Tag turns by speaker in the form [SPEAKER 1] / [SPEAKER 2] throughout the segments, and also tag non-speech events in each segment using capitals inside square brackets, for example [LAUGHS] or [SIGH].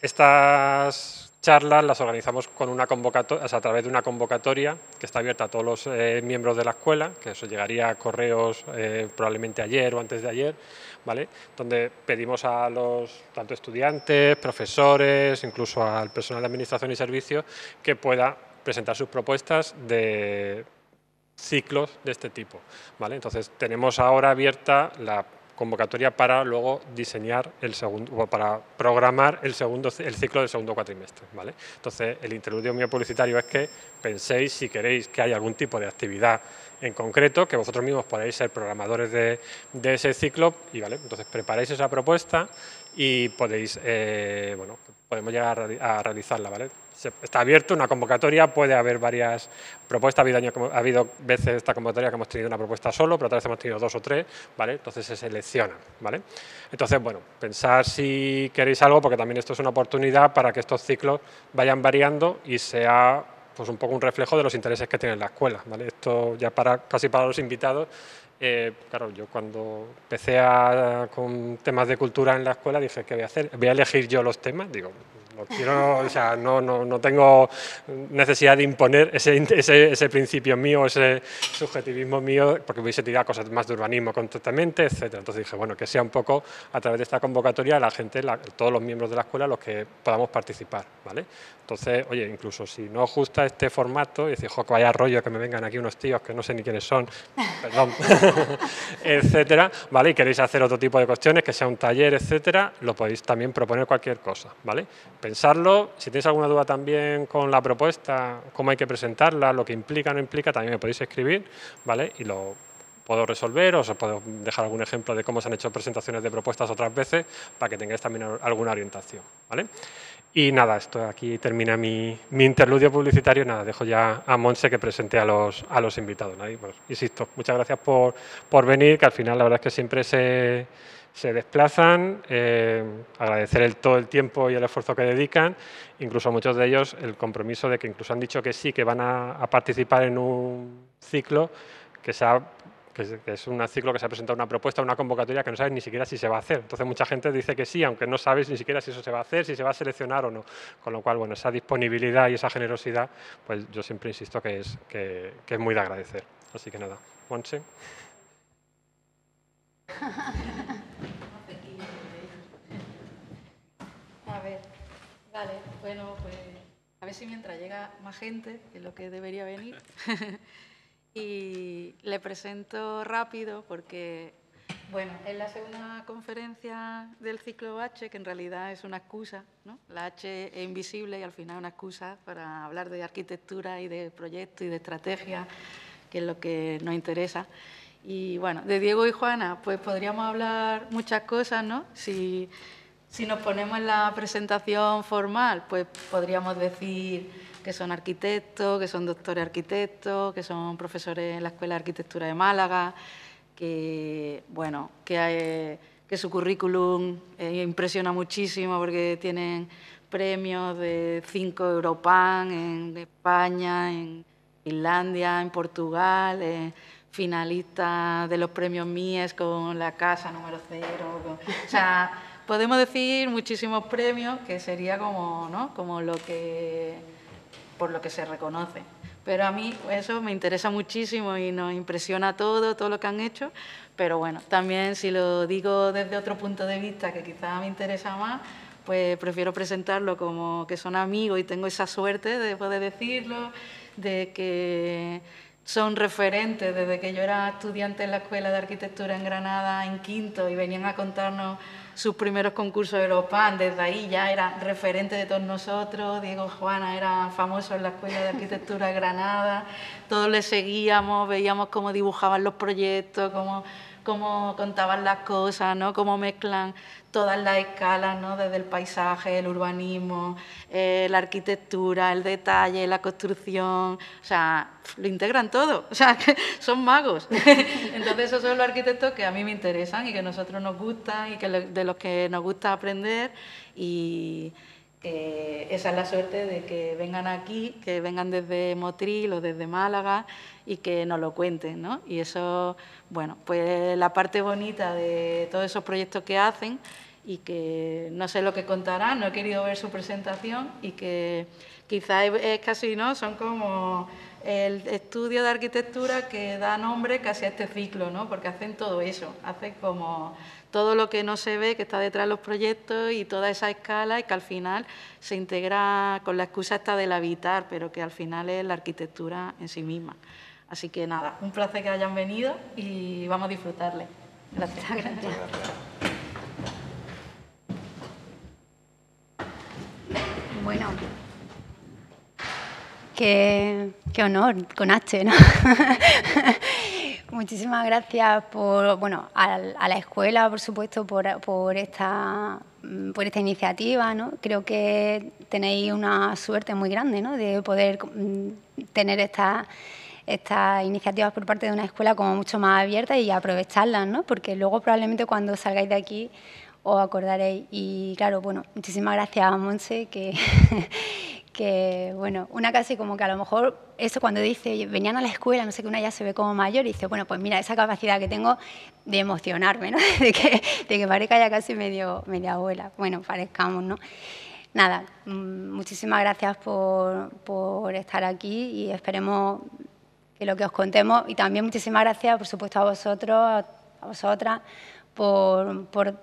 [SPEAKER 1] estas charlas las organizamos con una convocatoria, a través de una convocatoria que está abierta a todos los eh, miembros de la escuela, que eso llegaría a correos eh, probablemente ayer o antes de ayer, ¿vale? donde pedimos a los tanto estudiantes, profesores, incluso al personal de administración y servicios, que pueda presentar sus propuestas de ciclos de este tipo. ¿vale? Entonces, tenemos ahora abierta la convocatoria para luego diseñar el segundo, para programar el, segundo, el ciclo del segundo cuatrimestre. ¿vale? Entonces, el interludio mío publicitario es que penséis si queréis que haya algún tipo de actividad en concreto, que vosotros mismos podáis ser programadores de, ese ciclo, y vale, entonces preparáis esa propuesta y podéis, eh, bueno, podemos llegar a realizarla, ¿vale? está abierto una convocatoria, puede haber varias propuestas. Ha habido, ha habido veces esta convocatoria que hemos tenido una propuesta solo, pero otras hemos tenido dos o tres, ¿vale? Entonces se selecciona, ¿vale? Entonces, bueno, pensar si queréis algo, porque también esto es una oportunidad para que estos ciclos vayan variando y sea pues un poco un reflejo de los intereses que tiene la escuela, ¿vale? Esto ya para casi para los invitados eh, claro, yo cuando empecé con temas de cultura en la escuela dije, ¿qué voy a hacer? ¿Voy a elegir yo los temas? Digo, no sea, no, tengo necesidad de imponer ese, principio mío, ese subjetivismo mío, porque hubiese tirado cosas más de urbanismo constantemente, etcétera. Entonces dije, bueno, que sea un poco a través de esta convocatoria la gente, todos los miembros de la escuela, los que podamos participar, ¿vale? Entonces, oye, incluso si no os gusta este formato, y decís, jo, que vaya rollo que me vengan aquí unos tíos que no sé ni quiénes son, perdón, [LAUGHS] etcétera, ¿vale? Y queréis hacer otro tipo de cuestiones, que sea un taller, etcétera, lo podéis también proponer cualquier cosa, ¿vale? pensarlo. Si tenéis alguna duda también con la propuesta, cómo hay que presentarla, lo que implica o no implica, también me podéis escribir, ¿vale? Y lo puedo resolver, o os puedo dejar algún ejemplo de cómo se han hecho presentaciones de propuestas otras veces para que tengáis también alguna orientación, ¿vale? Y nada, esto aquí termina mi, interludio publicitario. Nada, dejo ya a Monse que presente a los, a los invitados. insisto, muchas gracias por venir, que al final la verdad es que siempre se se desplazan, eh, agradecer el, todo el tiempo y el esfuerzo que dedican, incluso muchos de ellos el compromiso de que incluso han dicho que sí, que van a, participar en un ciclo que, que es un ciclo que se ha presentado una propuesta, una convocatoria que no sabes ni siquiera si se va a hacer. Entonces mucha gente dice que sí, aunque no sabes ni siquiera si eso se va a hacer, si se va a seleccionar o no. Con lo cual, bueno, esa disponibilidad y esa generosidad, pues yo siempre insisto que es, que, es muy de agradecer. Así que nada, [LAUGHS]
[SPEAKER 2] A ver, vale, bueno, pues a ver si mientras llega más gente, que es lo que debería venir, [LAUGHS] y le presento rápido porque, bueno, es la segunda conferencia del ciclo H, que en realidad es una excusa, ¿no? La H es invisible y al final es una excusa para hablar de arquitectura y de proyectos y de estrategia, que es lo que nos interesa. Y bueno, de Diego y Juana, pues podríamos hablar muchas cosas, ¿no? Si, nos ponemos en la presentación formal, pues podríamos decir que son arquitectos, que son doctores arquitectos, que son profesores en la Escuela de Arquitectura de Málaga, que, bueno, que, su currículum eh, impresiona muchísimo porque tienen premios de cinco Europan en España, en Finlandia, en Portugal finalista de los premios Mies con la casa número cero. o sea, podemos decir muchísimos premios que sería como, ¿no? como lo que, por lo que se reconoce. Pero a mí eso me interesa muchísimo y nos impresiona todo, todo lo que han hecho. Pero bueno, también si lo digo desde otro punto de vista que quizás me interesa más, pues prefiero presentarlo como que son amigos y tengo esa suerte de poder decirlo, de que son referentes desde que yo era estudiante en la Escuela de Arquitectura en Granada, en quinto, y venían a contarnos sus primeros concursos de los PAN... desde ahí ya era referente de todos nosotros, Diego Juana era famoso en la Escuela de Arquitectura de Granada, todos le seguíamos, veíamos cómo dibujaban los proyectos, cómo cómo contaban las cosas, ¿no? cómo mezclan todas las escalas, ¿no? desde el paisaje, el urbanismo, eh, la arquitectura, el detalle, la construcción, o sea, lo integran todo, [LAUGHS] o sea, que son magos. [LAUGHS] Entonces esos son los arquitectos que a mí me interesan y que a nosotros nos gustan y que de los que nos gusta aprender y eh, esa es la suerte de que vengan aquí, que vengan desde Motril o desde Málaga y que nos lo cuenten, ¿no? Y eso, bueno, pues la parte bonita de todos esos proyectos que hacen y que no sé lo que contarán, no he querido ver su presentación y que quizás es casi, ¿no? Son como el estudio de arquitectura que da nombre casi a este ciclo, ¿no? Porque hacen todo eso, hacen como todo lo que no se ve que está detrás de los proyectos y toda esa escala y que al final se integra con la excusa esta del habitar, pero que al final es la arquitectura en sí misma. Así que nada, un placer que hayan venido y vamos a disfrutarle. Gracias. gracias. Bueno,
[SPEAKER 3] qué, honor con H, ¿no? [LAUGHS] Muchísimas gracias por, bueno, a, la escuela, por supuesto, por, esta, mm, por esta iniciativa. ¿no? Creo que tenéis una suerte muy grande ¿no? de poder mm, tener estas estas iniciativas por parte de una escuela como mucho más abierta y aprovecharlas, ¿no? porque luego probablemente cuando salgáis de aquí os acordaréis. Y claro, bueno, muchísimas gracias a Monse, que, [LAUGHS] que, bueno, una casi como que a lo mejor eso cuando dice, venían a la escuela, no sé qué, una ya se ve como mayor y dice, bueno, pues mira, esa capacidad que tengo de emocionarme, ¿no? [LAUGHS] de, que, parezca ya casi medio, media abuela, bueno, parezcamos, ¿no? Nada, mm, muchísimas gracias por, por estar aquí y esperemos que lo que os contemos y también muchísimas gracias, por supuesto, a vosotros, a vosotras, por, por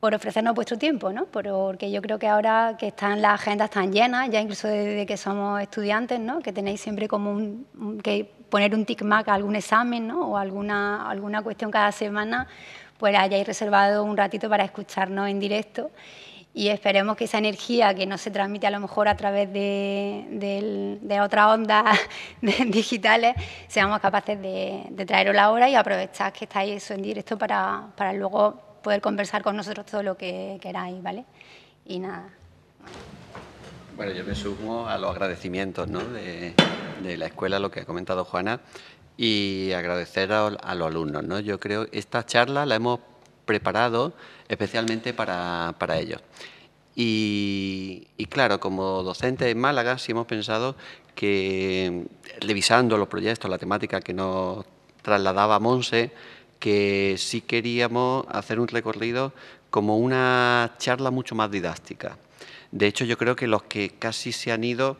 [SPEAKER 3] por ofrecernos vuestro tiempo, ¿no? porque yo creo que ahora que están las agendas tan llenas, ya incluso desde que somos estudiantes, ¿no? que tenéis siempre como un, que poner un tic-mac a algún examen ¿no? o alguna, alguna cuestión cada semana, pues hayáis reservado un ratito para escucharnos en directo y esperemos que esa energía que no se transmite a lo mejor a través de, de, otras ondas [LAUGHS] digitales, seamos capaces de, de la hora... y aprovechar que estáis eso en directo para, para luego poder conversar con nosotros todo lo que queráis, ¿vale? Y nada.
[SPEAKER 4] Bueno, yo me sumo a los agradecimientos ¿no? de, la escuela, lo que ha comentado Juana, y agradecer a, los alumnos. ¿no? Yo creo que esta charla la hemos preparado especialmente para, ellos. Y, claro, como docente en Málaga sí hemos pensado que revisando los proyectos, la temática que nos trasladaba Monse, que sí queríamos hacer un recorrido como una charla mucho más didáctica. De hecho, yo creo que los que casi se han ido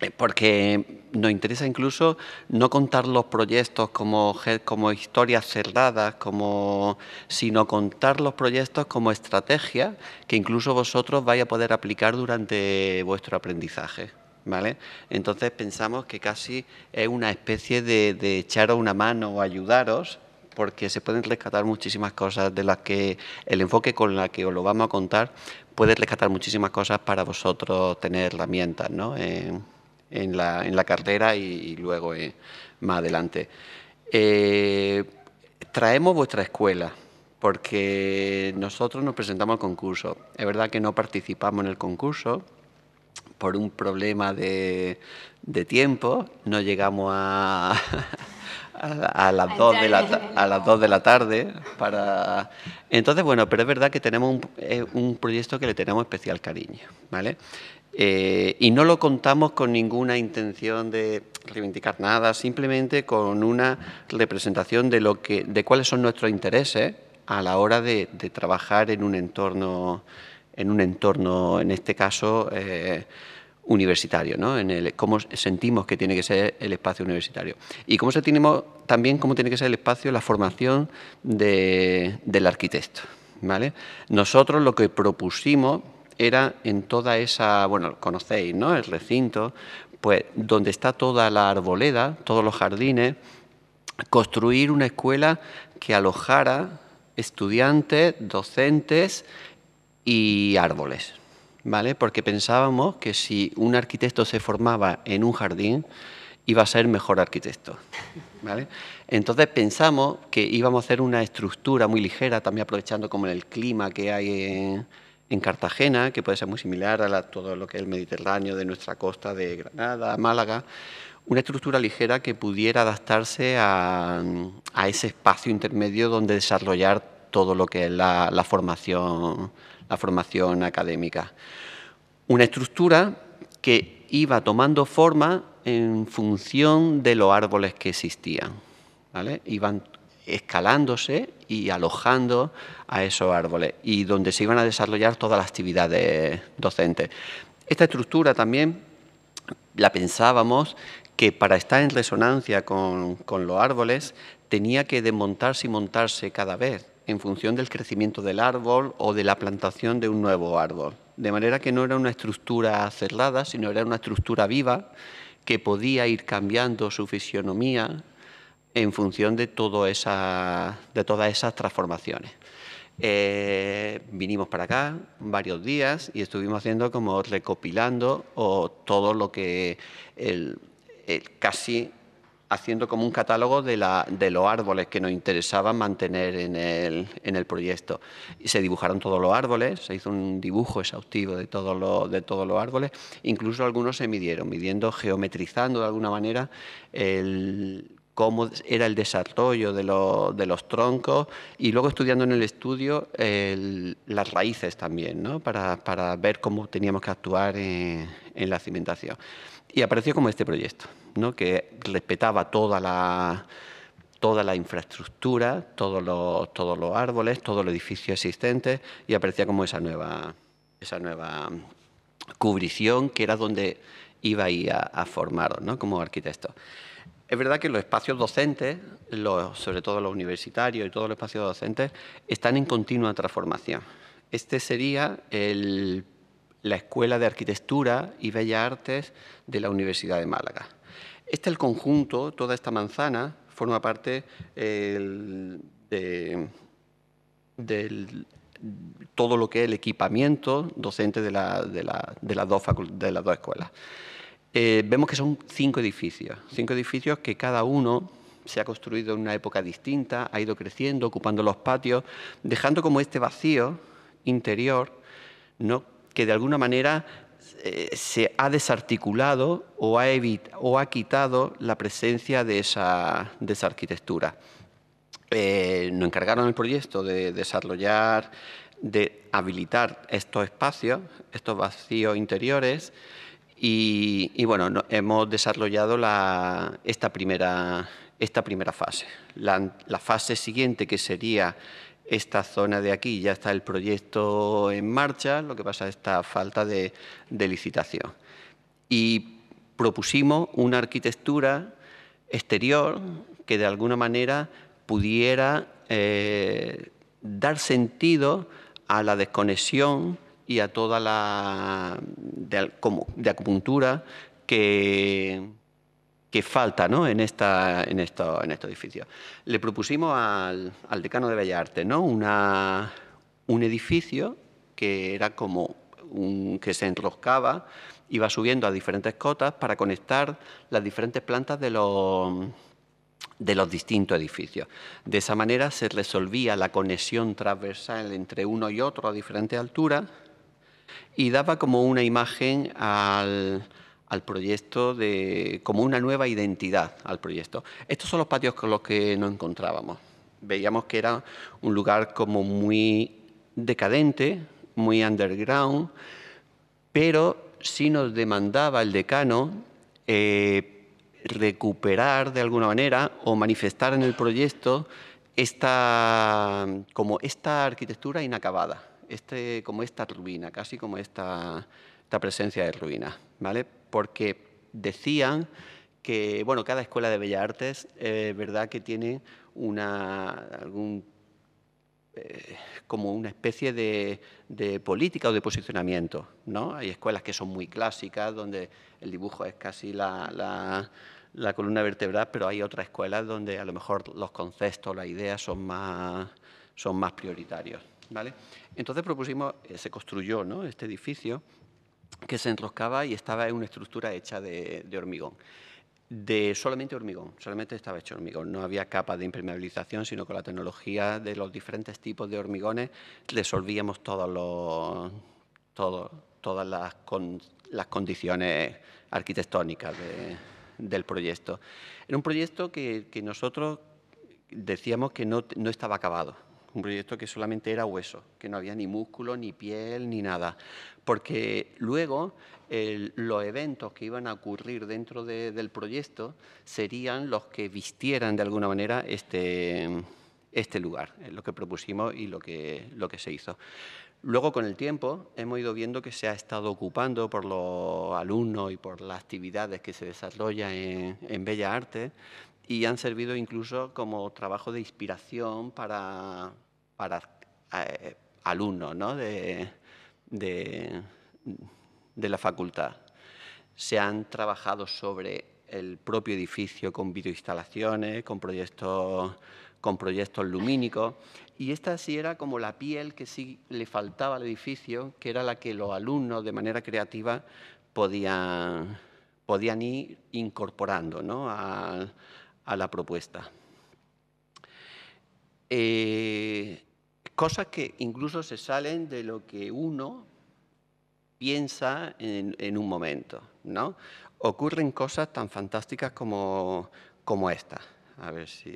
[SPEAKER 4] eh, porque nos interesa incluso no contar los proyectos como, como historias cerradas, como, sino contar los proyectos como estrategias que incluso vosotros vais a poder aplicar durante vuestro aprendizaje. ¿Vale? Entonces pensamos que casi es una especie de echaros una mano o ayudaros porque se pueden rescatar muchísimas cosas de las que el enfoque con el que os lo vamos a contar puede rescatar muchísimas cosas para vosotros tener herramientas ¿no? en, la, en, la, carrera y, luego eh, más adelante. Eh, traemos vuestra escuela porque nosotros nos presentamos al concurso. Es verdad que no participamos en el concurso, por un problema de, tiempo, no llegamos a, [LAUGHS] a, las 2 de la, a las de la tarde. Para... Entonces, bueno, pero es verdad que tenemos un, eh, proyecto que le tenemos especial cariño, ¿vale? Eh, y no lo contamos con ninguna intención de reivindicar nada, simplemente con una representación de, lo que, de cuáles son nuestros intereses a la hora de, trabajar en un entorno, en un entorno, en este caso, eh, universitario, ¿no? En el, cómo sentimos que tiene que ser el espacio universitario. Y cómo también cómo tiene que ser el espacio, la formación del arquitecto, ¿vale? Nosotros lo que propusimos era en toda esa, bueno, conocéis, ¿no? El recinto, pues donde está toda la arboleda, todos los jardines, construir una escuela que alojara estudiantes, docentes y árboles, porque pensábamos que si un arquitecto se formaba en un jardín, iba a ser mejor arquitecto. Entonces pensamos que íbamos a hacer una estructura muy ligera, también aprovechando como el clima que hay en, Cartagena, que puede ser muy similar a todo lo que es el Mediterráneo de nuestra costa de Granada, Málaga, una estructura ligera que pudiera adaptarse a, ese espacio intermedio donde desarrollar todo lo que es la, la formación la formación académica. Una estructura que iba tomando forma en función de los árboles que existían. Iban escalándose y alojando a esos árboles y donde se iban a desarrollar todas las actividades docentes. Esta estructura también la pensábamos que para estar en resonancia con, con los árboles tenía que desmontarse y montarse cada vez en función del crecimiento del árbol o de la plantación de un nuevo árbol. De manera que no era una estructura cerrada, sino era una estructura viva que podía ir cambiando su fisionomía en función de, esa, de todas esas transformaciones. Eh, vinimos para acá varios días y estuvimos haciendo como recopilando o todo lo que casi haciendo como un catálogo de, los árboles que nos interesaban mantener en el, proyecto. se dibujaron todos los árboles, se hizo un dibujo exhaustivo de, todos los, árboles, incluso algunos se midieron, midiendo, geometrizando de alguna manera cómo era el desarrollo de, los troncos y luego estudiando en el estudio las raíces también, para, ver cómo teníamos que actuar en la cimentación. Y apareció como este proyecto que respetaba toda la, toda la infraestructura, todos los, todos los árboles, todos los edificios existentes y aparecía como esa nueva, esa nueva cubrición que era donde iba a ir a, como arquitecto. Es verdad que los espacios docentes, sobre todo los universitarios y todos los espacios docentes, están en continua transformación. Este sería la Escuela de Arquitectura y Bellas Artes de la Universidad de Málaga. Este el conjunto, toda esta manzana, forma parte de, todo lo que es el equipamiento docente de, las, dos escuelas. Eh, vemos que son cinco edificios, cinco edificios que cada uno se ha construido en una época distinta, ha ido creciendo, ocupando los patios, dejando como este vacío interior, que de alguna manera eh, se ha desarticulado o ha, o ha quitado la presencia de esa, arquitectura. Eh, nos encargaron el proyecto de desarrollar, de habilitar estos espacios, estos vacíos interiores, y, bueno, hemos desarrollado esta, primera, esta primera fase. la fase siguiente, que sería esta zona de aquí ya está el proyecto en marcha, lo que pasa es esta falta de, licitación. Y propusimos una arquitectura exterior que de alguna manera pudiera eh, dar sentido a la desconexión y a toda la de acupuntura que, falta ¿no? en, esta, en, esto, en estos edificio Le propusimos al, decano de Bellarte Artes ¿no? un edificio que era como un, que se enroscaba, iba subiendo a diferentes cotas para conectar las diferentes plantas de los, de los distintos edificios. De esa manera se resolvía la conexión transversal entre uno y otro a diferentes alturas y daba como una imagen al, al proyecto de, como una nueva identidad al proyecto. Estos son los patios con los que nos encontrábamos. Veíamos que era un lugar como muy decadente, muy underground, pero sí nos demandaba el decano eh, recuperar de alguna manera o manifestar en el proyecto esta, como esta arquitectura inacabada, este, como esta ruina, casi como esta esta presencia de ruinas, ¿vale? Porque decían que, bueno, cada escuela de Bellas Artes eh, verdad que tiene una, algún, eh, como una especie de, política o de posicionamiento, ¿no? Hay escuelas que son muy clásicas, donde el dibujo es casi la, columna vertebral, pero hay otras escuelas donde a lo mejor los conceptos, las ideas son más, son más prioritarios, ¿vale? Entonces propusimos, eh, se construyó ¿no? este edificio, que se enroscaba y estaba en una estructura hecha de, hormigón de solamente hormigón, solamente estaba hecho hormigón, no había capa de impermeabilización, sino con la tecnología de los diferentes tipos de hormigones resolvíamos todos los, todas las, condiciones arquitectónicas del proyecto. Era un proyecto que, nosotros decíamos que no estaba acabado, un proyecto que solamente era hueso, que no había ni músculo, ni piel, ni nada porque luego los eventos que iban a ocurrir dentro del proyecto serían los que vistieran de alguna manera este, este lugar, eh, lo que propusimos y lo que, se hizo. Luego, con el tiempo, hemos ido viendo que se ha estado ocupando por los alumnos y por las actividades que se desarrollan en, Bella Arte Artes y han servido incluso como trabajo de inspiración para, eh, alumnos ¿no? de, de, la facultad. Se han trabajado sobre el propio edificio con videoinstalaciones, con proyectos, con proyectos lumínicos. Y esta sí era como la piel que sí le faltaba al edificio, que era la que los alumnos de manera creativa podían, podían ir incorporando a, la propuesta. Eh, cosas que incluso se salen de lo que uno piensa en, un momento, ¿no? Ocurren cosas tan fantásticas como, como esta. A ver si...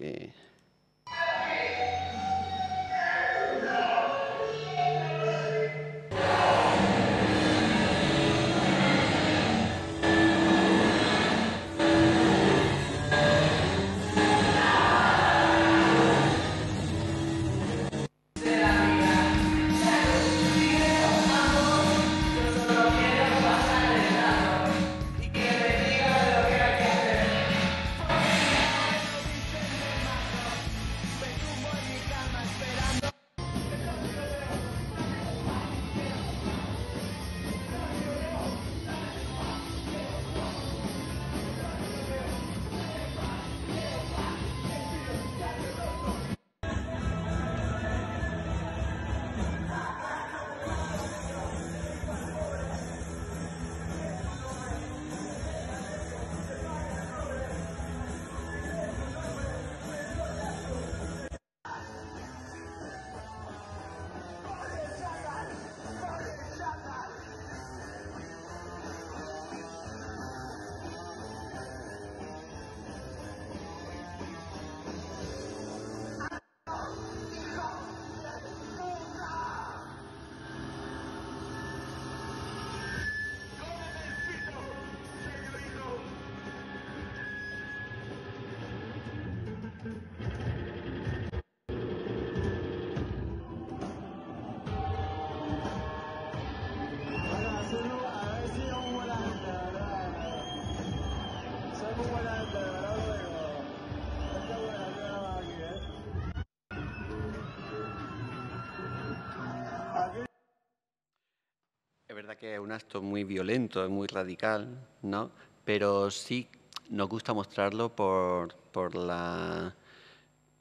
[SPEAKER 4] que es un acto muy violento, es muy radical, ¿no? Pero sí nos gusta mostrarlo por, por, la,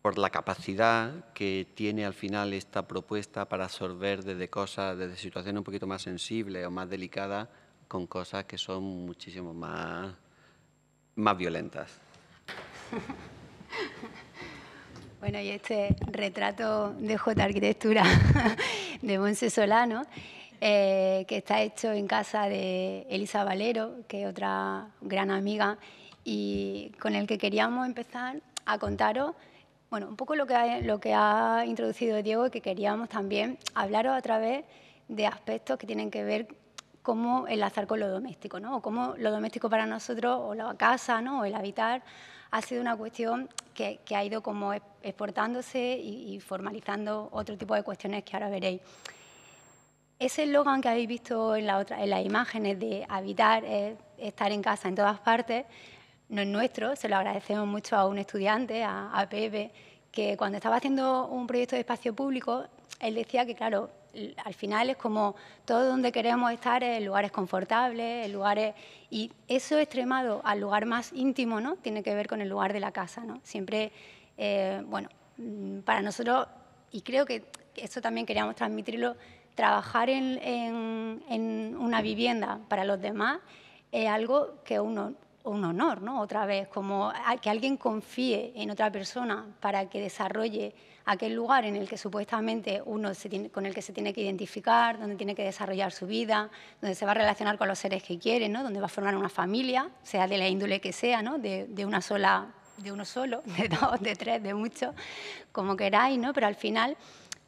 [SPEAKER 4] por la capacidad que tiene al final esta propuesta para absorber desde cosas, desde situaciones un poquito más sensibles o más delicadas, con cosas que son muchísimo más, más violentas. [LAUGHS]
[SPEAKER 3] Bueno, y este retrato de J Arquitectura [LAUGHS] de Monse Solano eh, que está hecho en casa de Elisa Valero, que es otra gran amiga, y con el que queríamos empezar a contaros bueno, un poco lo que, ha, lo que ha introducido Diego y que queríamos también hablaros a través de aspectos que tienen que ver cómo azar con lo doméstico, ¿no? O cómo lo doméstico para nosotros, o la casa, ¿no? O el habitar, ha sido una cuestión que, ha ido como exportándose y, formalizando otro tipo de cuestiones que ahora veréis. Ese eslogan que habéis visto en, la otra, en las imágenes de habitar, eh, estar en casa en todas partes, no es nuestro, se lo agradecemos mucho a un estudiante, a, Pepe, que cuando estaba haciendo un proyecto de espacio público, él decía que, claro, al final es como todo donde queremos estar en lugares confortables, en lugares... Y eso extremado al lugar más íntimo, ¿no? Tiene que ver con el lugar de la casa, ¿no? Siempre, eh, bueno, mm, para nosotros, y creo que eso también queríamos transmitirlo, trabajar en, una vivienda para los demás es algo que uno un honor, ¿no? Otra vez, como que alguien confíe en otra persona para que desarrolle aquel lugar en el que supuestamente uno se con el que se tiene que identificar, donde tiene que desarrollar su vida, donde se va a relacionar con los seres que quiere, ¿no? Donde va a formar una familia, sea de la índole que sea, ¿no? De, de una sola, de uno solo, [LAUGHS] de dos, de tres, de muchos, como queráis, ¿no? Pero al final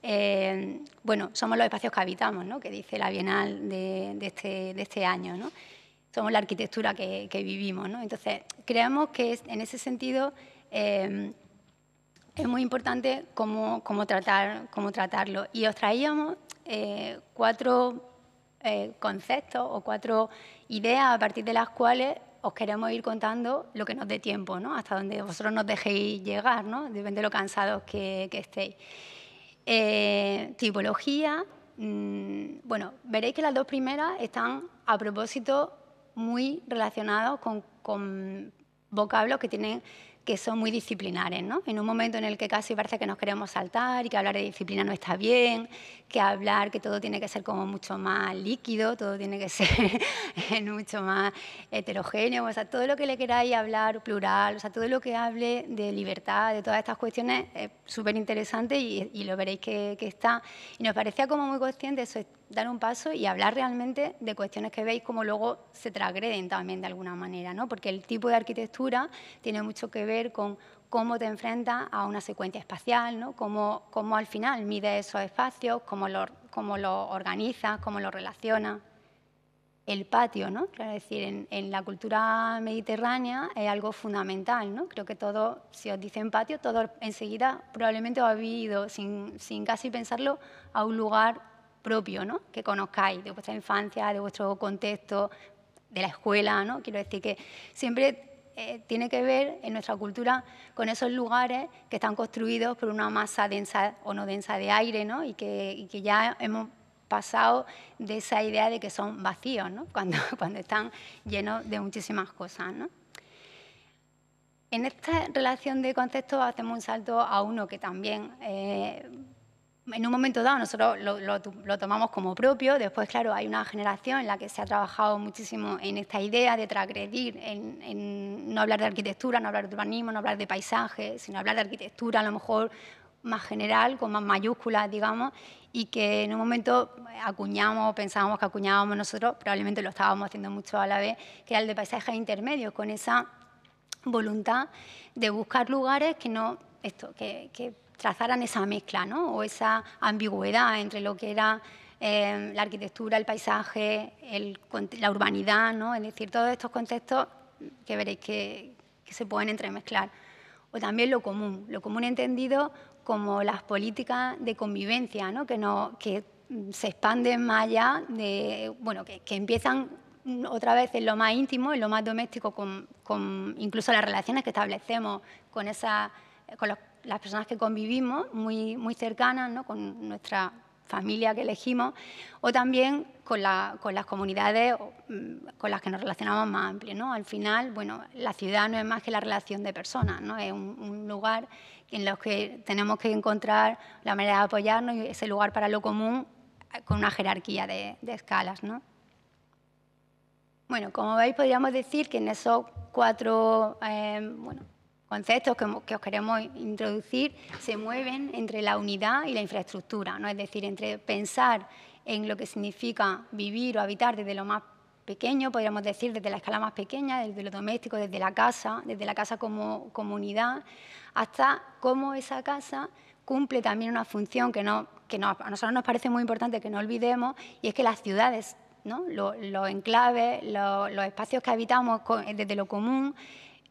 [SPEAKER 3] eh, bueno, somos los espacios que habitamos, ¿no? que dice la Bienal de, este, este, año. ¿no? Somos la arquitectura que, vivimos. ¿no? Entonces, creemos que en ese sentido eh, es muy importante cómo, tratar, cómo tratarlo. Y os traíamos eh, cuatro conceptos o cuatro ideas a partir de las cuales os queremos ir contando lo que nos dé tiempo, ¿no? hasta donde vosotros nos dejéis llegar, ¿no? depende de lo cansados que, que estéis. Eh, tipología, mm, bueno, veréis que las dos primeras están a propósito muy relacionadas con, con vocablos que tienen que son muy disciplinares, ¿no? En un momento en el que casi parece que nos queremos saltar y que hablar de disciplina no está bien, que hablar que todo tiene que ser como mucho más líquido, todo tiene que [LAUGHS] ser mucho más heterogéneo, o sea, todo lo que le queráis hablar plural, o sea, todo lo que hable de libertad, de todas estas cuestiones, es súper interesante y, lo veréis que, está. Y nos parecía como muy consciente eso, dar un paso y hablar realmente de cuestiones que veis como luego se trasgreden también de alguna manera, ¿no? Porque el tipo de arquitectura tiene mucho que ver con cómo te enfrentas a una secuencia espacial, ¿no? cómo, cómo al final mide esos espacios, cómo los cómo lo organizas, cómo lo relacionas. El patio, ¿no? es decir, en, la cultura mediterránea es algo fundamental, ¿no? Creo que todo, si os dicen patio, todo enseguida probablemente os habéis ido, sin, sin casi pensarlo, a un lugar propio, ¿no? Que conozcáis de vuestra infancia, de vuestro contexto, de la escuela, ¿no? Quiero decir que siempre eh, tiene que ver en nuestra cultura con esos lugares que están construidos por una masa densa o no densa de aire, Y que, ya hemos pasado de esa idea de que son vacíos, ¿no? [LAUGHS] Cuando, cuando están llenos de muchísimas cosas, En esta relación de conceptos hacemos un salto a uno que también eh, en un momento dado nosotros lo, tomamos como propio, después, claro, hay una generación en la que se ha trabajado muchísimo en esta idea de transgredir, en, no hablar de arquitectura, no hablar de urbanismo, no hablar de paisajes, sino hablar de arquitectura a lo mejor más general, con más mayúsculas, digamos, y que en un momento acuñamos, pensábamos que acuñábamos nosotros, probablemente lo estábamos haciendo mucho a la vez, que era el de paisajes intermedios, con esa voluntad de buscar lugares que no, esto, que trazaran esa mezcla ¿no? o esa ambigüedad entre lo que era em, la arquitectura, el paisaje, la urbanidad, ¿no? es decir, todos estos contextos que veréis que, se pueden entremezclar. O también lo común, lo común entendido como las políticas de convivencia, ¿no? Que, no, que mm, se expanden más allá de, bueno, que, empiezan mm, otra vez en lo más íntimo, en lo más doméstico, con, incluso las relaciones que establecemos con, esa, con los las personas que convivimos, muy, muy cercanas, con nuestra familia que elegimos, o también con, con, las comunidades mm, con las que nos relacionamos más amplio. ¿no? Al final, bueno, la ciudad no es más que la relación de personas, ¿no? es un, lugar en los que tenemos que encontrar la manera de apoyarnos y ese lugar para lo común eh, con una jerarquía de, escalas. Bueno, como veis, podríamos decir que en esos cuatro eh, bueno, conceptos que, os queremos introducir se mueven entre la unidad y la infraestructura, ¿no? es decir, entre pensar en lo que significa vivir o habitar desde lo más pequeño, podríamos decir, desde la escala más pequeña, desde lo doméstico, desde la casa, desde la casa como comunidad, hasta cómo esa casa cumple también una función que, no, a nosotros nos parece muy importante que no olvidemos, y es que las ciudades, ¿no? los, enclaves, los espacios que habitamos desde lo común,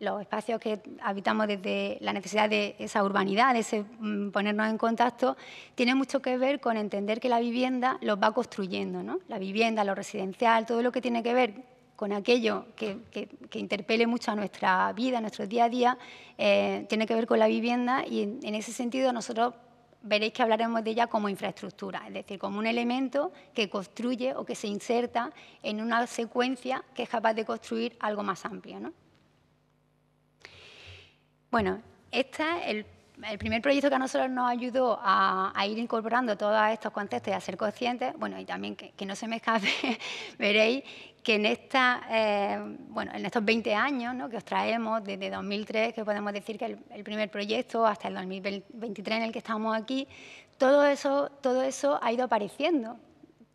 [SPEAKER 3] los espacios que habitamos desde la necesidad de esa urbanidad, de ese mm, ponernos en contacto, tiene mucho que ver con entender que la vivienda los va construyendo, ¿no? La vivienda, lo residencial, todo lo que tiene que ver con aquello que, interpele mucho a nuestra vida, a nuestro día a día, eh, tiene que ver con la vivienda y en, ese sentido nosotros veréis que hablaremos de ella como infraestructura, es decir, como un elemento que construye o que se inserta en una secuencia que es capaz de construir algo más amplio. ¿no? Bueno, este, el, el primer proyecto que a nosotros nos ayudó a, ir incorporando todos estos contextos y a ser conscientes, bueno, y también que, no se me escape, [LAUGHS] veréis que en, esta, eh, bueno, en estos 20 años ¿no? que os traemos, desde 2003, que podemos decir que el, el, primer proyecto, hasta el 2023 en el que estamos aquí, todo eso, todo eso ha ido apareciendo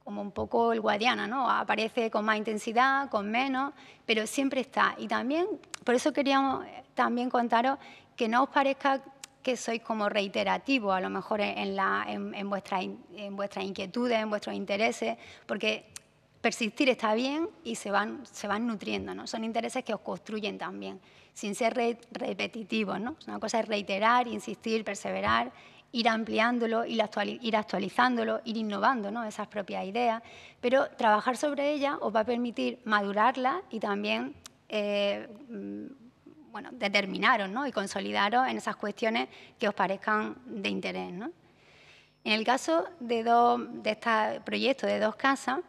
[SPEAKER 3] como un poco el Guadiana, ¿no? Aparece con más intensidad, con menos, pero siempre está. Y también, por eso queríamos también contaros que no os parezca que sois como reiterativo a lo mejor en, en, vuestra, en vuestras inquietudes, en vuestros intereses, porque persistir está bien y se van, se van nutriendo, ¿no? Son intereses que os construyen también, sin ser repetitivos, ¿no? Una cosa es reiterar, insistir, perseverar ir ampliándolo, ir, ir actualizándolo, ir innovando esas propias ideas, pero trabajar sobre ellas os va a permitir madurarla y también eh, mm, bueno, determinaros y consolidaros en esas cuestiones que os parezcan de interés. En el caso de, de este proyecto de dos casas,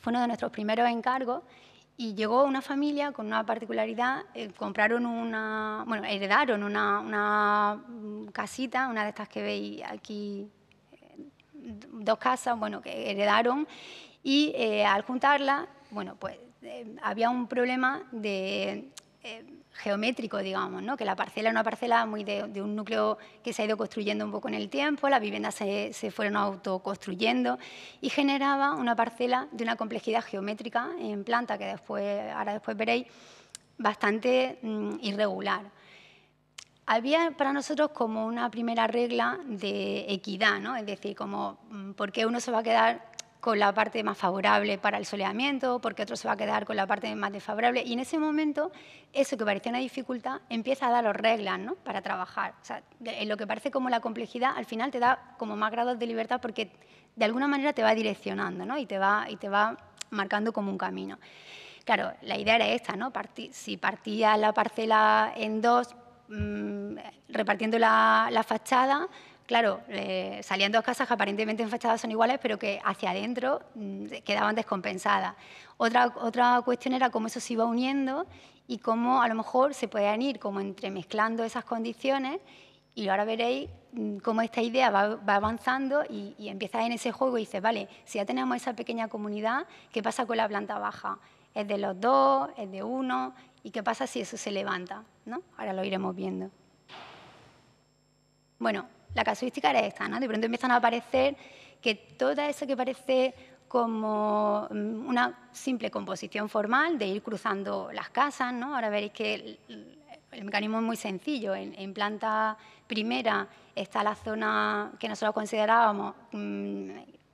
[SPEAKER 3] fue uno de nuestros primeros encargos y llegó una familia con una particularidad, eh, compraron una, bueno, heredaron una, mm, casita, una de estas que veis aquí, eh, dos casas, bueno, que heredaron, y eh, al juntarla, bueno, pues había un problema de geométrico, digamos, ¿no? que la parcela era una parcela muy de, un núcleo que se ha ido construyendo un poco en el tiempo, las viviendas se, fueron autoconstruyendo y generaba una parcela de una complejidad geométrica en planta que después, ahora después veréis, bastante mm, irregular. Había para nosotros como una primera regla de equidad, ¿no? es decir, como mm, por qué uno se va a quedar con la parte más favorable para el soleamiento, porque otro se va a quedar con la parte más desfavorable. Y en ese momento, eso que parecía una dificultad empieza a dar los reglas ¿no? para trabajar. O sea, en lo que parece como la complejidad, al final te da como más grados de libertad porque de alguna manera te va direccionando ¿no? y, te va, y te va marcando como un camino. Claro, la idea era esta, ¿no? si partía la parcela en dos, mm, repartiendo la, la fachada, claro, eh, salían dos casas que aparentemente en fachada son iguales, pero que hacia adentro mm, quedaban descompensadas. Otra, otra cuestión era cómo eso se iba uniendo y cómo a lo mejor se podían ir como entremezclando esas condiciones y ahora veréis mm, cómo esta idea va, avanzando y, empieza en ese juego y dices, vale, si ya tenemos esa pequeña comunidad, ¿qué pasa con la planta baja? ¿Es de los dos? ¿Es de uno? ¿Y qué pasa si eso se levanta? ¿no? Ahora lo iremos viendo. Bueno, la casuística era esta, ¿no? De pronto empiezan a aparecer que todo eso que parece como mm, una simple composición formal de ir cruzando las casas, ¿no? Ahora veréis que el, mecanismo es muy sencillo. En, planta primera está la zona que nosotros considerábamos mm,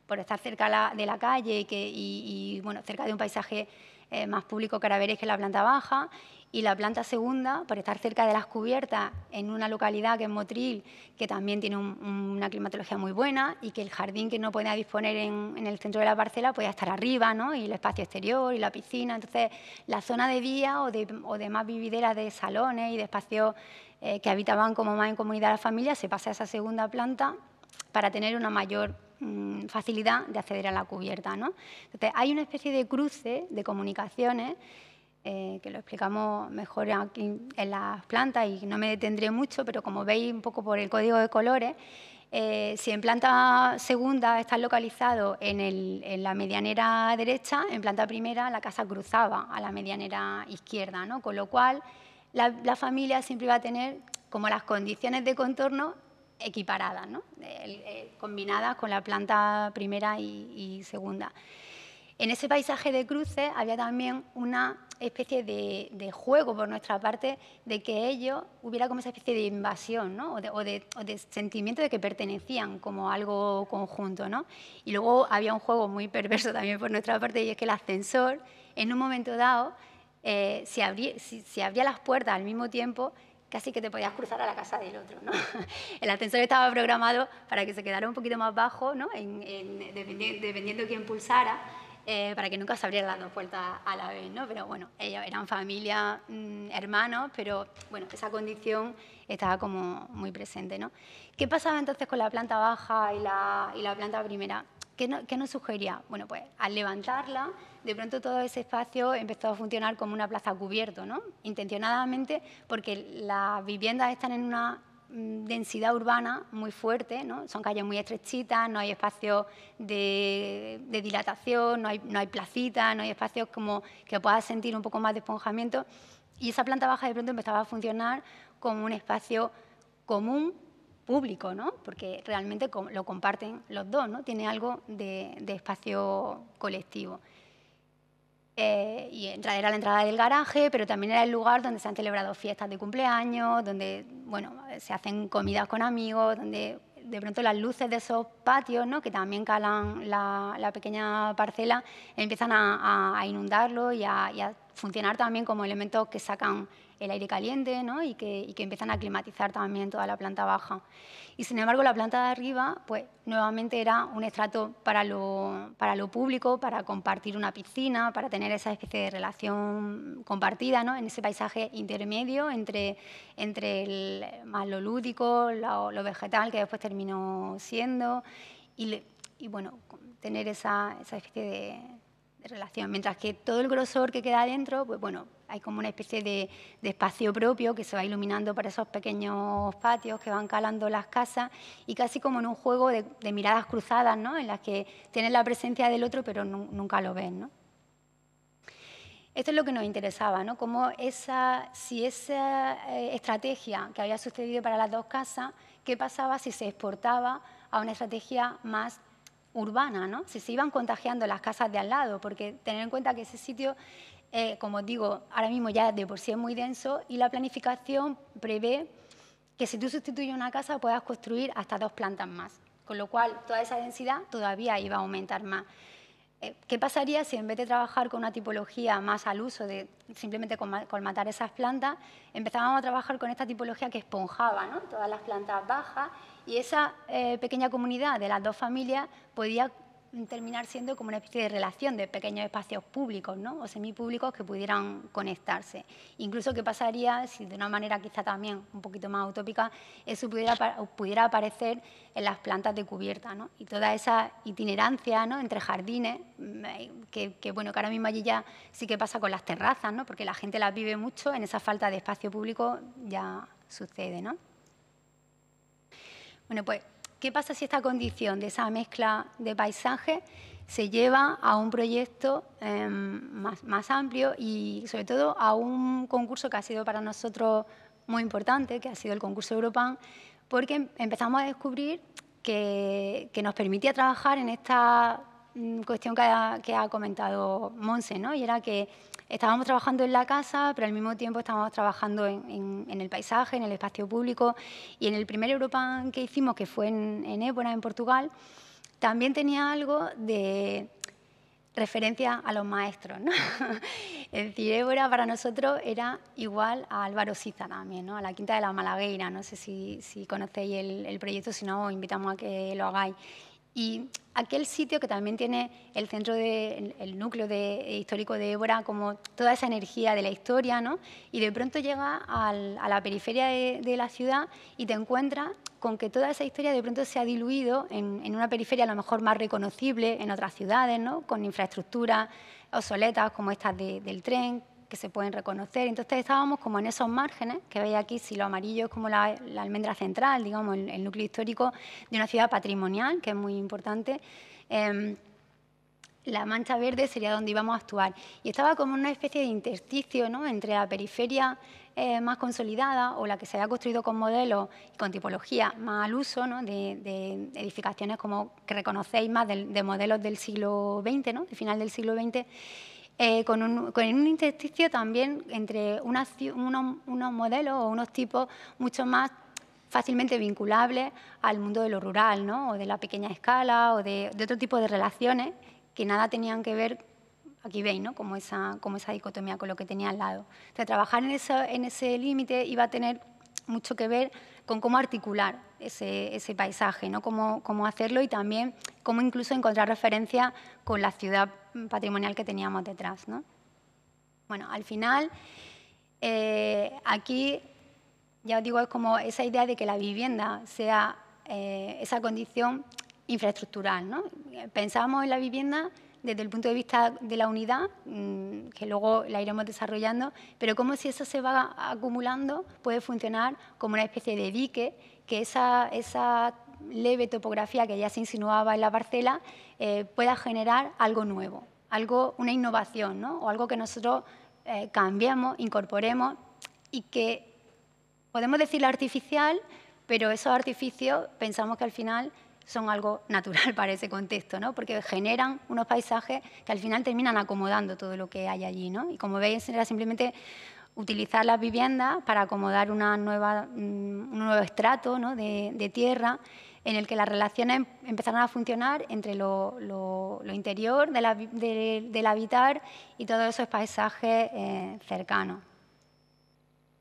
[SPEAKER 3] por estar cerca de la calle y, bueno, cerca de un paisaje eh, más público que ahora veréis que la planta baja y la planta segunda, por estar cerca de las cubiertas, en una localidad que es Motril, que también tiene una climatología muy buena y que el jardín que no podía disponer en, el centro de la parcela puede estar arriba, ¿no? y el espacio exterior y la piscina. Entonces, la zona de día o de, o de más vividera de salones y de espacios eh, que habitaban como más en comunidad la familia se pasa a esa segunda planta para tener una mayor mm, facilidad de acceder a la cubierta. ¿no? Entonces, hay una especie de cruce de comunicaciones eh, que lo explicamos mejor aquí en las plantas y no me detendré mucho, pero como veis un poco por el código de colores, eh, si en planta segunda está localizado en, el, en, la medianera derecha, en planta primera la casa cruzaba a la medianera izquierda, ¿no? con lo cual la, la familia siempre va a tener como las condiciones de contorno equiparadas, ¿no? Eh, combinadas con la planta primera y segunda. En ese paisaje de cruces había también una especie de, juego por nuestra parte de que ellos hubiera como esa especie de invasión ¿no? o, de, sentimiento de que pertenecían como algo conjunto. ¿no? Y luego había un juego muy perverso también por nuestra parte y es que el ascensor en un momento dado eh, si se, abría, las puertas al mismo tiempo casi que te podías cruzar a la casa del otro. [LAUGHS] El ascensor estaba programado para que se quedara un poquito más bajo, ¿no? dependiendo, dependiendo quién pulsara, eh, para que nunca se abrieran las dos puertas a la vez, ¿no? Pero bueno, ellos eran familia, mm, hermanos, pero bueno, esa condición estaba como muy presente, ¿no? ¿Qué pasaba entonces con la planta baja y la, y la planta primera? ¿Qué, nos sugería? Bueno, pues al levantarla, de pronto todo ese espacio empezó a funcionar como una plaza cubierta, ¿no? Intencionadamente, porque las viviendas están en una Mm, densidad urbana muy fuerte, ¿no? son calles muy estrechitas, no hay espacios de, dilatación, no hay, no placitas, no hay espacios como que puedas sentir un poco más de esponjamiento. Y esa planta baja de pronto empezaba a funcionar como un espacio común, público, ¿no? porque realmente lo comparten los dos, ¿no? tiene algo de espacio colectivo. Eh, y era la entrada del garaje, pero también era el lugar donde se han celebrado fiestas de cumpleaños, donde bueno, se hacen comidas con amigos, donde de pronto las luces de esos patios, ¿no? que también calan la, pequeña parcela, empiezan a, inundarlo y a funcionar también como elementos que sacan el aire caliente ¿no? y, que, empiezan a climatizar también toda la planta baja. Y sin embargo, la planta de arriba, pues nuevamente era un estrato para lo, para lo público, para compartir una piscina, para tener esa especie de relación compartida ¿no? en ese paisaje intermedio entre, entre el, más lo lúdico, lo, vegetal que después terminó siendo y, bueno, tener esa especie de relación, mientras que todo el grosor que queda adentro, pues bueno, hay como una especie de, espacio propio que se va iluminando para esos pequeños patios que van calando las casas y casi como en un juego de, miradas cruzadas, ¿no? En las que tienes la presencia del otro pero nunca lo ven. Esto es lo que nos interesaba, ¿no? Como esa, si esa eh, estrategia que había sucedido para las dos casas, ¿qué pasaba si se exportaba a una estrategia más urbana, ¿no? Si se iban contagiando las casas de al lado, porque tener en cuenta que ese sitio, eh, como digo, ahora mismo ya de por sí es muy denso y la planificación prevé que si tú sustituyes una casa puedas construir hasta dos plantas más, con lo cual toda esa densidad todavía iba a aumentar más. Eh, ¿Qué pasaría si en vez de trabajar con una tipología más al uso, de simplemente colmatar esas plantas, empezábamos a trabajar con esta tipología que esponjaba todas las plantas bajas y esa eh, pequeña comunidad de las dos familias podía terminar siendo como una especie de relación de pequeños espacios públicos o semipúblicos que pudieran conectarse. Incluso qué pasaría si de una manera quizá también un poquito más utópica eso pudiera, aparecer en las plantas de cubierta y toda esa itinerancia entre jardines mm, eh, que, bueno que ahora mismo allí ya sí que pasa con las terrazas porque la gente las vive mucho en esa falta de espacio público ya sucede. ¿no? Bueno, pues, ¿qué pasa si esta condición de esa mezcla de paisaje se lleva a un proyecto em, más, amplio y sobre todo a un concurso que ha sido para nosotros muy importante, que ha sido el concurso Europan, porque em, empezamos a descubrir que, nos permitía trabajar en esta mm, cuestión que ha, que ha comentado Monse, ¿no? y era que estábamos trabajando en la casa, pero al mismo tiempo estábamos trabajando en, el paisaje, en el espacio público. Y en el primer Europan que hicimos, que fue en, Ébora, en Portugal, también tenía algo de referencia a los maestros, ¿no? [LAUGHS] es decir, Ébora para nosotros era igual a Álvaro Siza también, ¿no? A la Quinta de la Malagueira, no sé si, conocéis el, el proyecto, si no os invitamos a que lo hagáis. Y aquel sitio que también tiene el centro el núcleo de, eh, histórico de Ébora, como toda esa energía de la historia, ¿no? Y de pronto llega a la periferia de, la ciudad y te encuentras con que toda esa historia de pronto se ha diluido en, una periferia a lo mejor más reconocible en otras ciudades, ¿no? Con infraestructuras obsoletas como estas del tren, que se pueden reconocer. Entonces estábamos como en esos márgenes, que veis aquí, si lo amarillo es como la, almendra central, digamos, el, núcleo histórico de una ciudad patrimonial, que es muy importante. Em, la mancha verde sería donde íbamos a actuar. Y estaba como una especie de intersticio entre la periferia eh, más consolidada o la que se había construido con modelos y con tipología más al uso de, edificaciones como que reconocéis más de, modelos del siglo XX, ¿no? de final del siglo XX, eh, con, un, con, un, intersticio también entre una unos, unos modelos o unos tipos mucho más fácilmente vinculables al mundo de lo rural, ¿no? o de la pequeña escala, o de, otro tipo de relaciones que nada tenían que ver, aquí veis, ¿no? como, esa, como esa dicotomía con lo que tenía al lado. O trabajar en, eso en ese límite iba a tener mucho que ver con cómo articular ese, paisaje, Cómo, hacerlo y también cómo incluso encontrar referencia con la ciudad patrimonial que teníamos detrás. Bueno, al final, eh, aquí ya os digo, es como esa idea de que la vivienda sea eh, esa condición infraestructural. ¿no? en la vivienda desde el punto de vista de la unidad, mm, que luego la iremos desarrollando, pero como si eso se va acumulando puede funcionar como una especie de dique, que esa, leve topografía que ya se insinuaba en la parcela eh, pueda generar algo nuevo, algo, una innovación, ¿no? o algo que nosotros eh, cambiamos, incorporemos y que podemos decir artificial, pero esos artificios pensamos que al final son algo [LAUGHS] natural para ese contexto, porque generan unos paisajes que al final terminan acomodando todo lo que hay allí. Y como veis, era simplemente utilizar las viviendas para acomodar una nueva, mm, un nuevo estrato de, tierra en el que las relaciones em, empezaron a funcionar entre lo, interior del habitar y todos esos paisajes eh, cercanos.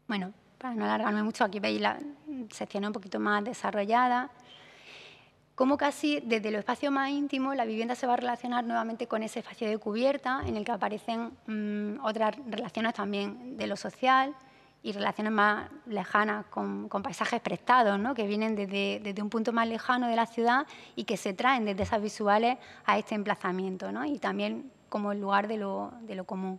[SPEAKER 3] Bueno, para no alargarme mucho, aquí veis la sección un poquito más desarrollada cómo casi desde los espacio más íntimo la vivienda se va a relacionar nuevamente con ese espacio de cubierta en el que aparecen mm, otras relaciones también de lo social y relaciones más lejanas con, paisajes prestados, ¿no? que vienen desde, desde, un punto más lejano de la ciudad y que se traen desde esas visuales a este emplazamiento ¿no? y también como el lugar de lo, de lo común.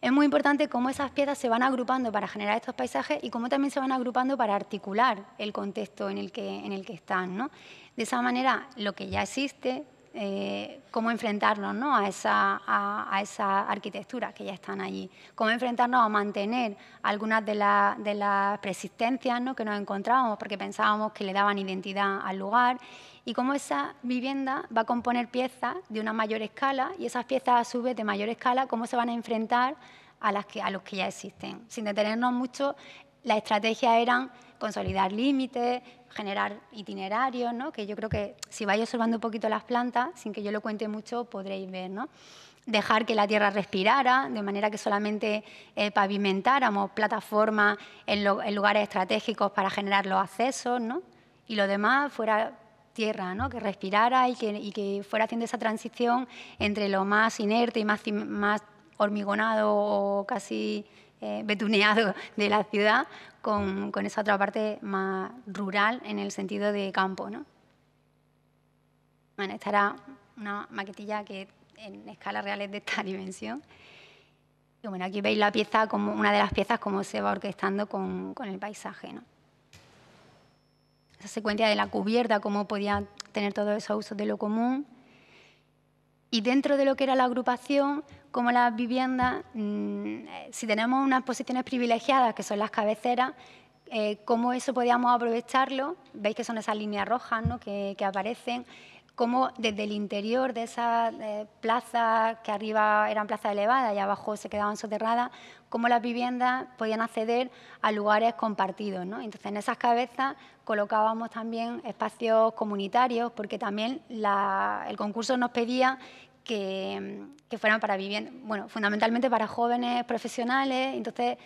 [SPEAKER 3] Es muy importante cómo esas piezas se van agrupando para generar estos paisajes y cómo también se van agrupando para articular el contexto en el que, en el que están. ¿no? De esa manera, lo que ya existe, eh, cómo enfrentarnos ¿no? a, esa, a, esas arquitecturas que ya están allí, cómo enfrentarnos a mantener algunas de, de las persistencias ¿no? que nos encontrábamos porque pensábamos que le daban identidad al lugar y cómo esa vivienda va a componer piezas de una mayor escala y esas piezas a su vez de mayor escala, cómo se van a enfrentar a, las que, a los que ya existen, sin detenernos mucho. La estrategia eran consolidar límites, generar itinerarios, ¿no? que yo creo que si vais observando un poquito las plantas, sin que yo lo cuente mucho, podréis ver. dejar que la tierra respirara, de manera que solamente eh, pavimentáramos plataformas en, lugares estratégicos para generar los accesos, ¿no? y lo demás fuera tierra, ¿no? que respirara y que, fuera haciendo esa transición entre lo más inerte y más hormigonado o casi eh, betuneado de la ciudad con, esa otra parte más rural en el sentido de campo. ¿no? Bueno, esta era una maquetilla que en escala real es de esta [LAUGHS] dimensión. Y bueno, aquí veis la pieza como una de las piezas como se va orquestando con, con el paisaje. ¿no? Esa secuencia de la cubierta, cómo podía tener todos esos usos de lo común, y dentro de lo que era la agrupación, como las viviendas, mm, eh, si tenemos unas posiciones privilegiadas, que son las cabeceras, eh, cómo eso podíamos aprovecharlo, veis que son esas líneas rojas que aparecen, cómo desde el interior de esas eh, plazas, que arriba eran plazas elevadas y abajo se quedaban soterradas, cómo las viviendas podían acceder a lugares compartidos. ¿no? Entonces, en esas cabezas colocábamos también espacios comunitarios, porque también el concurso nos pedía que, fueran para viviendas, bueno, fundamentalmente para jóvenes profesionales, entonces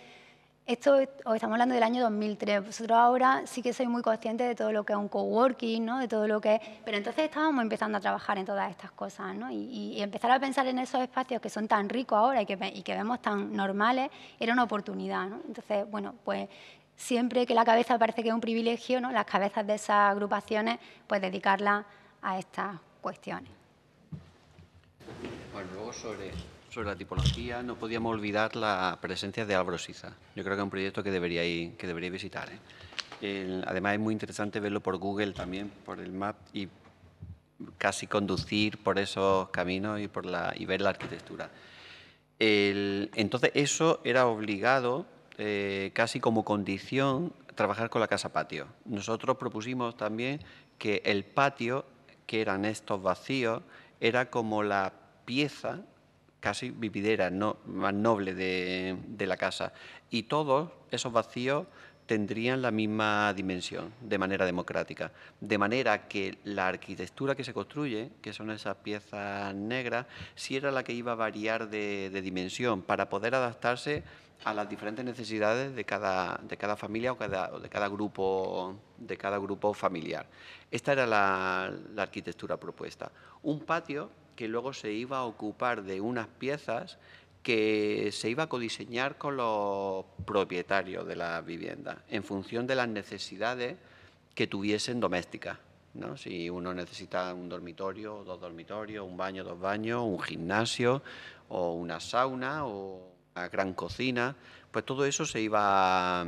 [SPEAKER 3] esto, os estamos hablando del año 2003. Vosotros ahora sí que sois muy conscientes de todo lo que es un coworking, ¿no? De todo lo que Pero entonces estábamos empezando a trabajar en todas estas cosas, ¿no? Y, empezar a pensar en esos espacios que son tan ricos ahora y que, vemos tan normales era una oportunidad, ¿no? Entonces, bueno, pues siempre que la cabeza parece que es un privilegio, ¿no? Las cabezas de esas agrupaciones, pues dedicarlas a estas cuestiones.
[SPEAKER 4] sobre sobre la tipología, no podíamos olvidar la presencia de Álvaro Yo creo que es un proyecto que debería, ir, que debería visitar. ¿eh? además, es muy interesante verlo por Google también, por el map, y casi conducir por esos caminos y, por la, y ver la arquitectura. entonces, eso era obligado, eh, casi como condición, trabajar con la casa patio. Nosotros propusimos también que el patio, que eran estos vacíos, era como la pieza casi vividera, no, más noble de, la casa. Y todos esos vacíos tendrían la misma dimensión de manera democrática. De manera que la arquitectura que se construye, que son esas piezas negras, si era la que iba a variar de, dimensión para poder adaptarse a las diferentes necesidades de cada, de cada familia o, cada, de, cada grupo, de cada grupo familiar. Esta era la arquitectura propuesta. Un patio que luego se iba a ocupar de unas piezas que se iba a codiseñar con los propietarios de la vivienda, en función de las necesidades que tuviesen domésticas. Si uno necesita un dormitorio, dos dormitorios, un baño, dos baños, un gimnasio o una sauna o una gran cocina, pues todo eso se iba, a,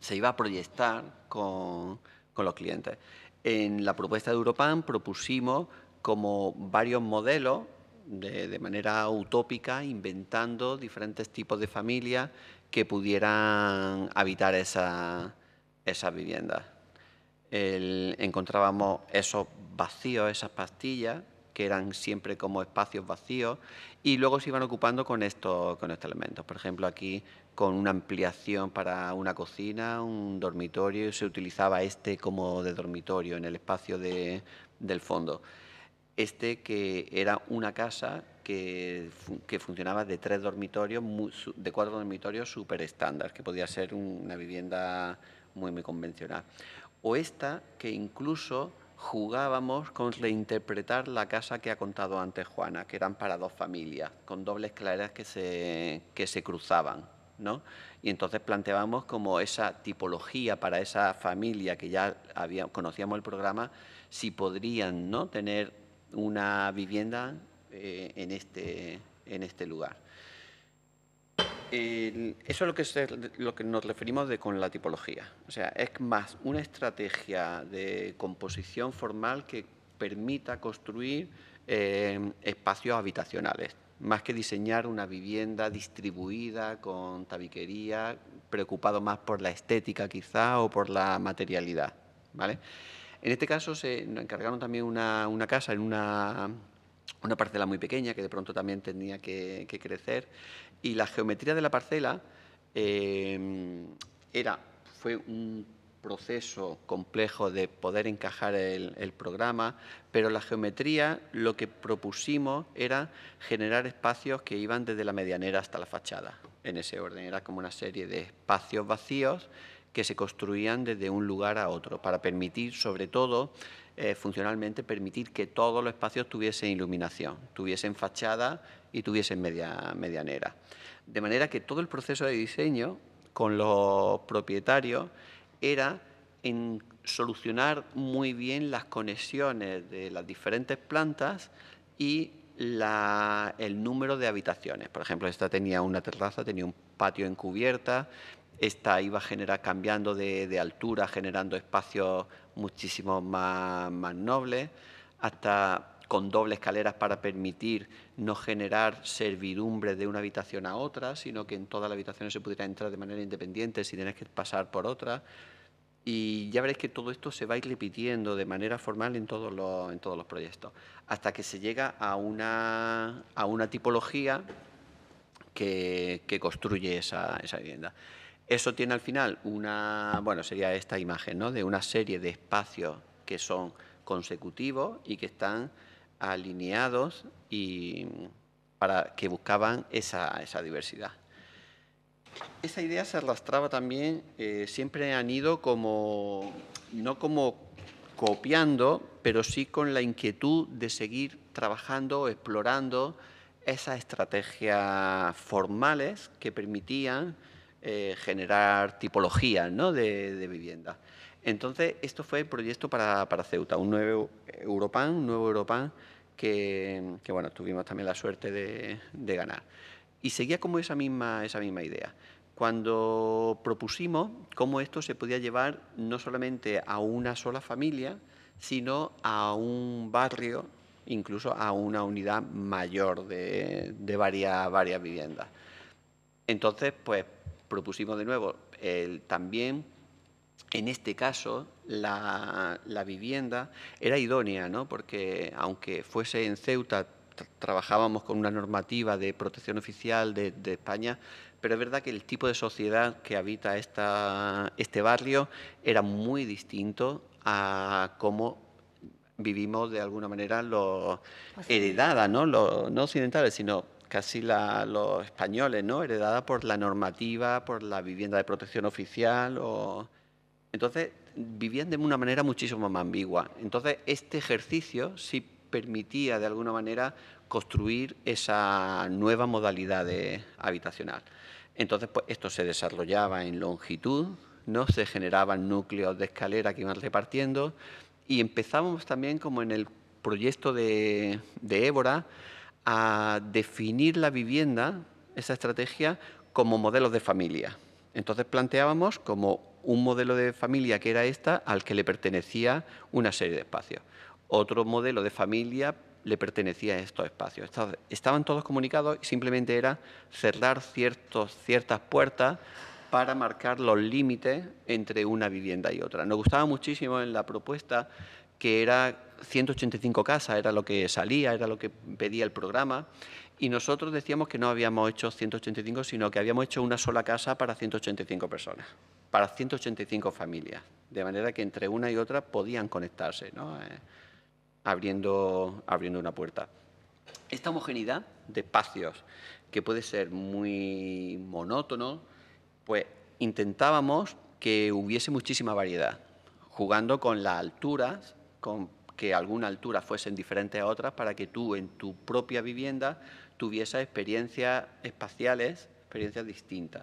[SPEAKER 4] se iba a proyectar con, con los clientes. En la propuesta de Europan propusimos como varios modelos de, manera utópica, inventando diferentes tipos de familias que pudieran habitar esas viviendas. encontrábamos esos vacíos, esas pastillas, que eran siempre como espacios vacíos, y luego se iban ocupando con, esto, con estos elementos. Por ejemplo, aquí con una ampliación para una cocina, un dormitorio, y se utilizaba este como de dormitorio en el espacio de, del fondo. Este que era una casa que, funcionaba de tres dormitorios, de cuatro dormitorios súper estándar, que podía ser una vivienda muy, muy convencional. O esta que incluso jugábamos con reinterpretar la casa que ha contado antes Juana, que eran para dos familias, con dobles claras que se, que se cruzaban. ¿no? Y entonces planteábamos como esa tipología para esa familia que ya había, conocíamos el programa, si podrían ¿no? tener una vivienda eh, en, este, en este lugar. eso es lo que, lo que nos referimos de, con la tipología. O sea, es más una estrategia de composición formal que permita construir eh, espacios habitacionales, más que diseñar una vivienda distribuida con tabiquería, preocupado más por la estética quizá o por la materialidad. ¿vale? En este caso se encargaron también una, casa en una, parcela muy pequeña que de pronto también tenía que, crecer y la geometría de la parcela eh, era, fue un proceso complejo de poder encajar el, programa, pero la geometría lo que propusimos era generar espacios que iban desde la medianera hasta la fachada, en ese orden. Era como una serie de espacios vacíos que se construían desde un lugar a otro, para permitir, sobre todo, eh, funcionalmente, permitir que todos los espacios tuviesen iluminación, tuviesen fachada y tuviesen medianera. De manera que todo el proceso de diseño con los propietarios era en solucionar muy bien las conexiones de las diferentes plantas y el número de habitaciones. Por ejemplo, esta tenía una terraza, tenía un patio encubierta. Esta iba generar cambiando de, altura, generando espacios muchísimo más, nobles, hasta con doble escaleras para permitir no generar servidumbre de una habitación a otra, sino que en todas las habitaciones se pudiera entrar de manera independiente si tener que pasar por otra. Y ya veréis que todo esto se va a ir repitiendo de manera formal en todos los, en todos los proyectos, hasta que se llega a una, tipología que, construye esa vivienda. Eso tiene al final una, bueno, sería esta imagen, ¿no? De una serie de espacios que son consecutivos y que están alineados y mm, para que buscaban esa, diversidad. Esa idea se arrastraba también, eh, siempre han ido como, no como copiando, pero sí con la inquietud de seguir trabajando, explorando esas estrategias formales que permitían eh, generar tipologías ¿no? de, vivienda. Entonces, esto fue el proyecto para, Ceuta, un nuevo Europan, un nuevo Europan que, bueno, tuvimos también la suerte de, ganar. Y seguía como esa misma, esa misma idea. Cuando propusimos cómo esto se podía llevar no solamente a una sola familia, sino a un barrio, incluso a una unidad mayor de, de varias, varias viviendas. Entonces, pues propusimos de nuevo también en este caso, la, vivienda era idónea, ¿no? porque aunque fuese en Ceuta, trabajábamos con una normativa de protección oficial de, España, pero es verdad que el tipo de sociedad que habita esta, este barrio era muy distinto a cómo vivimos de alguna manera los pues heredada, no los no occidentales, sino casi los españoles, ¿no? Heredada por la normativa, por la vivienda de protección oficial o... Entonces, vivían de una manera muchísimo más ambigua. Entonces, este ejercicio sí permitía, de alguna manera, construir esa nueva modalidad de habitacional. Entonces, pues, esto se desarrollaba en longitud, ¿no? se generaban núcleos de escalera que iban repartiendo y empezábamos también, como en el proyecto de, de Évora, a definir la vivienda, esa estrategia, como modelos de familia. Entonces planteábamos como un modelo de familia que era esta al que le pertenecía una serie de espacios. Otro modelo de familia le pertenecía a estos espacios. Estaban todos comunicados y simplemente era cerrar ciertos, ciertas puertas para marcar los límites entre una vivienda y otra. Nos gustaba muchísimo en la propuesta que era 185 casas, era lo que salía, era lo que pedía el programa. Y nosotros decíamos que no habíamos hecho 185, sino que habíamos hecho una sola casa para 185 personas, para 185 familias. De manera que entre una y otra podían conectarse, ¿no? Eh, abriendo, abriendo una puerta. Esta homogeneidad de espacios, que puede ser muy monótono, pues intentábamos que hubiese muchísima variedad, jugando con las alturas con que alguna altura fuesen diferentes a otras para que tú en tu propia vivienda tuvieses experiencias espaciales, experiencias distintas.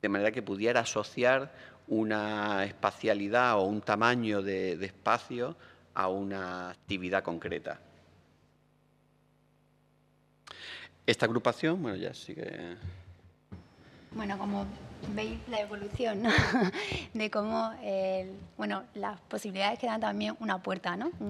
[SPEAKER 4] De manera que pudiera asociar una espacialidad o un tamaño de, espacio a una actividad concreta. Esta agrupación, bueno, ya sigue.
[SPEAKER 3] Bueno, como veis la evolución [LAUGHS] de cómo eh, bueno, las posibilidades que dan también una puerta, ¿no? [LAUGHS]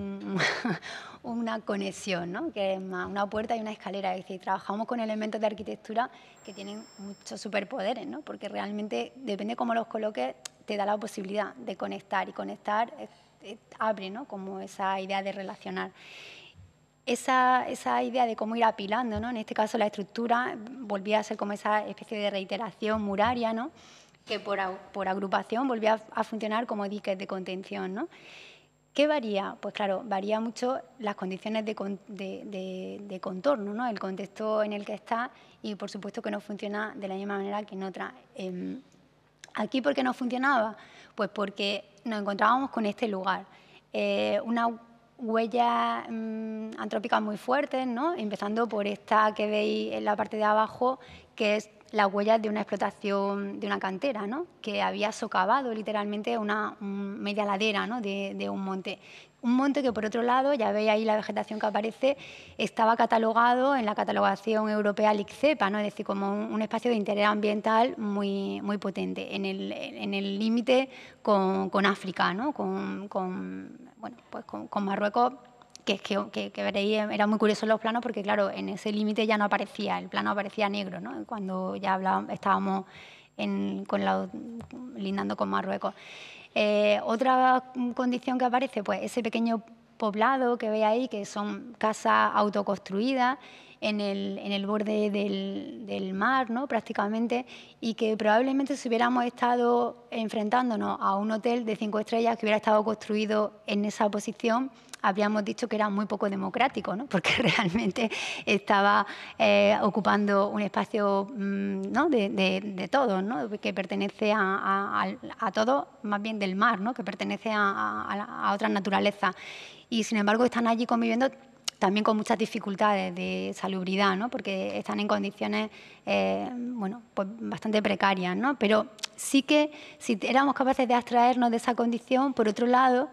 [SPEAKER 3] una conexión, ¿no? que es más una puerta y una escalera. Es decir, trabajamos con elementos de arquitectura que tienen muchos superpoderes, ¿no? porque realmente depende cómo los coloques, te da la posibilidad de conectar y conectar abre ¿no? como esa idea de relacionar esa, esa, idea de cómo ir apilando, ¿no? En este caso la estructura volvía a ser como esa especie de reiteración muraria, ¿no? Que por, por agrupación volvía a, funcionar como diques de contención, ¿no? ¿Qué varía? Pues claro, varía mucho las condiciones de, de, contorno, ¿no? El contexto en el que está y por supuesto que no funciona de la misma manera que en otra. Em, ¿Aquí por qué no funcionaba? Pues porque nos encontrábamos con este lugar. Eh, una huellas mm, antrópicas muy fuertes, ¿no? empezando por esta que veis en la parte de abajo, que es la huella de una explotación de una cantera, ¿no? que había socavado literalmente una media ladera de, un monte. Un monte que, por otro lado, ya veis ahí la vegetación que aparece, estaba catalogado en la catalogación europea LICCEPA, ¿no? es decir, como un, espacio de interés ambiental muy, muy potente, en el límite con, África, ¿no? con, con bueno, pues con, Marruecos que, que, que veréis, era muy curioso los planos porque, claro, en ese límite ya no aparecía, el plano aparecía negro, ¿no? cuando ya hablábamos, estábamos con lindando con Marruecos. Eh, otra condición que aparece, pues ese pequeño poblado que ve ahí, que son casas autoconstruidas en el, borde del, mar, ¿no? prácticamente, y que probablemente si hubiéramos estado enfrentándonos a un hotel de cinco estrellas que hubiera estado construido en esa posición, habríamos dicho que era muy poco democrático, [LAUGHS] porque realmente estaba eh, ocupando un espacio mm, de, todos, que pertenece a, a, todos, más bien del mar, ¿no? que pertenece a, a naturaleza... Y sin embargo están allí conviviendo también con muchas dificultades de salubridad, ¿no? porque están en condiciones eh, bueno, pues bastante precarias. Pero sí que si éramos capaces de abstraernos de esa condición, por otro lado,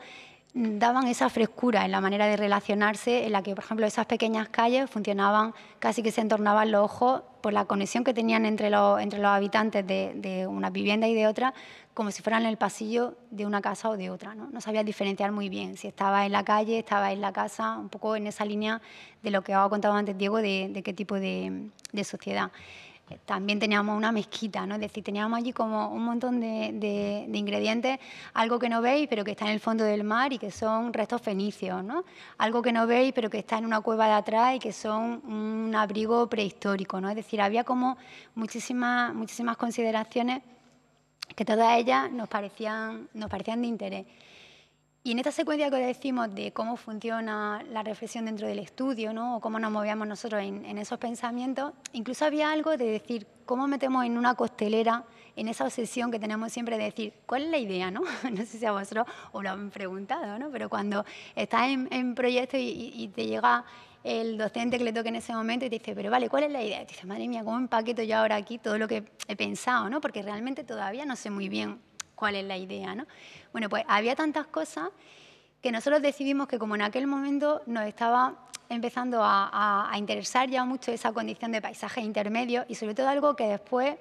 [SPEAKER 3] mm, daban esa frescura en la manera de relacionarse, en la que, por ejemplo, esas pequeñas calles funcionaban, casi que se entornaban los ojos por la conexión que tenían entre los, entre los habitantes de, una vivienda y de otra, como si fueran el pasillo de una casa o de otra. ¿no? no sabía diferenciar muy bien si estaba en la calle, estaba en la casa, un poco en esa línea de lo que os contado antes Diego, de, qué tipo de sociedad. Eh, también teníamos una mezquita, ¿no? Es decir, teníamos allí como un montón de, ingredientes, algo que no veis, pero que está en el fondo del mar y que son restos fenicios, ¿no? Algo que no veis, pero que está en una cueva de atrás y que son un abrigo prehistórico, ¿no? Es decir, había como muchísimas, consideraciones que todas ellas nos parecían de interés. Y en esta secuencia que decimos de cómo funciona la reflexión dentro del estudio, ¿no? o cómo nos movíamos nosotros en, esos pensamientos, incluso había algo de decir cómo metemos en una costelera, en esa obsesión que tenemos siempre de decir, ¿cuál es la idea? No, [LAUGHS] no sé si a vosotros os lo han preguntado, ¿no? pero cuando estás en, proyecto y, te llega el docente que le toque en ese momento y te dice, pero vale, ¿cuál es la idea? Y te dice, madre mía, ¿cómo empaqueto yo ahora aquí todo lo que he pensado? ¿no? Porque realmente todavía no sé muy bien cuál es la idea, ¿no? Bueno, pues había tantas cosas que nosotros decidimos que como en aquel momento nos estaba empezando a, interesar ya mucho esa condición de paisaje intermedio y sobre todo algo que después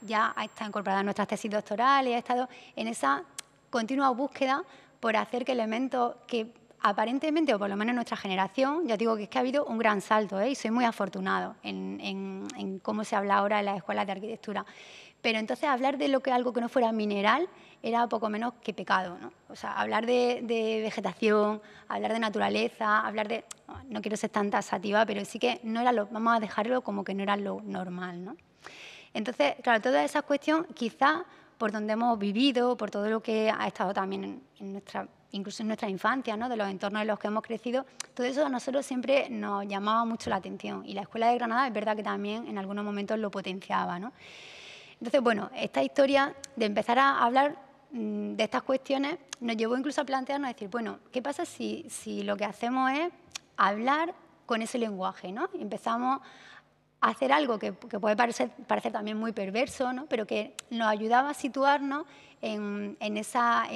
[SPEAKER 3] ya está incorporada en nuestras tesis doctorales, ha estado en esa continua búsqueda por hacer que elementos que aparentemente, o por lo menos nuestra generación, ya digo que es que ha habido un gran salto ¿eh? y soy muy afortunado en cómo se habla ahora en las escuelas de arquitectura. Pero entonces hablar de lo que algo que no fuera mineral era poco menos que pecado, ¿no? O sea, hablar de, vegetación, hablar de naturaleza, hablar de... No quiero ser tan tasativa, pero sí que no era lo... Vamos a dejarlo como que no era lo normal, ¿no? Entonces, claro, toda esa cuestión quizá por donde hemos vivido, por todo lo que ha estado también en, nuestra incluso en nuestra infancia, ¿no? de los entornos en los que hemos crecido, todo eso a nosotros siempre nos llamaba mucho la atención. Y la Escuela de Granada es verdad que también en algunos momentos lo potenciaba. ¿no? Entonces, bueno, esta historia de empezar a hablar mm, de estas cuestiones nos llevó incluso a plantearnos, a decir, bueno, ¿qué pasa si, lo que hacemos es hablar con ese lenguaje? ¿no? Empezamos a hacer algo que, puede parecer, parecer, también muy perverso, ¿no? pero que nos ayudaba a situarnos en, esa,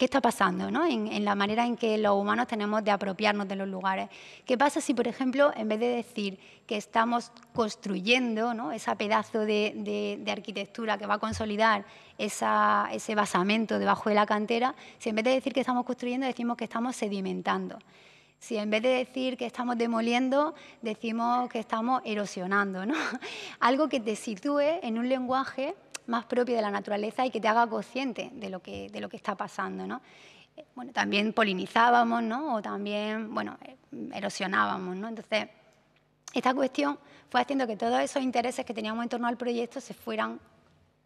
[SPEAKER 3] ¿Qué está pasando en, la manera en que los humanos tenemos de apropiarnos de los lugares? ¿Qué pasa si, por ejemplo, en vez de decir que estamos construyendo ¿no? ese pedazo de, arquitectura que va a consolidar ese basamento debajo de la cantera, si en vez de decir que estamos construyendo decimos que estamos sedimentando? Si en vez de decir que estamos demoliendo, decimos que estamos erosionando, [LAUGHS] Algo que te sitúe en un lenguaje más propia de la naturaleza y que te haga consciente de lo que, de lo que está pasando. ¿no? Eh, bueno, también polinizábamos ¿no? o también bueno, eh, erosionábamos. ¿no? Entonces, esta cuestión fue haciendo que todos esos intereses que teníamos en torno al proyecto se fueran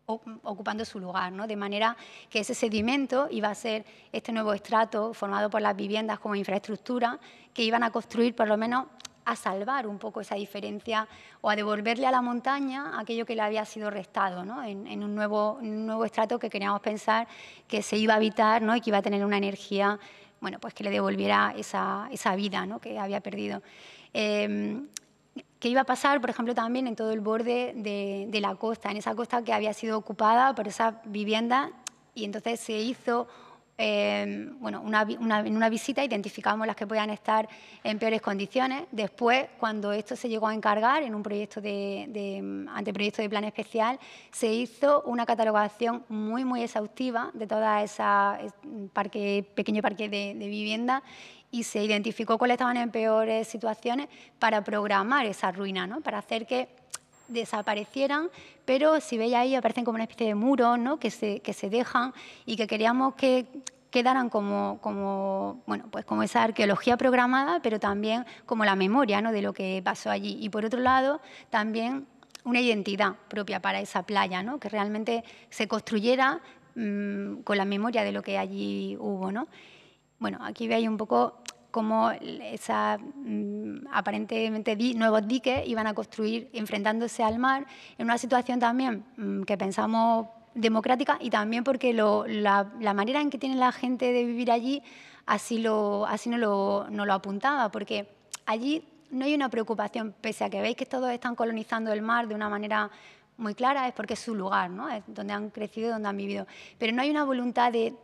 [SPEAKER 3] ocupando su lugar, ¿no? de manera que ese sedimento iba a ser este nuevo estrato formado por las viviendas como infraestructura que iban a construir por lo menos a salvar un poco esa diferencia o a devolverle a la montaña aquello que le había sido restado en, un nuevo, nuevo estrato que queríamos pensar que se iba a habitar ¿no? y que iba a tener una energía bueno, pues que le devolviera esa, vida ¿no? que había perdido. ¿Qué em, que iba a pasar, por ejemplo, también en todo el borde de, la costa, en esa costa que había sido ocupada por esa vivienda y entonces se hizo Em, bueno, en una visita identificamos las que podían estar en peores condiciones. Después, cuando esto se llegó a encargar en un proyecto de, em, anteproyecto de plan especial, se hizo una catalogación muy, muy exhaustiva de toda ese pequeño parque de, de vivienda y se identificó cuáles estaban en peores situaciones para programar esa ruina, ¿no? para hacer que desaparecieran, pero si veis ahí aparecen como una especie de muro, ¿no? que, se, que se dejan y que queríamos que quedaran como, como, bueno, pues como esa arqueología programada, pero también como la memoria ¿no? de lo que pasó allí. Y por otro lado, también una identidad propia para esa playa, ¿no? que realmente se construyera mm, con la memoria de lo que allí hubo. ¿no? Bueno, aquí veis un poco cómo esos mm, aparentemente nuevos diques iban a construir enfrentándose al mar en una situación también mm, que pensamos democrática y también porque la, manera en que tiene la gente de vivir allí así, lo, no, lo, no lo apuntaba, porque allí no hay una preocupación, pese a que veis que todos están colonizando el mar de una manera muy clara, es porque es su lugar, ¿no? es donde han crecido, donde han vivido. Pero no hay una voluntad de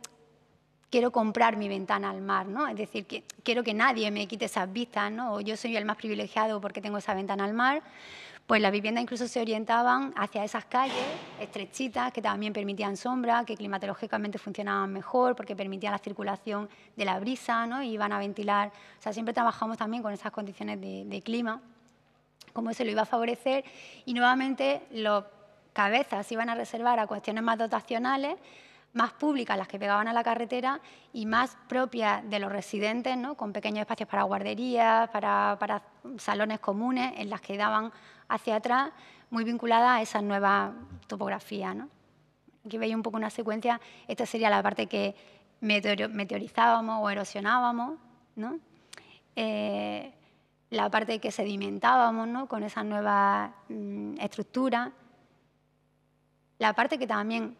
[SPEAKER 3] quiero comprar mi ventana al mar, ¿no? Es decir, que, quiero que nadie me quite esas vistas, ¿no? O yo soy el más privilegiado porque tengo esa ventana al mar. Pues las viviendas incluso se orientaban hacia esas calles estrechitas que también permitían sombra, que climatológicamente funcionaban mejor porque permitían la circulación de la brisa, ¿no? Y iban a ventilar. O sea, siempre trabajamos también con esas condiciones de, clima, como se lo iba a favorecer. Y nuevamente los cabezas se iban a reservar a cuestiones más dotacionales más públicas, las que pegaban a la carretera, y más propias de los residentes, ¿no? con pequeños espacios para guarderías, para, salones comunes, en las que daban hacia atrás, muy vinculadas a esa nueva topografía. Aquí veis un poco una secuencia, esta sería la parte que meteorizábamos o erosionábamos, ¿no? Eh, la parte que sedimentábamos con esa nueva mm, estructura, la parte que también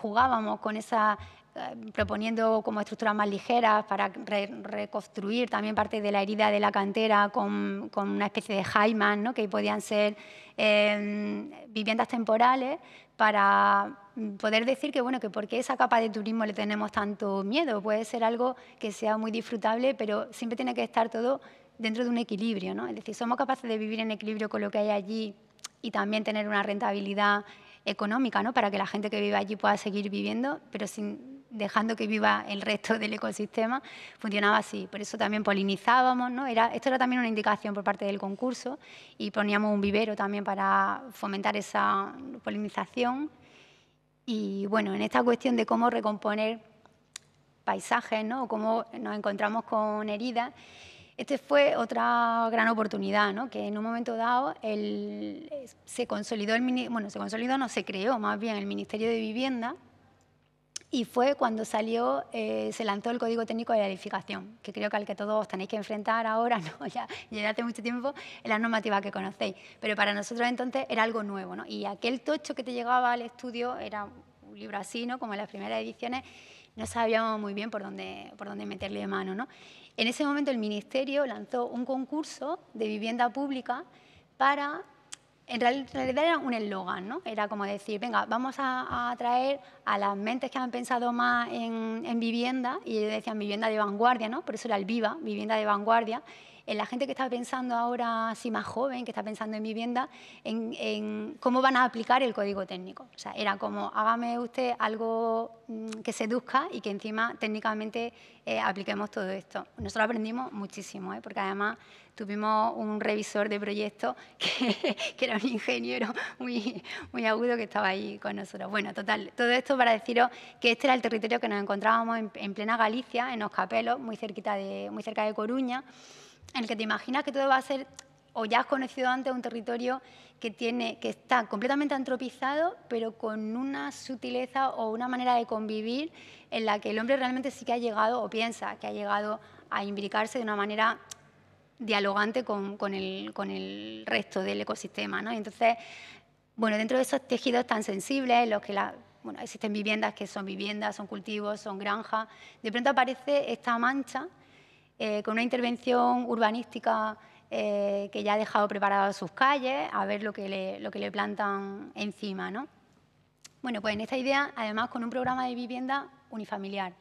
[SPEAKER 3] jugábamos con esa eh, proponiendo como estructuras más ligeras para reconstruir también parte de la herida de la cantera con, una especie de Hyman, ¿no? que podían ser em, viviendas temporales para poder decir que, bueno, que por qué esa capa de turismo le tenemos tanto miedo. Puede ser algo que sea muy disfrutable, pero siempre tiene que estar todo dentro de un equilibrio. ¿no? Es decir, somos capaces de vivir en equilibrio con lo que hay allí y también tener una rentabilidad económica, ¿no? para que la gente que vive allí pueda seguir viviendo, pero sin, dejando que viva el resto del ecosistema, funcionaba así. Por eso también polinizábamos, ¿no? esto era también una indicación por parte del concurso y poníamos un vivero también para fomentar esa polinización. Y bueno, en esta cuestión de cómo recomponer paisajes, ¿no? cómo nos encontramos con heridas, este fue otra gran oportunidad, ¿no? que en un momento dado se consolidó, el, bueno, se consolidó, no, se creó más bien el Ministerio de Vivienda y fue cuando salió, eh, se lanzó el Código Técnico de la Edificación, que creo que al que todos tenéis que enfrentar ahora, [LAUGHS] ¿no? ya, ya hace mucho tiempo, en la normativa que conocéis. Pero para nosotros entonces era algo nuevo, ¿no? y aquel tocho que te llegaba al estudio era un libro así, ¿no? como en las primeras ediciones, no sabíamos muy bien por dónde, por dónde meterle mano. ¿no? En ese momento el Ministerio lanzó un concurso de vivienda pública para, en realidad era un eslogan, ¿no? era como decir, venga, vamos a, atraer a las mentes que han pensado más en, vivienda, y decían vivienda de vanguardia, ¿no? por eso era el VIVA, vivienda de vanguardia, en la gente que está pensando ahora, así más joven, que está pensando en vivienda, en, cómo van a aplicar el código técnico. O sea, era como, hágame usted algo mm, que seduzca y que encima técnicamente eh, apliquemos todo esto. Nosotros aprendimos muchísimo, ¿eh? porque además tuvimos un revisor de proyectos [LAUGHS] que, que, era un ingeniero muy, muy agudo que estaba ahí con nosotros. Bueno, total, todo esto para deciros que este era el territorio que nos encontrábamos en, plena Galicia, en Oscapelo, muy, cerquita de, muy cerca de Coruña en el que te imaginas que todo va a ser, o ya has conocido antes un territorio que, tiene, que está completamente antropizado, pero con una sutileza o una manera de convivir en la que el hombre realmente sí que ha llegado, o piensa que ha llegado a imbricarse de una manera dialogante con, el, resto del ecosistema. ¿no? Entonces, bueno, dentro de esos tejidos tan sensibles, en los que existen viviendas que son viviendas, son cultivos, son granjas, de pronto aparece esta mancha eh, con una intervención urbanística eh, que ya ha dejado preparadas sus calles, a ver lo que le, lo que le plantan encima. ¿no? Bueno, pues en esta idea, además, con un programa de vivienda unifamiliar.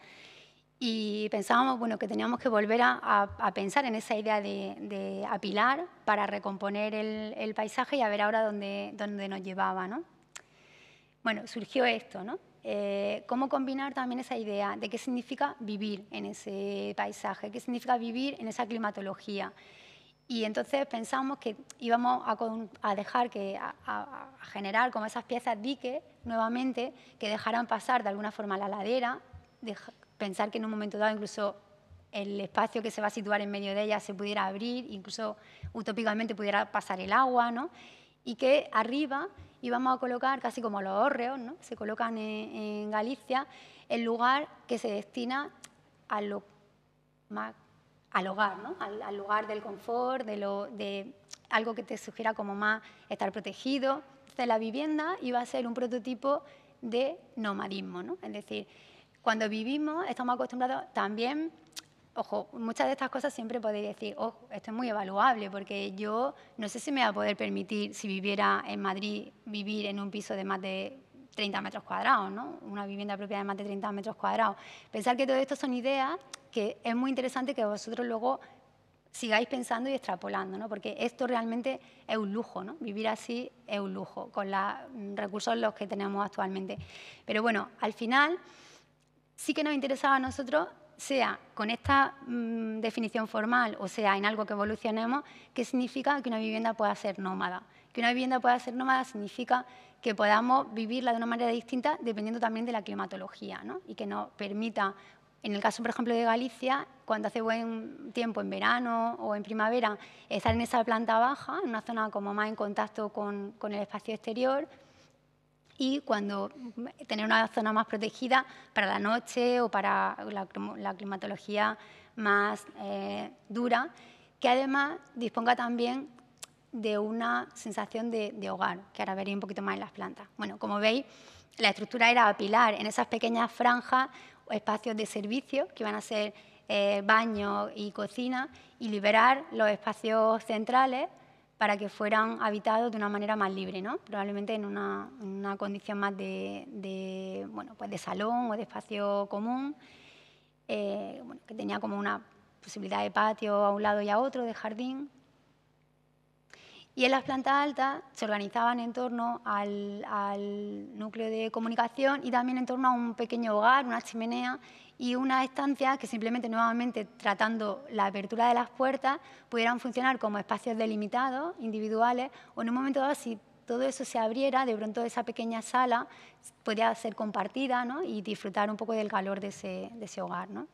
[SPEAKER 3] Y pensábamos bueno, que teníamos que volver a, pensar en esa idea de, apilar para recomponer el, paisaje y a ver ahora dónde, dónde nos llevaba. ¿no? Bueno, surgió esto, ¿no? Eh, cómo combinar también esa idea de qué significa vivir en ese paisaje, qué significa vivir en esa climatología. Y entonces pensamos que íbamos a, dejar que, a, generar como esas piezas diques nuevamente, que dejaran pasar de alguna forma la ladera, pensar que en un momento dado incluso el espacio que se va a situar en medio de ella se pudiera abrir, incluso utópicamente pudiera pasar el agua, ¿no? Y que arriba y vamos a colocar, casi como los hórreos, ¿no? se colocan en, Galicia, el lugar que se destina a al hogar, ¿no? al, lugar del confort, de, lo, de algo que te sugiera como más estar protegido. de la vivienda iba a ser un prototipo de nomadismo, ¿no? es decir, cuando vivimos estamos acostumbrados también ojo, muchas de estas cosas siempre podéis decir, ojo, oh, esto es muy evaluable, porque yo no sé si me va a poder permitir, si viviera en Madrid, vivir en un piso de más de 30 metros cuadrados, ¿no? Una vivienda propia de más de 30 metros cuadrados. Pensar que todo esto son ideas que es muy interesante que vosotros luego sigáis pensando y extrapolando, ¿no? Porque esto realmente es un lujo, ¿no? Vivir así es un lujo, con los mm, recursos los que tenemos actualmente. Pero bueno, al final sí que nos interesaba a nosotros sea con esta mm, definición formal o sea en algo que evolucionemos, ¿qué significa que una vivienda pueda ser nómada? Que una vivienda pueda ser nómada significa que podamos vivirla de una manera distinta dependiendo también de la climatología ¿no? y que nos permita, en el caso, por ejemplo, de Galicia, cuando hace buen tiempo en verano o en primavera, estar en esa planta baja, en una zona como más en contacto con el espacio exterior, y cuando mm, tener una zona más protegida para la noche o para la, climatología más eh, dura, que además disponga también de una sensación de, hogar, que ahora vería un poquito más en las plantas. Bueno, como veis, la estructura era apilar en esas pequeñas franjas o espacios de servicio, que van a ser eh, baños y cocina, y liberar los espacios centrales para que fueran habitados de una manera más libre, ¿no? probablemente en una, condición más de, bueno, pues de salón o de espacio común, eh, que tenía como una posibilidad de patio a un lado y a otro, de jardín, y en las plantas altas se organizaban en torno al, núcleo de comunicación y también en torno a un pequeño hogar, una chimenea y una estancia que simplemente nuevamente tratando la apertura de las puertas pudieran funcionar como espacios delimitados, individuales, o en un momento dado si todo eso se abriera, de pronto esa pequeña sala podía ser compartida y disfrutar un poco del calor de ese, de ese hogar. ¿no?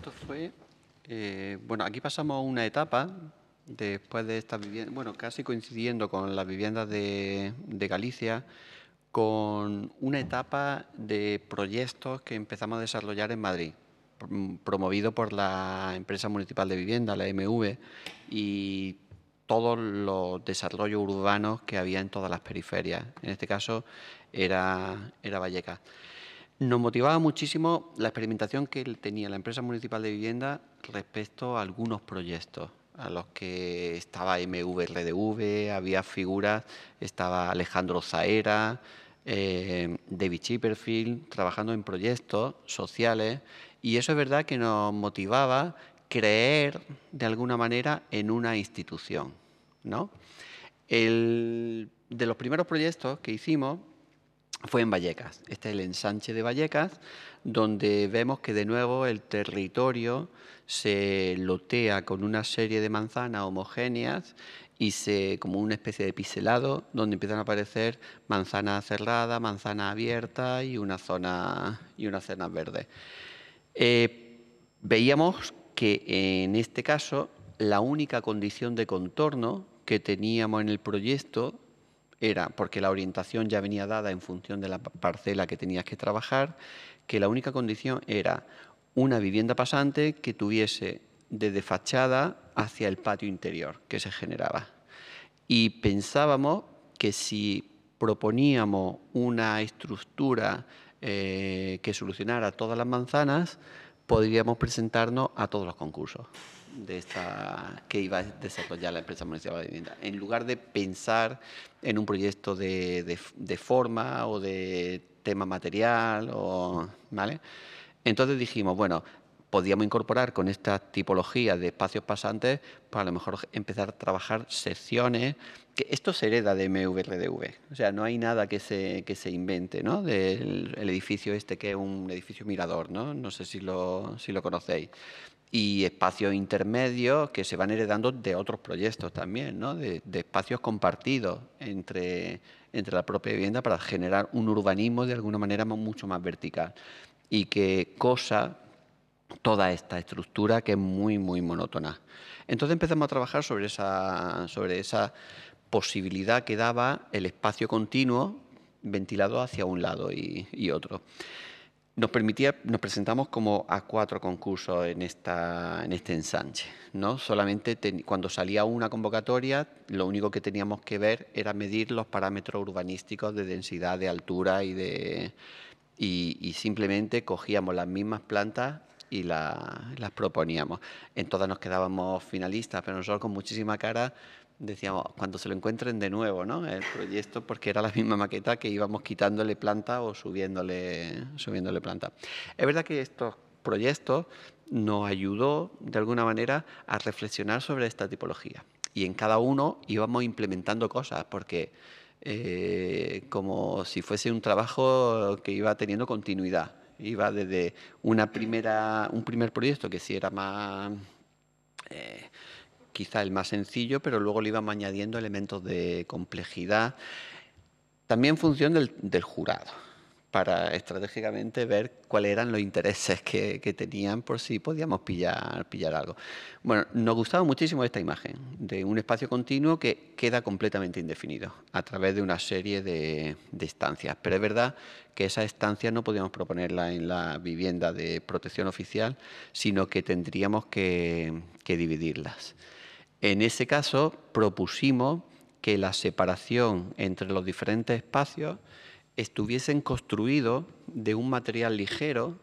[SPEAKER 4] esto fue, eh, bueno, aquí pasamos una etapa después de esta vivienda bueno, casi coincidiendo con las viviendas de, Galicia, con una etapa de proyectos que empezamos a desarrollar en Madrid promovido por la empresa municipal de vivienda, la MV, y todos los desarrollos urbanos que había en todas las periferias. En este caso era, era Vallecas. Nos motivaba muchísimo la experimentación que tenía la empresa municipal de vivienda respecto a algunos proyectos a los que estaba MVRDV, había figuras, estaba Alejandro Zaera, eh, David Chipperfield, trabajando en proyectos sociales, y eso es verdad que nos motivaba creer de alguna manera en una institución. ¿no? El, de los primeros proyectos que hicimos fue en Vallecas. Este es el ensanche de Vallecas, donde vemos que de nuevo el territorio se lotea con una serie de manzanas homogéneas y se como una especie de piselado, donde empiezan a aparecer manzanas cerradas, manzanas abiertas y una zona y unas zonas verdes. Eh, veíamos que en este caso la única condición de contorno que teníamos en el proyecto era porque la orientación ya venía dada en función de la parcela que tenías que trabajar, que la única condición era una vivienda pasante que tuviese desde fachada hacia el patio interior que se generaba. Y pensábamos que si proponíamos una estructura eh, que solucionara todas las manzanas, podríamos presentarnos a todos los concursos de esta, que iba a desarrollar la empresa municipal de vivienda. En lugar de pensar en un proyecto de, forma o de tema material, o, ¿vale? Entonces dijimos, bueno, podíamos incorporar con esta tipología de espacios pasantes para a lo mejor empezar a trabajar secciones, que esto se hereda de MVRDV, o sea, no hay nada que se, se invente, ¿no? Del edificio este que es un edificio mirador, ¿no? No sé si lo, si lo conocéis y espacios intermedios que se van heredando de otros proyectos también, ¿no? de, espacios compartidos entre, entre la propia vivienda para generar un urbanismo de alguna manera mucho más vertical. Y que cosa toda esta estructura que es muy, muy monótona. Entonces empezamos a trabajar sobre esa, sobre esa posibilidad que daba el espacio continuo ventilado hacia un lado y otro nos permitía, nos presentamos como a cuatro concursos en, esta, en este ensanche. ¿no? Solamente cuando salía una convocatoria, lo único que teníamos que ver era medir los parámetros urbanísticos de densidad, de altura y de. Y, simplemente cogíamos las mismas plantas y las proponíamos. En todas nos quedábamos finalistas, pero nosotros con muchísima cara decíamos, cuando se lo encuentren de nuevo, ¿no? El proyecto, porque era la misma maqueta que íbamos quitándole planta o subiéndole, subiéndole planta. Es verdad que estos proyectos nos ayudó, de alguna manera, a reflexionar sobre esta tipología. Y en cada uno íbamos implementando cosas, porque eh, como si fuese un trabajo que iba teniendo continuidad. Iba desde una primera, un primer proyecto que sí era más... Eh, quizá el más sencillo, pero luego le íbamos añadiendo elementos de complejidad, también en función del, jurado para estratégicamente ver cuáles eran los intereses que, tenían por si podíamos pillar, algo. Bueno, nos gustaba muchísimo esta imagen de un espacio continuo que queda completamente indefinido a través de una serie de, estancias. Pero es verdad que esas estancias no podíamos proponerlas en la vivienda de protección oficial, sino que tendríamos que dividirlas. En ese caso, propusimos que la separación entre los diferentes espacios estuviesen construidos de un material ligero,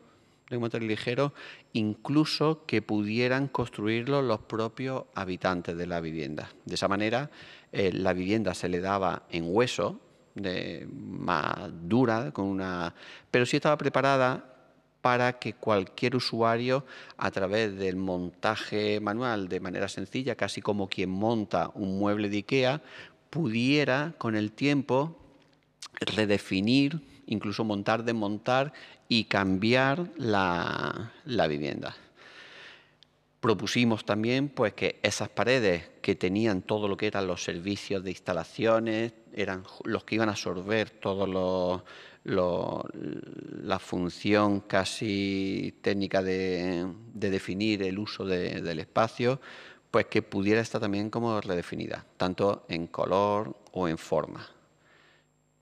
[SPEAKER 4] de un material ligero, incluso que pudieran construirlo los propios habitantes de la vivienda. De esa manera, eh, la vivienda se le daba en hueso, de, más dura, con una, pero sí estaba preparada para que cualquier usuario, a través del montaje manual, de manera sencilla, casi como quien monta un mueble de IKEA, pudiera con el tiempo redefinir, incluso montar, desmontar y cambiar la, la vivienda. Propusimos también pues, que esas paredes que tenían todo lo que eran los servicios de instalaciones, eran los que iban a absorber todos los la función casi técnica de, definir el uso del espacio, pues que pudiera estar también como redefinida, tanto en color o en forma.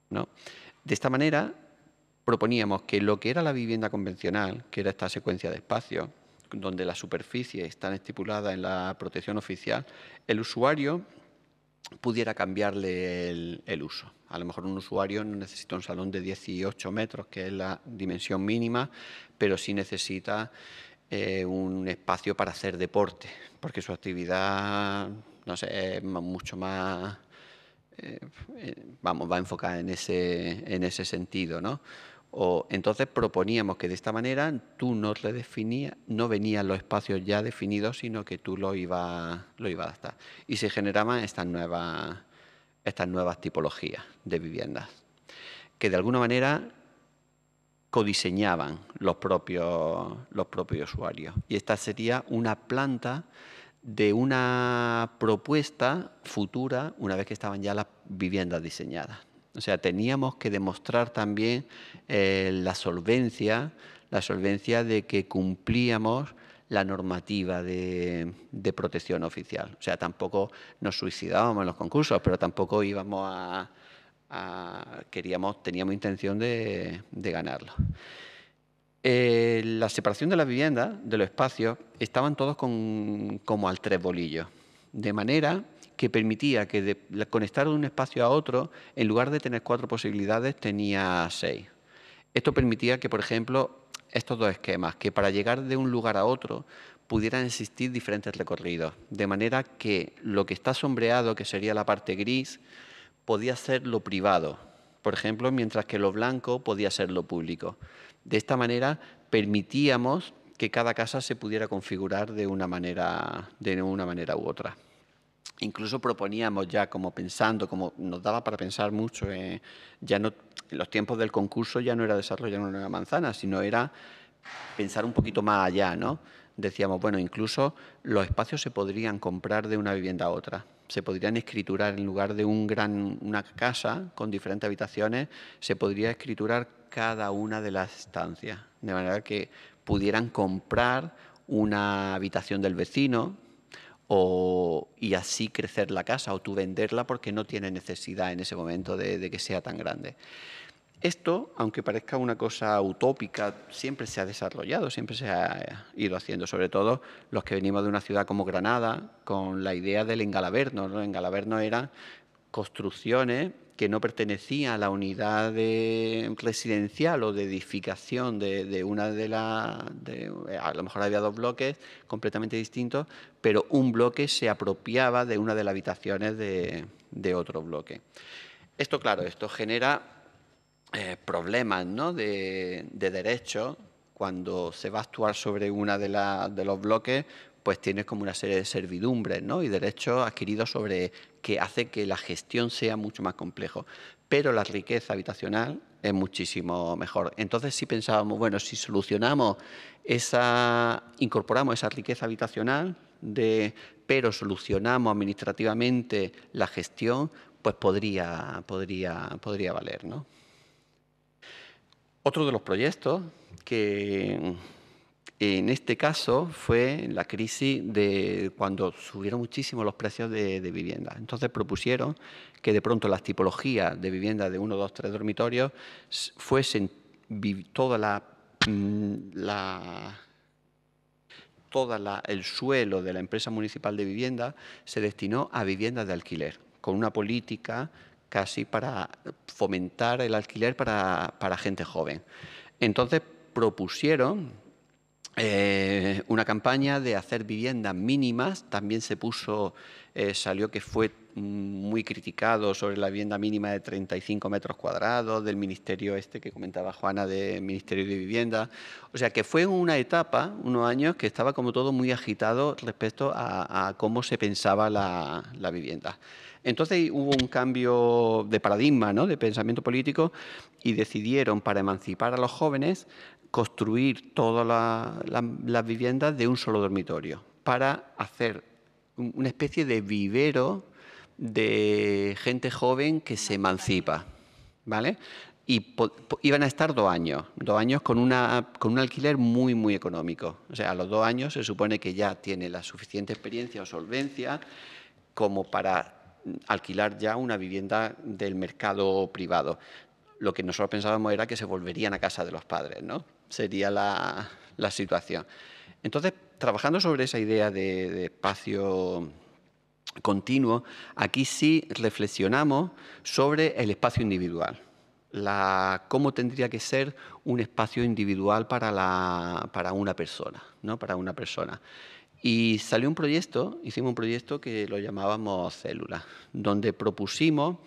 [SPEAKER 4] De esta manera, proponíamos que lo que era la vivienda convencional, que era esta secuencia de espacios, donde las superficies están estipuladas en la protección oficial, el usuario pudiera cambiarle el, uso. A lo mejor un usuario no necesita un salón de 18 metros, que es la dimensión mínima, pero sí necesita eh, un espacio para hacer deporte, porque su actividad, no sé, es mucho más, eh, eh, vamos, va enfocada en ese, en ese sentido, ¿no? O, entonces proponíamos que de esta manera tú no te definías, no venían los espacios ya definidos, sino que tú lo ibas lo iba a adaptar. Y se generaban estas nuevas, estas nuevas tipologías de viviendas, que de alguna manera codiseñaban los propios, los propios usuarios. Y esta sería una planta de una propuesta futura una vez que estaban ya las viviendas diseñadas. O sea, teníamos que demostrar también eh, la solvencia, la solvencia de que cumplíamos la normativa de, protección oficial. O sea, tampoco nos suicidábamos en los concursos, pero tampoco íbamos a... queríamos, teníamos intención de, ganarlo. Eh, la separación de las viviendas, de los espacios, estaban todos como al tres bolillos. De manera que permitía que conectar de un espacio a otro, en lugar de tener cuatro posibilidades, tenía seis. Esto permitía que, por ejemplo, estos dos esquemas, que para llegar de un lugar a otro pudieran existir diferentes recorridos, de manera que lo que está sombreado, que sería la parte gris, podía ser lo privado, por ejemplo, mientras que lo blanco podía ser lo público. De esta manera permitíamos que cada casa se pudiera configurar de una manera, de una manera u otra. Incluso proponíamos ya, como pensando, como nos daba para pensar mucho, eh, ya no, los tiempos del concurso ya no era desarrollar una nueva manzana, sino era pensar un poquito más allá, ¿no? Decíamos, bueno, incluso los espacios se podrían comprar de una vivienda a otra, se podrían escriturar en lugar de un gran, una casa con diferentes habitaciones, se podría escriturar cada una de las estancias, de manera que pudieran comprar una habitación del vecino, o, y así crecer la casa o tú venderla porque no tiene necesidad en ese momento de, que sea tan grande. Esto, aunque parezca una cosa utópica, siempre se ha desarrollado, siempre se ha ido haciendo, sobre todo los que venimos de una ciudad como Granada, con la idea del engalaverno. ¿no? El engalaberno eran construcciones que no pertenecía a la unidad residencial o de edificación de, una de las... A lo mejor había dos bloques completamente distintos, pero un bloque se apropiaba de una de las habitaciones de, otro bloque. Esto, claro, esto genera eh, problemas ¿no? de, derechos. Cuando se va a actuar sobre uno de, de los bloques, pues tienes como una serie de servidumbres ¿no? y derechos adquiridos sobre que hace que la gestión sea mucho más complejo. Pero la riqueza habitacional es muchísimo mejor. Entonces si pensábamos, bueno, si solucionamos esa, incorporamos esa riqueza habitacional, de, pero solucionamos administrativamente la gestión, pues podría, podría, podría valer. ¿no? Otro de los proyectos que, en este caso fue la crisis de cuando subieron muchísimo los precios de, vivienda. Entonces propusieron que de pronto las tipologías de vivienda de uno, dos, tres dormitorios fuesen toda la, mm, la todo el suelo de la empresa municipal de vivienda se destinó a viviendas de alquiler, con una política casi para fomentar el alquiler para, para gente joven. Entonces propusieron eh, una campaña de hacer viviendas mínimas, también se puso, eh, salió que fue muy criticado sobre la vivienda mínima de 35 metros cuadrados del ministerio este que comentaba Juana de Ministerio de Vivienda. O sea que fue una etapa, unos años, que estaba como todo muy agitado respecto a, cómo se pensaba la vivienda. Entonces hubo un cambio de paradigma, ¿no? de pensamiento político, y decidieron para emancipar a los jóvenes construir todas las viviendas de un solo dormitorio, para hacer una especie de vivero de gente joven que se emancipa. ¿Vale? y iban a estar dos años, dos años con, una, con un alquiler muy, muy económico. O sea, a los dos años se supone que ya tiene la suficiente experiencia o solvencia como para alquilar ya una vivienda del mercado privado. Lo que nosotros pensábamos era que se volverían a casa de los padres, ¿no? Sería la, situación. Entonces, trabajando sobre esa idea de, espacio continuo, aquí sí reflexionamos sobre el espacio individual. La, cómo tendría que ser un espacio individual para, para una persona, ¿no? Para una persona. Y salió un proyecto, hicimos un proyecto que lo llamábamos Célula, donde propusimos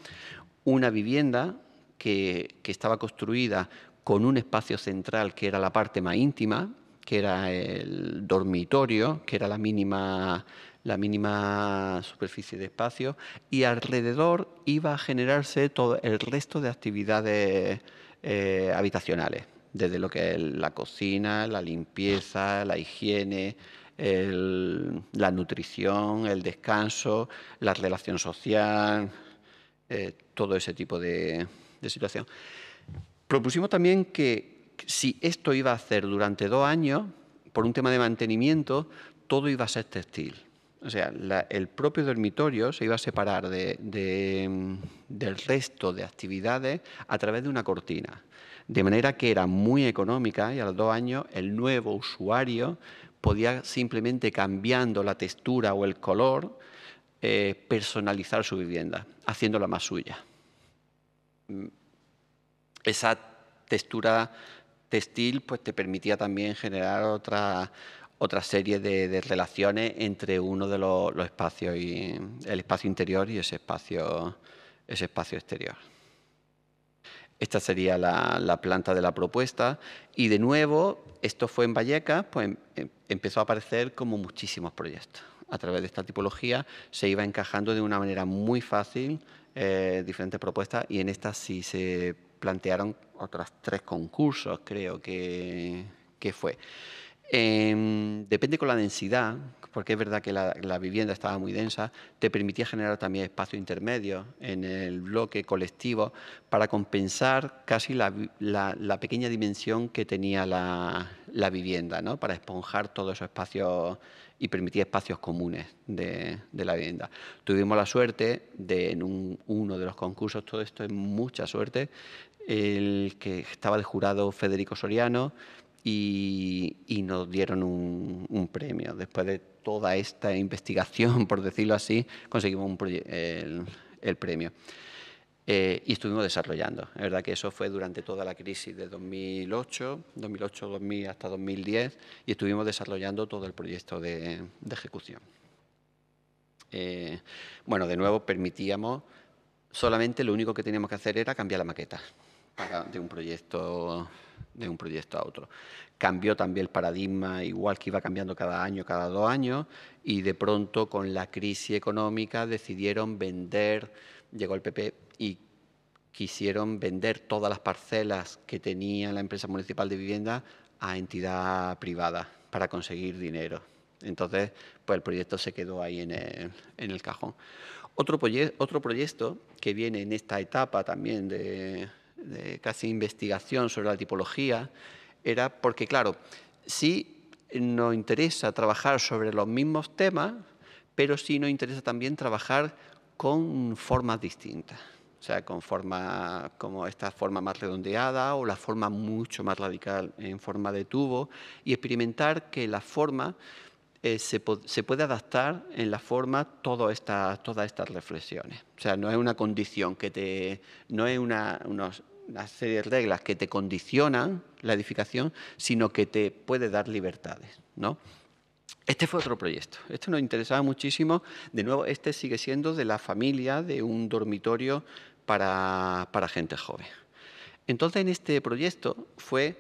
[SPEAKER 4] una vivienda que, estaba construida con un espacio central que era la parte más íntima, que era el dormitorio, que era la mínima, la mínima superficie de espacio, y alrededor iba a generarse todo el resto de actividades eh, habitacionales, desde lo que es la cocina, la limpieza, la higiene, el, la nutrición, el descanso, la relación social, eh, todo ese tipo de, situación. Propusimos también que si esto iba a hacer durante dos años, por un tema de mantenimiento, todo iba a ser textil. O sea, el propio dormitorio se iba a separar de, del resto de actividades a través de una cortina. De manera que era muy económica y a los dos años el nuevo usuario podía simplemente cambiando la textura o el color, eh, personalizar su vivienda, haciéndola más suya. Mm, esa textura textil pues, te permitía también generar otra, serie de, relaciones entre uno de los, espacios, y, el espacio interior y ese espacio exterior. Esta sería la, planta de la propuesta. Y de nuevo, esto fue en Vallecas, pues em, em, empezó a aparecer como muchísimos proyectos. A través de esta tipología se iba encajando de una manera muy fácil eh, diferentes propuestas y en estas sí se plantearon otras tres concursos, creo que, que fue. Em, depende con la densidad, porque es verdad que la, vivienda estaba muy densa, te permitía generar también espacio intermedio en el bloque colectivo para compensar casi la, pequeña dimensión que tenía la, vivienda, ¿no? para esponjar todos esos espacios y permitir espacios comunes de, la vivienda. Tuvimos la suerte de, en uno de los concursos, todo esto es mucha suerte, el que estaba de jurado Federico Soriano, y, nos dieron un, un, premio después de toda esta investigación, [LAUGHS] por decirlo así, conseguimos el, premio. Eh, y estuvimos desarrollando. Es verdad que eso fue durante toda la crisis de 2008, 2008 2000, hasta 2010, y estuvimos desarrollando todo el proyecto de, ejecución. Eh, bueno, de nuevo, permitíamos, solamente lo único que teníamos que hacer era cambiar la maqueta de un proyecto de un proyecto a otro. Cambió también el paradigma, igual que iba cambiando cada año, cada dos años, y de pronto con la crisis económica decidieron vender, llegó el PP y quisieron vender todas las parcelas que tenía la empresa municipal de vivienda a entidad privada para conseguir dinero. Entonces, pues el proyecto se quedó ahí en el, cajón. Otro, otro proyecto que viene en esta etapa también de, casi investigación sobre la tipología, era porque, claro, sí nos interesa trabajar sobre los mismos temas, pero sí nos interesa también trabajar con formas distintas. O sea, con forma como esta forma más redondeada o la forma mucho más radical en forma de tubo y experimentar que la forma eh, se, puede adaptar en la forma todas estas reflexiones. O sea, no es una condición que te. no es una, serie de reglas que te condicionan la edificación, sino que te puede dar libertades. ¿no? Este fue otro proyecto. Este nos interesaba muchísimo. De nuevo, este sigue siendo de la familia de un dormitorio para, para gente joven. Entonces, en este proyecto fue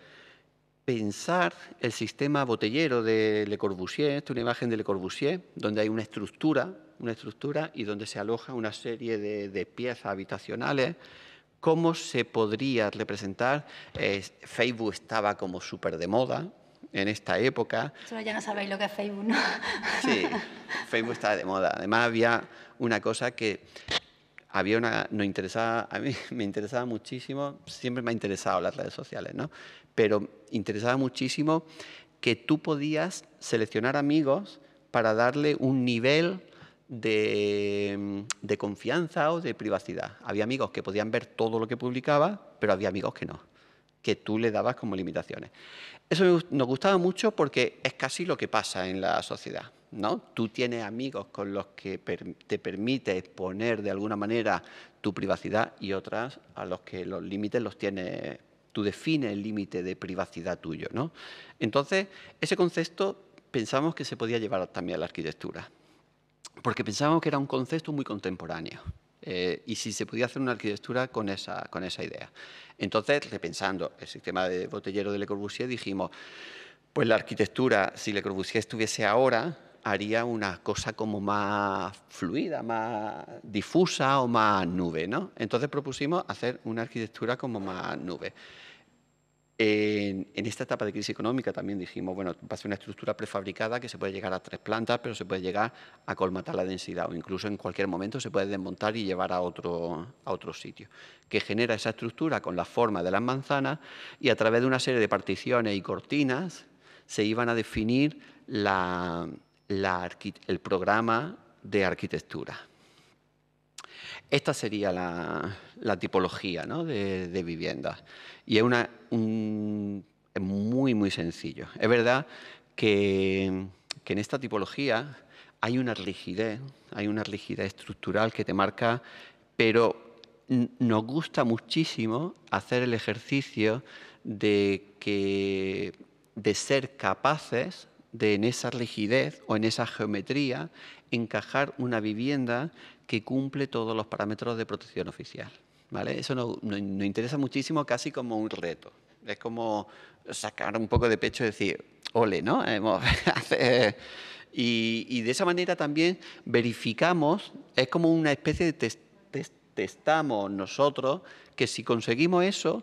[SPEAKER 4] pensar el sistema botellero de Le Corbusier, esta es una imagen de Le Corbusier, donde hay una estructura, una estructura y donde se aloja una serie de, piezas habitacionales cómo se podría representar. Eh, Facebook estaba como súper de moda en esta época.
[SPEAKER 3] Solo ya no sabéis lo que es Facebook, ¿no? Sí,
[SPEAKER 4] Facebook estaba de moda. Además había una cosa que había a mí [LAUGHS] me interesaba muchísimo, siempre me ha interesado las redes sociales, ¿no? Pero interesaba muchísimo que tú podías seleccionar amigos para darle un nivel de, de confianza o de privacidad. Había amigos que podían ver todo lo que publicaba, pero había amigos que no, que tú le dabas como limitaciones. Eso nos gustaba mucho porque es casi lo que pasa en la sociedad. Tú tienes amigos con los que te permite exponer de alguna manera tu privacidad y otras a los que los límites los tienes, tú defines el límite de privacidad tuyo, Entonces, ese concepto pensamos que se podía llevar también a la arquitectura, porque pensábamos que era un concepto muy contemporáneo. Eh, y si se podía hacer una arquitectura con esa, con esa idea. Entonces, repensando el sistema de botellero de Le Corbusier, dijimos, pues la arquitectura, si Le Corbusier estuviese ahora, haría una cosa como más fluida, más difusa o más nube. ¿no? Entonces propusimos hacer una arquitectura como más nube. En, esta etapa de crisis económica también dijimos, bueno, va a ser una estructura prefabricada que se puede llegar a tres plantas, pero se puede llegar a colmatar la densidad o incluso en cualquier momento se puede desmontar y llevar a otro, a otro sitio, que genera esa estructura con la forma de las manzanas y a través de una serie de particiones y cortinas se iban a definir la, el programa de arquitectura. Esta sería la, tipología de, vivienda Y es, una, muy, muy sencillo. Es verdad que, en esta tipología hay una rigidez, hay una rigidez estructural que te marca, pero nos gusta muchísimo hacer el ejercicio de, que, de ser capaces de en esa rigidez o en esa geometría encajar una vivienda que cumple todos los parámetros de protección oficial. ¿vale? Eso nos interesa muchísimo, casi como un reto. Es como sacar un poco de pecho y decir, ole, ¿no? [LAUGHS] y, y, de esa manera también verificamos, es como una especie de testamos nosotros que si conseguimos eso,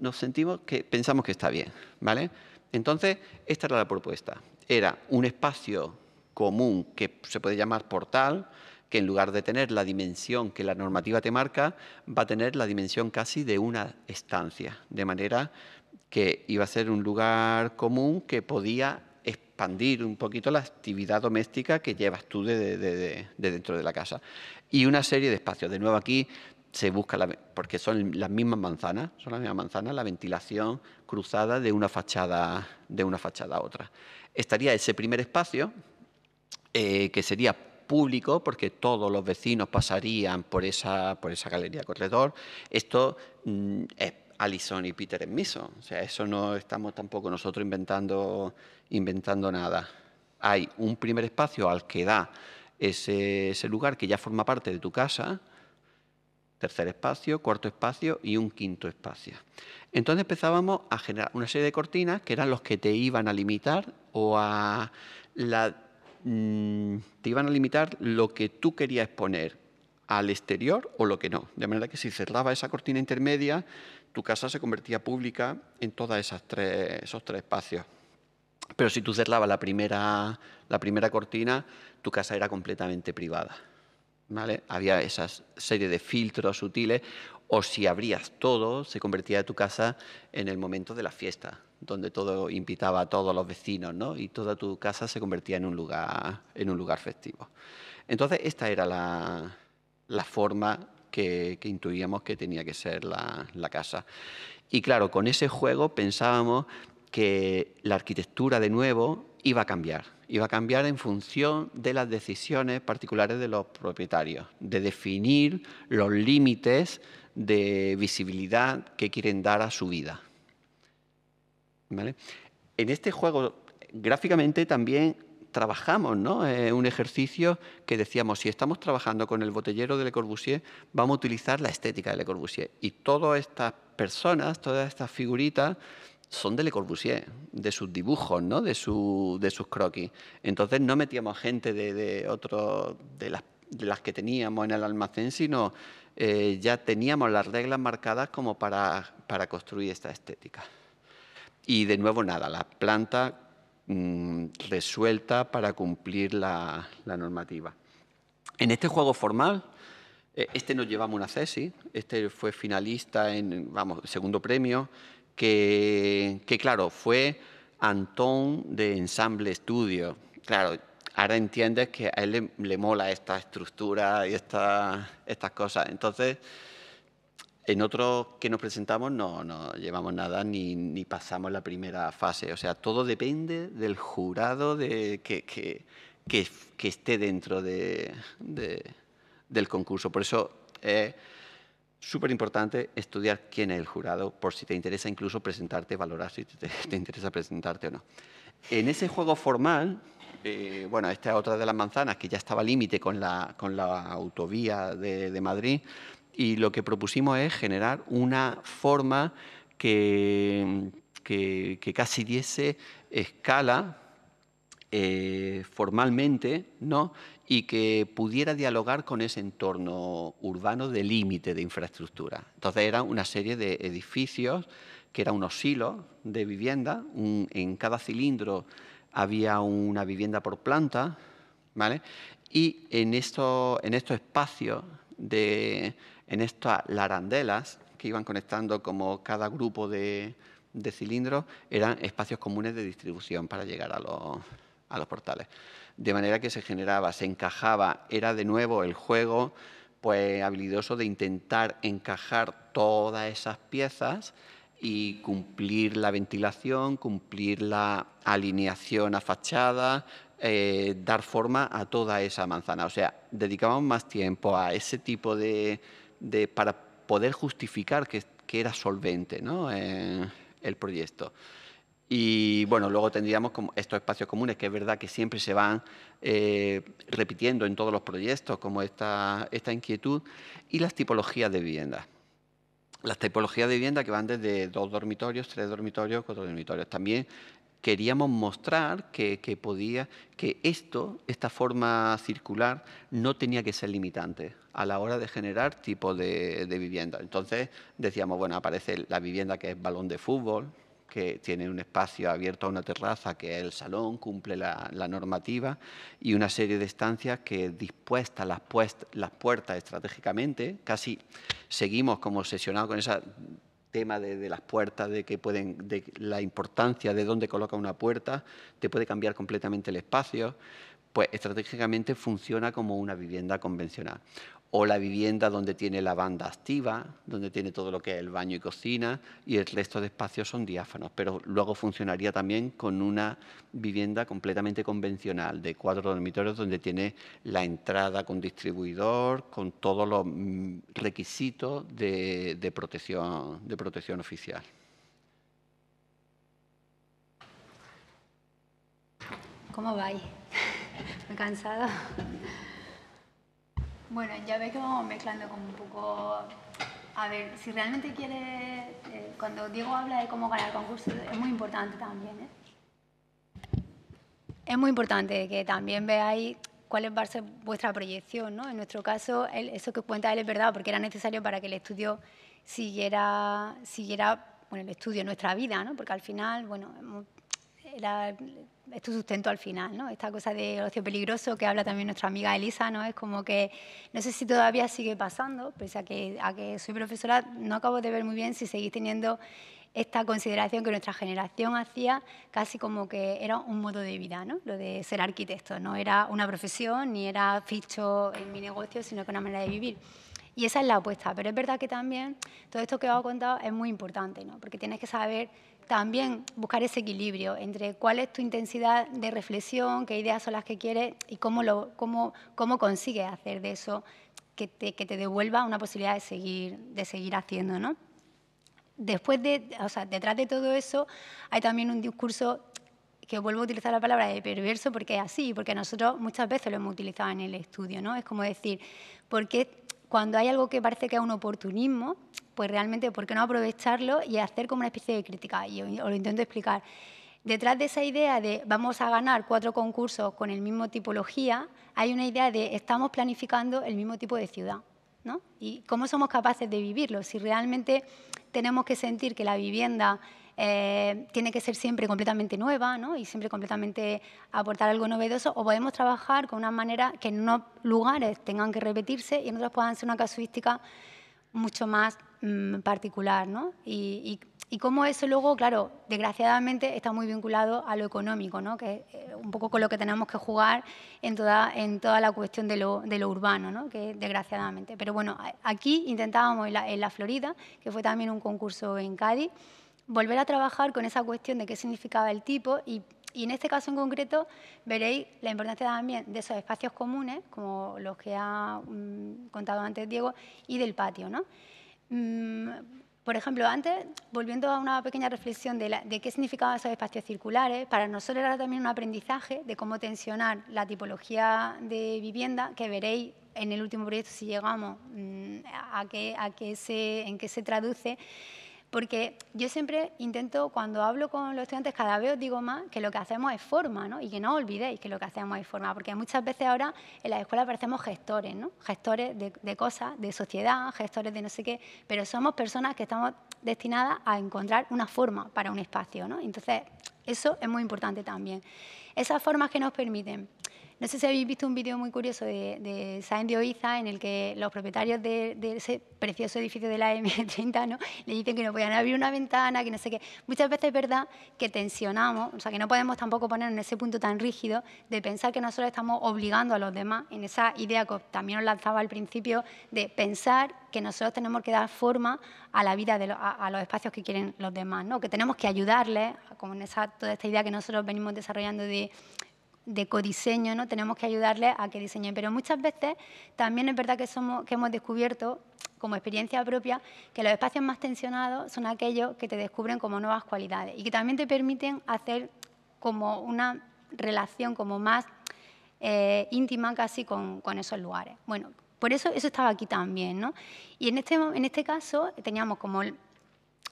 [SPEAKER 4] nos sentimos que pensamos que está bien, ¿vale? Entonces, esta era la propuesta. Era un espacio común que se puede llamar portal, que en lugar de tener la dimensión que la normativa te marca, va a tener la dimensión casi de una estancia, de manera que iba a ser un lugar común que podía expandir un poquito la actividad doméstica que llevas tú de, dentro de la casa. Y una serie de espacios. De nuevo aquí se busca, porque son las mismas manzanas, son las mismas manzanas, la ventilación cruzada de una fachada, de una fachada a otra. Estaría ese primer espacio, eh, que sería público, porque todos los vecinos pasarían por esa, por esa galería corredor. Esto mm, es Alison y Peter Smithson, o sea, eso no estamos tampoco nosotros inventando, inventando nada. Hay un primer espacio al que da ese, ese lugar que ya forma parte de tu casa, tercer espacio, cuarto espacio y un quinto espacio. Entonces empezábamos a generar una serie de cortinas que eran los que te iban a limitar o a mm, te iban a limitar lo que tú querías poner al exterior o lo que no. De manera que si cerraba esa cortina intermedia, tu casa se convertía pública en todos esos tres espacios. Pero si tú cerrabas la primera, la primera cortina, tu casa era completamente privada. Había esa serie de filtros sutiles, o si abrías todo, se convertía tu casa en el momento de la fiesta, donde todo invitaba a todos los vecinos, Y toda tu casa se convertía en un lugar, en un lugar festivo. Entonces, esta era la, la forma que, que, intuíamos que tenía que ser la, la casa. Y claro, con ese juego pensábamos que la arquitectura de nuevo iba a cambiar, y va a cambiar en función de las decisiones particulares de los propietarios, de definir los límites de visibilidad que quieren dar a su vida. En este juego, gráficamente también trabajamos, ¿no? un ejercicio que decíamos, si estamos trabajando con el botellero de Le Corbusier, vamos a utilizar la estética de Le Corbusier. Y todas estas personas, todas estas figuritas, son de Le Corbusier, de sus dibujos, ¿no? de, sus croquis. Entonces no metíamos gente de, otro, de, las, que teníamos en el almacén, sino eh, ya teníamos las reglas marcadas como para, construir esta estética. Y de nuevo nada, la planta mm, resuelta para cumplir la, normativa. En este juego formal, eh, este nos llevamos una cesi, este fue finalista en, vamos, segundo premio que, claro, fue Antón de Ensamble Estudio. Claro, ahora entiendes que a él le, mola esta estructura y estas estas cosas. Entonces, en otro que nos presentamos no, no llevamos nada ni, ni, pasamos la primera fase. O sea, todo depende del jurado de, que, que, que, esté dentro de, del concurso. Por eso súper importante estudiar quién es el jurado, por si te interesa incluso presentarte, valorar si te, interesa presentarte o no. En ese juego formal, eh, bueno, esta es otra de las manzanas que ya estaba límite con la, con la autovía de, Madrid, y lo que propusimos es generar una forma que, que, casi diese escala eh, formalmente, ¿no? y que pudiera dialogar con ese entorno urbano de límite de infraestructura. Entonces era una serie de edificios que eran unos silos de vivienda, en cada cilindro había una vivienda por planta, ¿vale? Y en estos, en estos espacios, en estas larandelas que iban conectando como cada grupo de, de cilindros, eran espacios comunes de distribución para llegar a los, a los portales de manera que se generaba, se encajaba, era de nuevo el juego pues habilidoso de intentar encajar todas esas piezas y cumplir la ventilación, cumplir la alineación a fachada, eh, dar forma a toda esa manzana. O sea, dedicábamos más tiempo a ese tipo de, de para poder justificar que, era solvente ¿no? Eh, el proyecto. Y bueno, luego tendríamos estos espacios comunes, que es verdad que siempre se van eh, repitiendo en todos los proyectos, como esta, inquietud, y las tipologías de vivienda Las tipologías de vivienda que van desde dos dormitorios, tres dormitorios, cuatro dormitorios. También queríamos mostrar que, podía, que esto, esta forma circular, no tenía que ser limitante a la hora de generar tipo de, de vivienda. Entonces decíamos, bueno, aparece la vivienda que es balón de fútbol, que tienen un espacio abierto a una terraza, que es el salón, cumple la, normativa, y una serie de estancias que dispuestas las, puertas estratégicamente, casi seguimos como obsesionados con ese tema de, las puertas, de que pueden, de la importancia de dónde coloca una puerta, te puede cambiar completamente el espacio pues estratégicamente funciona como una vivienda convencional o la vivienda donde tiene la banda activa, donde tiene todo lo que es el baño y cocina, y el resto de espacios son diáfanos, pero luego funcionaría también con una vivienda completamente convencional de cuatro dormitorios donde tiene la entrada con distribuidor, con todos los mm, requisitos de, protección, de protección oficial.
[SPEAKER 3] ¿Cómo vais? ¿Me he cansado? Bueno, ya ve que vamos mezclando como un poco... A ver, si realmente quiere… Eh, cuando Diego habla de cómo ganar concurso, es muy importante también, ¿eh? Es muy importante que también veáis cuál va a ser vuestra proyección, ¿no? En nuestro caso, eso que cuenta él es verdad, porque era necesario para que el estudio siguiera, siguiera bueno, el estudio, nuestra vida, ¿no? Porque al final, bueno, era esto sustento al final, ¿no? Esta cosa de ocio peligroso que habla también nuestra amiga Elisa, ¿no? Es como que, no sé si todavía sigue pasando, pese a que, a que soy profesora, no acabo de ver muy bien si seguís teniendo esta consideración que nuestra generación hacía casi como que era un modo de vida, ¿no? Lo de ser arquitecto, no era una profesión ni era ficho en mi negocio, sino que una manera de vivir. Y esa es la apuesta, pero es verdad que también todo esto que os he contado es muy importante, ¿no? Porque tienes que saber también buscar ese equilibrio entre cuál es tu intensidad de reflexión, qué ideas son las que quieres y cómo, lo, cómo consigues hacer de eso que te, devuelva una posibilidad de seguir, de seguir haciendo, ¿no? Después de, o sea, detrás de todo eso hay también un discurso que vuelvo a utilizar la palabra de perverso porque es así, porque nosotros muchas veces lo hemos utilizado en el estudio, ¿no? Es como decir, ¿por qué cuando hay algo que parece que es un oportunismo, pues realmente, ¿por qué no aprovecharlo y hacer como una especie de crítica? Y os lo intento explicar. Detrás de esa idea de vamos a ganar cuatro concursos con el mismo tipología, hay una idea de estamos planificando el mismo tipo de ciudad. ¿Y cómo somos capaces de vivirlo? Si realmente tenemos que sentir que la vivienda eh, tiene que ser siempre completamente nueva ¿no? y siempre completamente aportar algo novedoso, o podemos trabajar con una manera que en unos lugares tengan que repetirse y en otros puedan ser una casuística mucho más mm, particular. ¿no? Y, cómo eso luego, claro, desgraciadamente está muy vinculado a lo económico, ¿no? que es eh, un poco con lo que tenemos que jugar en toda, la cuestión de lo, urbano, ¿no? que desgraciadamente. Pero bueno, aquí intentábamos en la Florida, que fue también un concurso en Cádiz, volver a trabajar con esa cuestión de qué significaba el tipo y, en este caso en concreto veréis la importancia también de esos espacios comunes, como los que ha mm, contado antes Diego, y del patio. Mm, por ejemplo, antes, volviendo a una pequeña reflexión de, qué significaban esos espacios circulares, para nosotros era también un aprendizaje de cómo tensionar la tipología de vivienda, que veréis en el último proyecto si llegamos mm, a, a se, en qué se traduce, porque yo siempre intento, cuando hablo con los estudiantes, cada vez os digo más que lo que hacemos es forma, ¿no? Y que no olvidéis que lo que hacemos es forma, porque muchas veces ahora en las escuelas parecemos gestores, ¿no? Gestores de, de cosas, de sociedad, gestores de no sé qué, pero somos personas que estamos destinadas a encontrar una forma para un espacio, ¿no? Entonces, eso es muy importante también. Esas formas que nos permiten no sé si habéis visto un vídeo muy curioso de, de Oiza en el que los propietarios de, ese precioso edificio de la M30 ¿no? le dicen que no podían abrir una ventana, que no sé qué. Muchas veces es verdad que tensionamos, o sea, que no podemos tampoco poner en ese punto tan rígido de pensar que nosotros estamos obligando a los demás, en esa idea que también os lanzaba al principio, de pensar que nosotros tenemos que dar forma a la vida, de a, los espacios que quieren los demás, ¿no? que tenemos que ayudarles, como en esa, toda esta idea que nosotros venimos desarrollando de de codiseño, ¿no? Tenemos que ayudarle a que diseñen. Pero muchas veces también es verdad que, somos, que hemos descubierto, como experiencia propia, que los espacios más tensionados son aquellos que te descubren como nuevas cualidades y que también te permiten hacer como una relación como más eh, íntima casi con, esos lugares. Bueno, por eso eso estaba aquí también, Y en este, en este caso teníamos como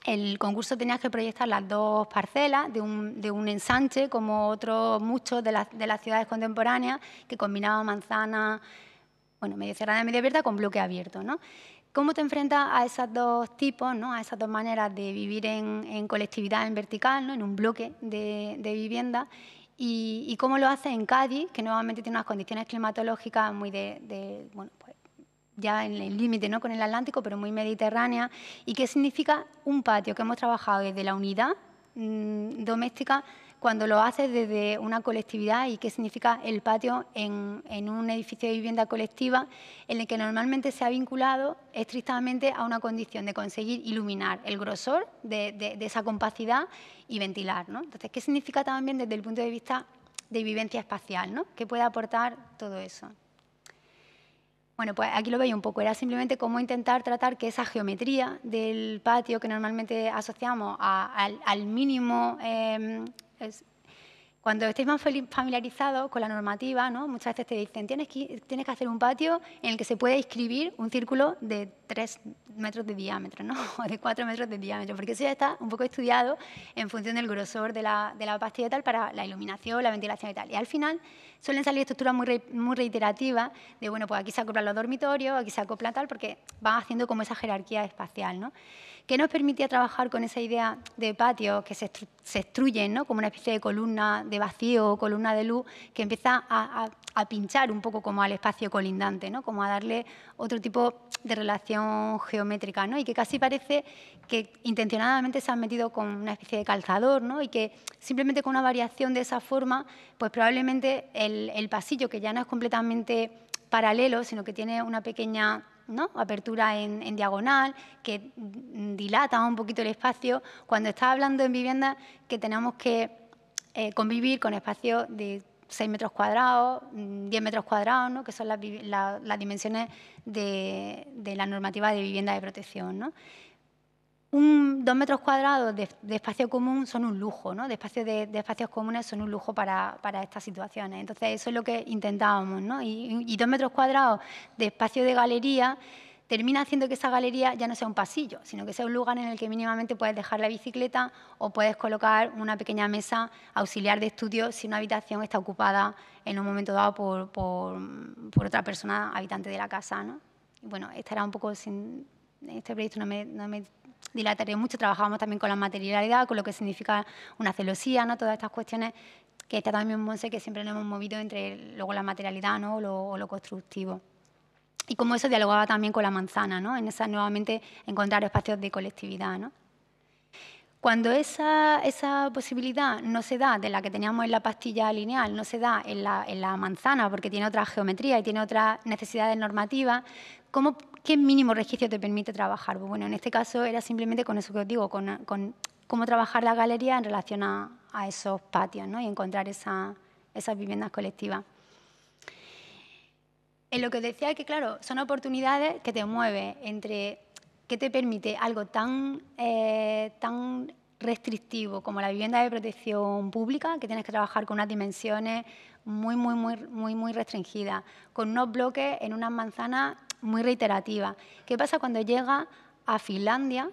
[SPEAKER 3] el concurso tenía que proyectar las dos parcelas de un, ensanche, como otros muchos de, de, las ciudades contemporáneas, que combinaba manzana, bueno, medio cerrada y medio abierta con bloque abierto. ¿no? ¿Cómo te enfrentas a esos dos tipos, ¿no? a esas dos maneras de vivir en, colectividad, en vertical, ¿no? en un bloque de, vivienda? Y, cómo lo haces en Cádiz, que nuevamente tiene unas condiciones climatológicas muy de, de bueno, pues, ya en el límite con el Atlántico, pero muy mediterránea, y qué significa un patio que hemos trabajado desde la unidad mm, doméstica cuando lo haces desde una colectividad y qué significa el patio en, un edificio de vivienda colectiva en el que normalmente se ha vinculado estrictamente a una condición de conseguir iluminar el grosor de, esa compacidad y ventilar. Entonces, ¿qué significa también desde el punto de vista de vivencia espacial? ¿no? ¿Qué puede aportar todo eso? Bueno, pues aquí lo veía un poco, era simplemente cómo intentar tratar que esa geometría del patio que normalmente asociamos al, mínimo em, es, cuando estéis más familiarizados con la normativa, muchas veces te dicen, tienes que, tienes que hacer un patio en el que se pueda inscribir un círculo de 3 metros de diámetro, [LAUGHS] o de 4 metros de diámetro, porque eso ya está un poco estudiado en función del grosor de la, de la pastilla tal para la iluminación, la ventilación y tal. Y al final suelen salir estructuras muy, muy reiterativas de, bueno, pues aquí se acoplan los dormitorios, aquí se acopla tal, porque van haciendo como esa jerarquía espacial. ¿no? que nos permitía trabajar con esa idea de patio que se, se como una especie de columna de vacío o columna de luz que empieza a, pinchar un poco como al espacio colindante, ¿no? como a darle otro tipo de relación geométrica ¿no? y que casi parece que intencionadamente se han metido con una especie de calzador ¿no? y que simplemente con una variación de esa forma, pues probablemente el pasillo que ya no es completamente paralelo, sino que tiene una pequeña apertura en, diagonal, que dilata un poquito el espacio. Cuando está hablando en vivienda que tenemos que eh, convivir con espacios de 6 metros cuadrados, 10 metros cuadrados, que son las, dimensiones de, la normativa de vivienda de protección dos metros cuadrados de, espacio común son un lujo, ¿no? De, espacio de, espacios comunes son un lujo para, estas situaciones. Entonces, eso es lo que intentábamos, ¿no? Y, dos metros cuadrados de espacio de galería termina haciendo que esa galería ya no sea un pasillo, sino que sea un lugar en el que mínimamente puedes dejar la bicicleta o puedes colocar una pequeña mesa auxiliar de estudio si una habitación está ocupada en un momento dado por, otra persona habitante de la casa, ¿no? bueno, estará era un poco sin... Este proyecto no no me dilataré mucho, trabajábamos también con la materialidad, con lo que significa una celosía, ¿no? todas estas cuestiones que está también Monse, que siempre nos hemos movido entre luego la materialidad ¿no? o, lo, constructivo. Y cómo eso dialogaba también con la manzana, ¿no? en esa nuevamente encontrar espacios de colectividad. ¿no? Cuando esa, esa, posibilidad no se da de la que teníamos en la pastilla lineal, no se da en la, en la manzana porque tiene otra geometría y tiene otras necesidades normativas, ¿cómo ¿qué mínimo registro te permite trabajar? Pues bueno, en este caso era simplemente con eso que os digo, con, cómo trabajar la galería en relación a, esos patios y encontrar esas viviendas colectivas. En lo que os decía que, claro, son oportunidades que te mueven entre que te permite algo tan, eh, tan restrictivo como la vivienda de protección pública, que tienes que trabajar con unas dimensiones muy, muy, muy, muy, muy restringidas, con unos bloques en unas manzanas muy reiterativa. ¿Qué pasa cuando llega a Finlandia,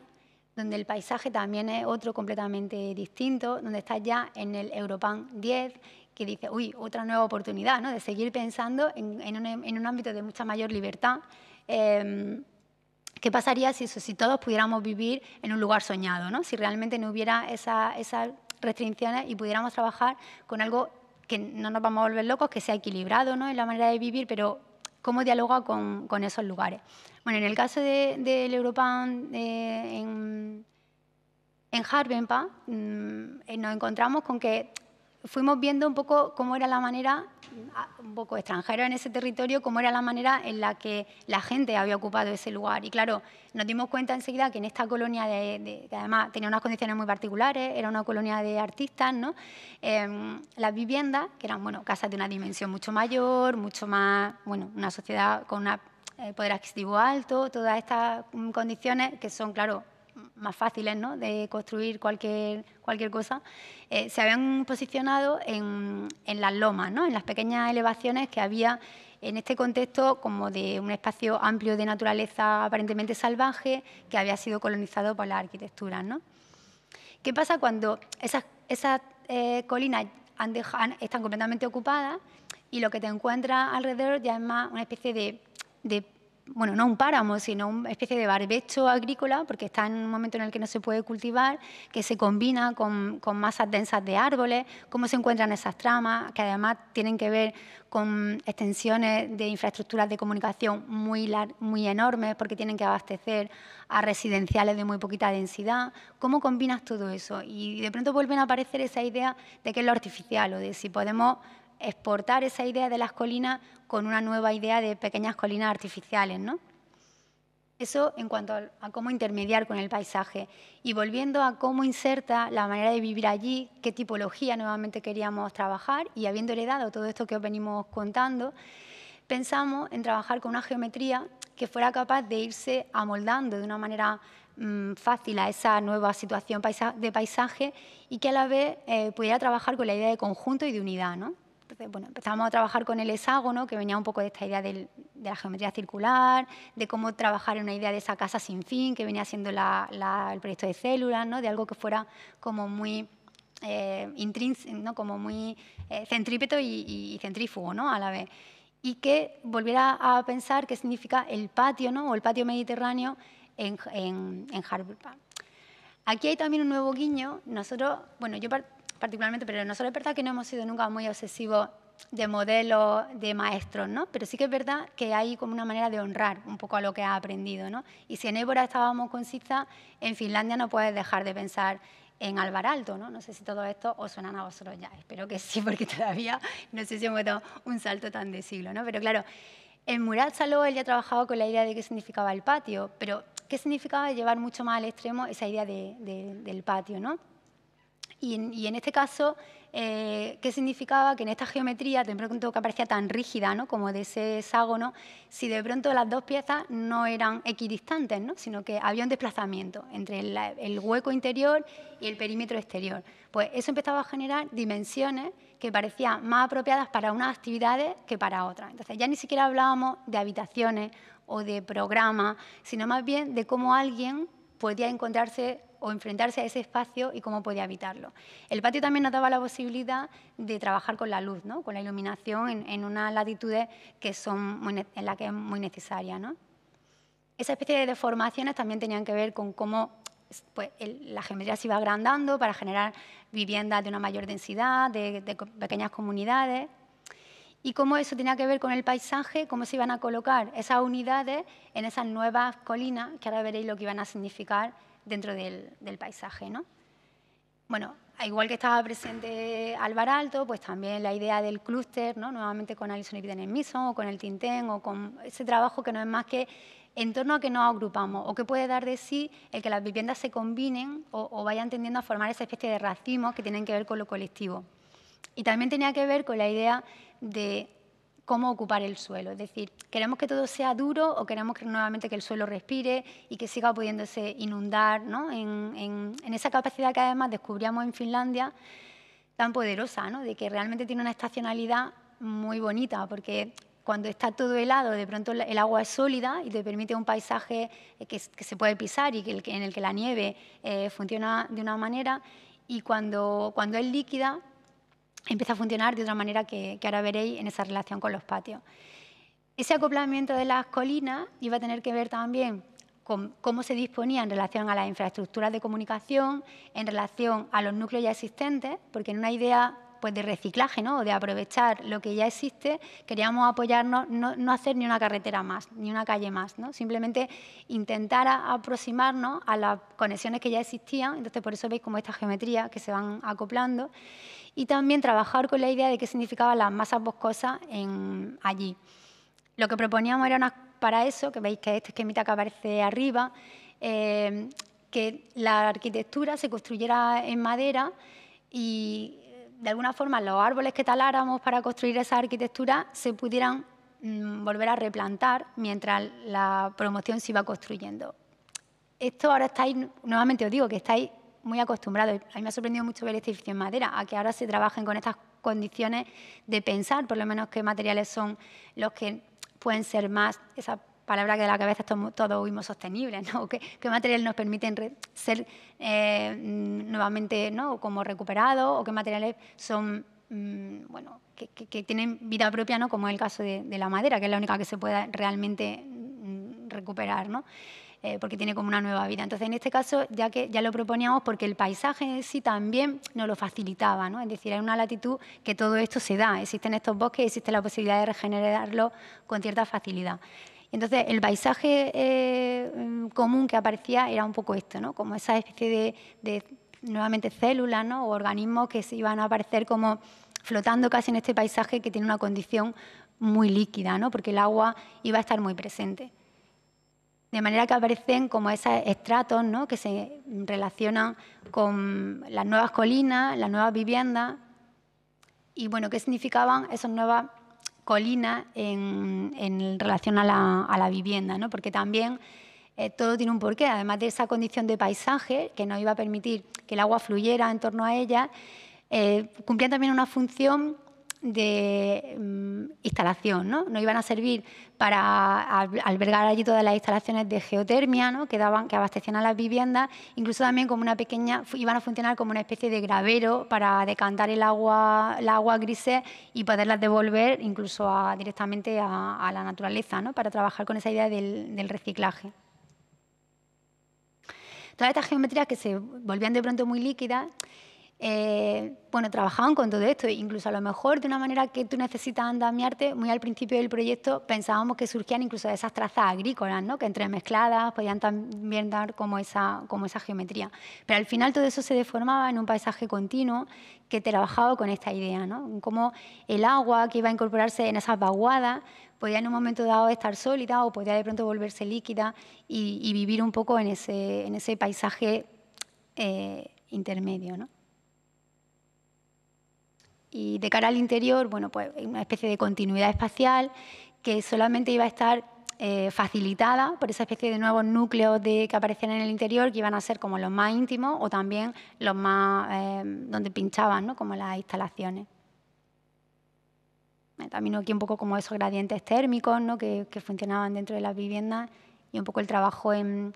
[SPEAKER 3] donde el paisaje también es otro completamente distinto, donde estás ya en el Europan 10, que dice, uy, otra nueva oportunidad, ¿no? De seguir pensando en, un, ámbito de mucha mayor libertad. Em, ¿Qué pasaría si, si todos pudiéramos vivir en un lugar soñado, ¿no? Si realmente no hubiera esas restricciones y pudiéramos trabajar con algo que no nos vamos a volver locos, que sea equilibrado ¿no? en la manera de vivir, pero cómo dialoga con, esos lugares. Bueno, en el caso del de, eh, en, en mm, eh, nos encontramos con que fuimos viendo un poco cómo era la manera, un poco extranjera en ese territorio, cómo era la manera en la que la gente había ocupado ese lugar. Y claro, nos dimos cuenta enseguida que en esta colonia, de, que además tenía unas condiciones muy particulares, era una colonia de artistas, ¿no? Em, las viviendas, que eran bueno, casas de una dimensión mucho mayor, mucho más, bueno, una sociedad con un eh, poder adquisitivo alto, todas estas mm, condiciones que son, claro, más fáciles ¿no? de construir cualquier, cualquier cosa, eh, se habían posicionado en, en las lomas, ¿no? en las pequeñas elevaciones que había en este contexto como de un espacio amplio de naturaleza aparentemente salvaje que había sido colonizado por la arquitectura. ¿no? ¿Qué pasa cuando esas, esas eh, colinas están completamente ocupadas y lo que te encuentras alrededor ya es más una especie de, de bueno, no un páramo, sino una especie de barbecho agrícola, porque está en un momento en el que no se puede cultivar, que se combina con, masas densas de árboles, cómo se encuentran esas tramas, que además tienen que ver con extensiones de infraestructuras de comunicación muy, muy enormes, porque tienen que abastecer a residenciales de muy poquita densidad. ¿Cómo combinas todo eso? Y de pronto vuelven a aparecer esa idea de que es lo artificial o de si podemos exportar esa idea de las colinas con una nueva idea de pequeñas colinas artificiales, ¿no? Eso en cuanto a cómo intermediar con el paisaje. Y volviendo a cómo inserta la manera de vivir allí, qué tipología nuevamente queríamos trabajar y habiendo heredado todo esto que os venimos contando, pensamos en trabajar con una geometría que fuera capaz de irse amoldando de una manera mm, fácil a esa nueva situación de paisaje y que a la vez eh, pudiera trabajar con la idea de conjunto y de unidad. ¿no? bueno, empezamos a trabajar con el hexágono, que venía un poco de esta idea de la geometría circular, de cómo trabajar en una idea de esa casa sin fin, que venía siendo el proyecto de células, de algo que fuera como muy eh, intrínseco, ¿no? como muy eh, centrípeto y, centrífugo ¿no? a la vez. Y que volviera a pensar qué significa el patio, ¿no? o el patio mediterráneo en, en, en Harvard. Aquí hay también un nuevo guiño. Nosotros, bueno, yo particularmente, pero solo es verdad que no hemos sido nunca muy obsesivos de modelo, de maestros, ¿no? Pero sí que es verdad que hay como una manera de honrar un poco a lo que ha aprendido, ¿no? Y si en Évora estábamos con Siza, en Finlandia no puedes dejar de pensar en Alto, ¿no? No sé si todo esto os suena a vosotros ya, espero que sí, [LAUGHS] porque todavía no sé si hemos dado un salto tan de siglo, ¿no? Pero claro, en Mural Saló él ya trabajaba con la idea de qué significaba el patio, pero qué significaba llevar mucho más al extremo esa idea del patio, ¿no? Y en, este caso, eh, ¿qué significaba que en esta geometría, de pronto que parecía tan rígida ¿no? como de ese hexágono, si de pronto las dos piezas no eran equidistantes, ¿no? sino que había un desplazamiento entre el, el hueco interior y el perímetro exterior? Pues eso empezaba a generar dimensiones que parecían más apropiadas para unas actividades que para otras. Entonces ya ni siquiera hablábamos de habitaciones o de programas, sino más bien de cómo alguien podía encontrarse o enfrentarse a ese espacio y cómo podía habitarlo. El patio también nos daba la posibilidad de trabajar con la luz, ¿no? con la iluminación en, unas latitudes que son en las que es muy necesaria. ¿no? Esa especie de deformaciones también tenían que ver con cómo pues, la geometría se iba agrandando para generar viviendas de una mayor densidad, de, de pequeñas comunidades y cómo eso tenía que ver con el paisaje, cómo se iban a colocar esas unidades en esas nuevas colinas, que ahora veréis lo que iban a significar dentro del, paisaje. ¿no? Bueno, igual que estaba presente Álvaro Alto, pues también la idea del clúster, ¿no? nuevamente con Alison y en Mison o con el Tintén o con ese trabajo que no es más que en torno a que nos agrupamos o que puede dar de sí el que las viviendas se combinen o vayan tendiendo a formar esa especie de racimos que tienen que ver con lo colectivo. Y también tenía que ver con la idea de cómo ocupar el suelo. Es decir, queremos que todo sea duro o queremos que, nuevamente que el suelo respire y que siga pudiéndose inundar ¿no? en, esa capacidad que además descubríamos en Finlandia tan poderosa, ¿no? de que realmente tiene una estacionalidad muy bonita, porque cuando está todo helado, de pronto el agua es sólida y te permite un paisaje eh, que, se puede pisar y que, en el que la nieve eh, funciona de una manera, y cuando, cuando es líquida, empieza a funcionar de otra manera que, ahora veréis en esa relación con los patios. Ese acoplamiento de las colinas iba a tener que ver también con cómo se disponía en relación a las infraestructuras de comunicación, en relación a los núcleos ya existentes, porque en una idea pues, de reciclaje ¿no? o de aprovechar lo que ya existe, queríamos apoyarnos, no, hacer ni una carretera más, ni una calle más, ¿no? simplemente intentar aproximarnos a las conexiones que ya existían, entonces por eso veis como esta geometría que se van acoplando y también trabajar con la idea de qué significaban las masas boscosas allí. Lo que proponíamos era para eso, que veis que este esquemita que aparece arriba, eh, que la arquitectura se construyera en madera y eh, de alguna forma los árboles que taláramos para construir esa arquitectura se pudieran mm, volver a replantar mientras la promoción se iba construyendo. Esto ahora estáis, nuevamente os digo que estáis muy acostumbrados. A mí me ha sorprendido mucho ver este edificio en madera, a que ahora se trabajen con estas condiciones de pensar, por lo menos qué materiales son los que pueden ser más, esa palabra que de la cabeza todos huimos sostenibles, ¿no? [LAUGHS] ¿Qué, materiales nos permiten ser eh, mm, nuevamente ¿no? como recuperados o qué materiales son, mm, bueno, que, tienen vida propia, ¿no? como es el caso de, la madera, que es la única que se puede realmente mm, recuperar. ¿no? Eh, porque tiene como una nueva vida. Entonces, en este caso, ya que ya lo proponíamos porque el paisaje en sí también nos lo facilitaba, Es decir, hay una latitud que todo esto se da, existen estos bosques, existe la posibilidad de regenerarlo con cierta facilidad. Entonces, el paisaje eh, mm, común que aparecía era un poco esto, Como esa especie de, nuevamente células o organismos que se iban a aparecer como flotando casi en este paisaje que tiene una condición muy líquida, ¿no? porque el agua iba a estar muy presente de manera que aparecen como esos estratos que se relacionan con las nuevas colinas, las nuevas viviendas, y bueno, qué significaban esas nuevas colinas en, relación a la, vivienda, porque también eh, todo tiene un porqué, además de esa condición de paisaje que nos iba a permitir que el agua fluyera en torno a ella, eh, cumplían también una función de mm, instalación, ¿no? iban a servir para albergar allí todas las instalaciones de geotermia, ¿no? Que daban, que abastecían a las viviendas, incluso también como una pequeña, iban a funcionar como una especie de gravero para decantar el agua, la agua grises y poderlas devolver incluso directamente a, la naturaleza, ¿no? Para trabajar con esa idea del, del reciclaje todas estas geometrías que se volvían de pronto muy líquidas, eh, bueno, trabajaban con todo esto, incluso a lo mejor de una manera que tú necesitas andamiarte, muy al principio del proyecto pensábamos que surgían incluso esas trazas agrícolas, ¿no? que entremezcladas podían también dar como esa, como esa geometría. Pero al final todo eso se deformaba en un paisaje continuo que trabajaba con esta idea, ¿no? cómo el agua que iba a incorporarse en esas vaguadas podía en un momento dado estar sólida o podía de pronto volverse líquida y, vivir un poco en ese, en ese paisaje eh, intermedio. ¿no? Y de cara al interior, bueno, pues una especie de continuidad espacial que solamente iba a estar eh, facilitada por esa especie de nuevos núcleos que aparecían en el interior, que iban a ser como los más íntimos o también los más eh, donde pinchaban, ¿no? como las instalaciones. También aquí un poco como esos gradientes térmicos ¿no? que funcionaban dentro de las viviendas y un poco el trabajo en,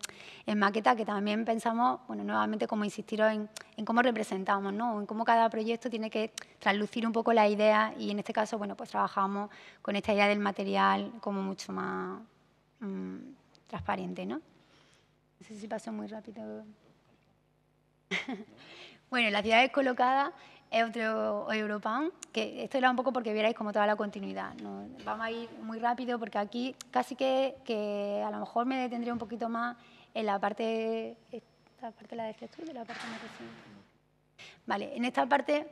[SPEAKER 3] maqueta, que también pensamos, bueno, nuevamente como insistir en, cómo representamos, ¿no? en cómo cada proyecto tiene que traslucir un poco la idea y en este caso, bueno, pues trabajamos con esta idea del material como mucho más mm, transparente, ¿no? No sé si pasó muy rápido. [LAUGHS] bueno, la ciudad es colocada es otro que esto era un poco porque vierais como toda la continuidad. Vamos a ir muy rápido porque aquí casi que, que, a lo mejor me detendré un poquito más en la parte, esta parte la de de la parte más Vale, en esta parte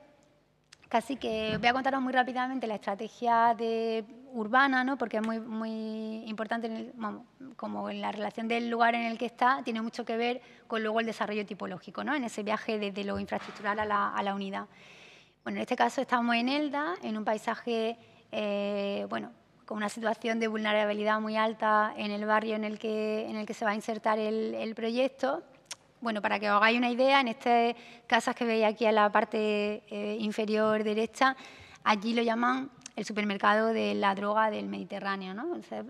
[SPEAKER 3] casi que voy a contaros muy rápidamente la estrategia de urbana, ¿no? porque es muy, muy importante, en como en la relación del lugar en el que está, tiene mucho que ver con luego el desarrollo tipológico, ¿no? en ese viaje desde lo infraestructural a la, a la unidad. Bueno, en este caso estamos en Elda, en un paisaje eh, bueno, con una situación de vulnerabilidad muy alta en el barrio en el que, en el que se va a insertar el, el proyecto. Bueno, para que os hagáis una idea, en estas casas que veis aquí a la parte eh, inferior derecha, allí lo llaman el supermercado de la droga del Mediterráneo.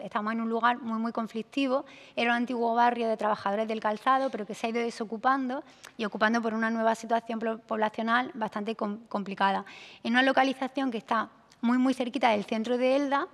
[SPEAKER 3] estamos en un lugar muy, muy conflictivo. Era un antiguo barrio de trabajadores del calzado, pero que se ha ido desocupando y ocupando por una nueva situación poblacional bastante complicada. En una localización que está muy, muy cerquita del centro de Elda,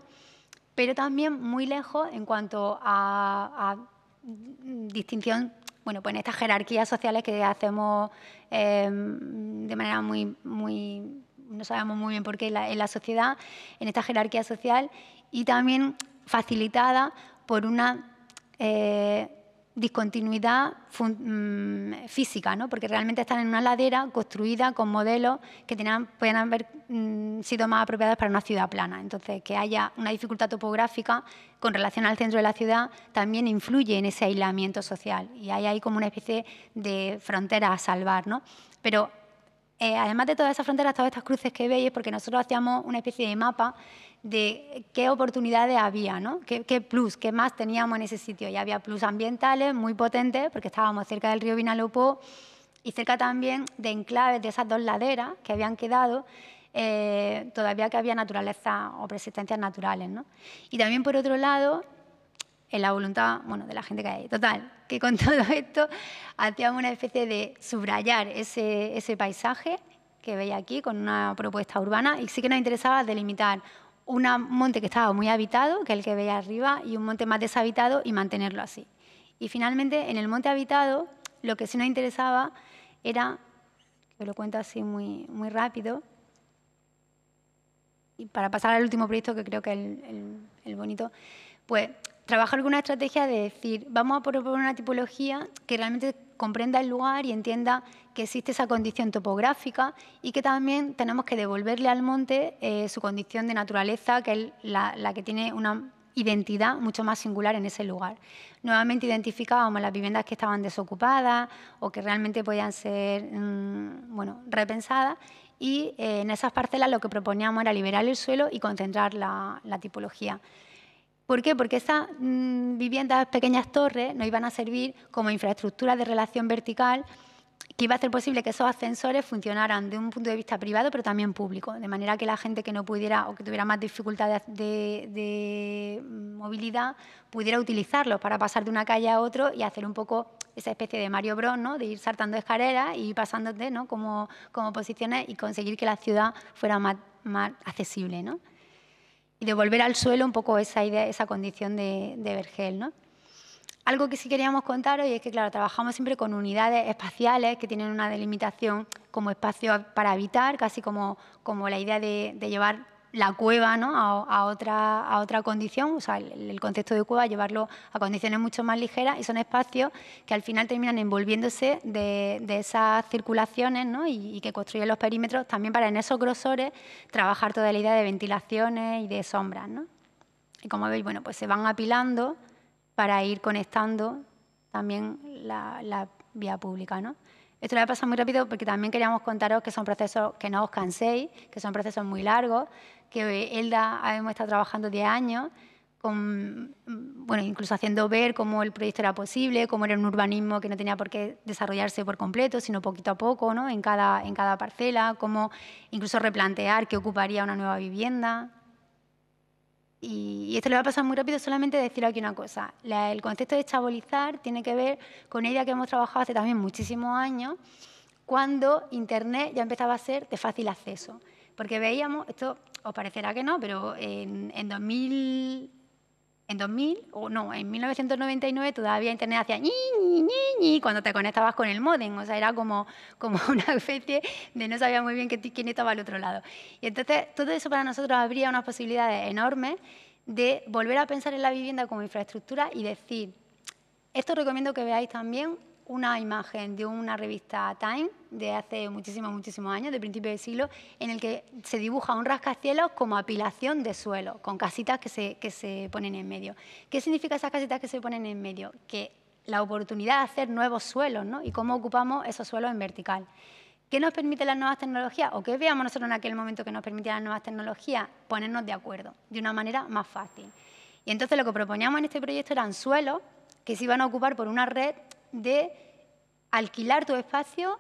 [SPEAKER 3] pero también muy lejos en cuanto a, distinción bueno, pues en estas jerarquías sociales que hacemos eh, de manera muy, muy no sabemos muy bien por qué, en la, sociedad, en esta jerarquía social, y también facilitada por una eh, discontinuidad mm, física, ¿no? porque realmente están en una ladera construida con modelos que tenían, haber mm, sido más apropiados para una ciudad plana. Entonces, que haya una dificultad topográfica con relación al centro de la ciudad también influye en ese aislamiento social y hay ahí como una especie de frontera a salvar. ¿no? Pero eh, además de todas esas fronteras, todas estas cruces que veis, porque nosotros hacíamos una especie de mapa de qué oportunidades había, ¿no? qué, plus, qué más teníamos en ese sitio. Y había plus ambientales muy potentes, porque estábamos cerca del río Vinalopó y cerca también de enclaves de esas dos laderas que habían quedado, eh, todavía que había naturaleza o persistencias naturales. Y también, por otro lado, en la voluntad bueno, de la gente que hay. Total, que con [LAUGHS] todo esto hacíamos una especie de subrayar ese, paisaje que veía aquí con una propuesta urbana y sí que nos interesaba delimitar un monte que estaba muy habitado, que es el que veía arriba, y un monte más deshabitado y mantenerlo así. Y finalmente, en el monte habitado, lo que sí nos interesaba era, que lo cuento así muy, muy rápido, y para pasar al último proyecto, que creo que es el bonito, pues trabajar con una estrategia de decir, vamos a proponer una tipología que realmente comprenda el lugar y entienda que existe esa condición topográfica y que también tenemos que devolverle al monte eh, su condición de naturaleza, que es la, que tiene una identidad mucho más singular en ese lugar. Nuevamente identificábamos las viviendas que estaban desocupadas o que realmente podían ser mm, repensadas y eh, en esas parcelas lo que proponíamos era liberar el suelo y concentrar la tipología. ¿Por qué? Porque esas mm, viviendas, pequeñas torres, nos iban a servir como infraestructura de relación vertical que iba a hacer posible que esos ascensores funcionaran de un punto de vista privado, pero también público, de manera que la gente que no pudiera o que tuviera más dificultades de, movilidad pudiera utilizarlos para pasar de una calle a otra y hacer un poco esa especie de Mario Bros, ¿no? de ir saltando escaleras y pasándote como, posiciones y conseguir que la ciudad fuera más, más accesible. ¿no? y devolver al suelo un poco esa idea, esa condición de, vergel. ¿no? Algo que sí queríamos contar hoy es que, claro, trabajamos siempre con unidades espaciales que tienen una delimitación como espacio para habitar, casi como, como la idea de llevar la cueva ¿no? a, otra, a otra condición, o sea, el, concepto de cueva, llevarlo a condiciones mucho más ligeras y son espacios que al final terminan envolviéndose de, esas circulaciones ¿no? y, que construyen los perímetros también para en esos grosores trabajar toda la idea de ventilaciones y de sombras. ¿no? Y como veis, bueno, pues se van apilando para ir conectando también la, la vía pública. ¿no? Esto lo voy a pasar muy rápido porque también queríamos contaros que son procesos que no os canséis, que son procesos muy largos que Elda hemos estado trabajando 10 años, con, mm, bueno, incluso haciendo ver cómo el proyecto era posible, cómo era un urbanismo que no tenía por qué desarrollarse por completo, sino poquito a poco, ¿no? en, cada, parcela, cómo incluso replantear qué ocuparía una nueva vivienda. Y, esto le va a pasar muy rápido, solamente decir aquí una cosa. el concepto de chabolizar tiene que ver con ella que hemos trabajado hace también muchísimos años, cuando Internet ya empezaba a ser de fácil acceso. Porque veíamos, esto os parecerá que no, pero en, en 2000, en 2000, o no, en 1999 todavía Internet hacía ñi, ñi, ñi, ñi, cuando te conectabas con el modem. O sea, era como, como [LAUGHS] una especie de no sabía muy bien quién estaba al otro lado. Y entonces, todo eso para nosotros habría unas posibilidades enormes de volver a pensar en la vivienda como infraestructura y decir, esto os recomiendo que veáis también una imagen de una revista Time de hace muchísimos, muchísimos años, de principios de siglo, en el que se dibuja un rascacielos como apilación de suelo, con casitas que se, ponen en medio. ¿Qué significa esas casitas que se ponen en medio? Que la oportunidad de hacer nuevos suelos ¿no? y cómo ocupamos esos suelos en vertical. ¿Qué nos permite las nuevas tecnologías? ¿O qué veamos nosotros en aquel momento que nos permitían las nuevas tecnologías? Ponernos de acuerdo de una manera más fácil. Y entonces lo que proponíamos en este proyecto eran suelos que se iban a ocupar por una red de alquilar tu espacio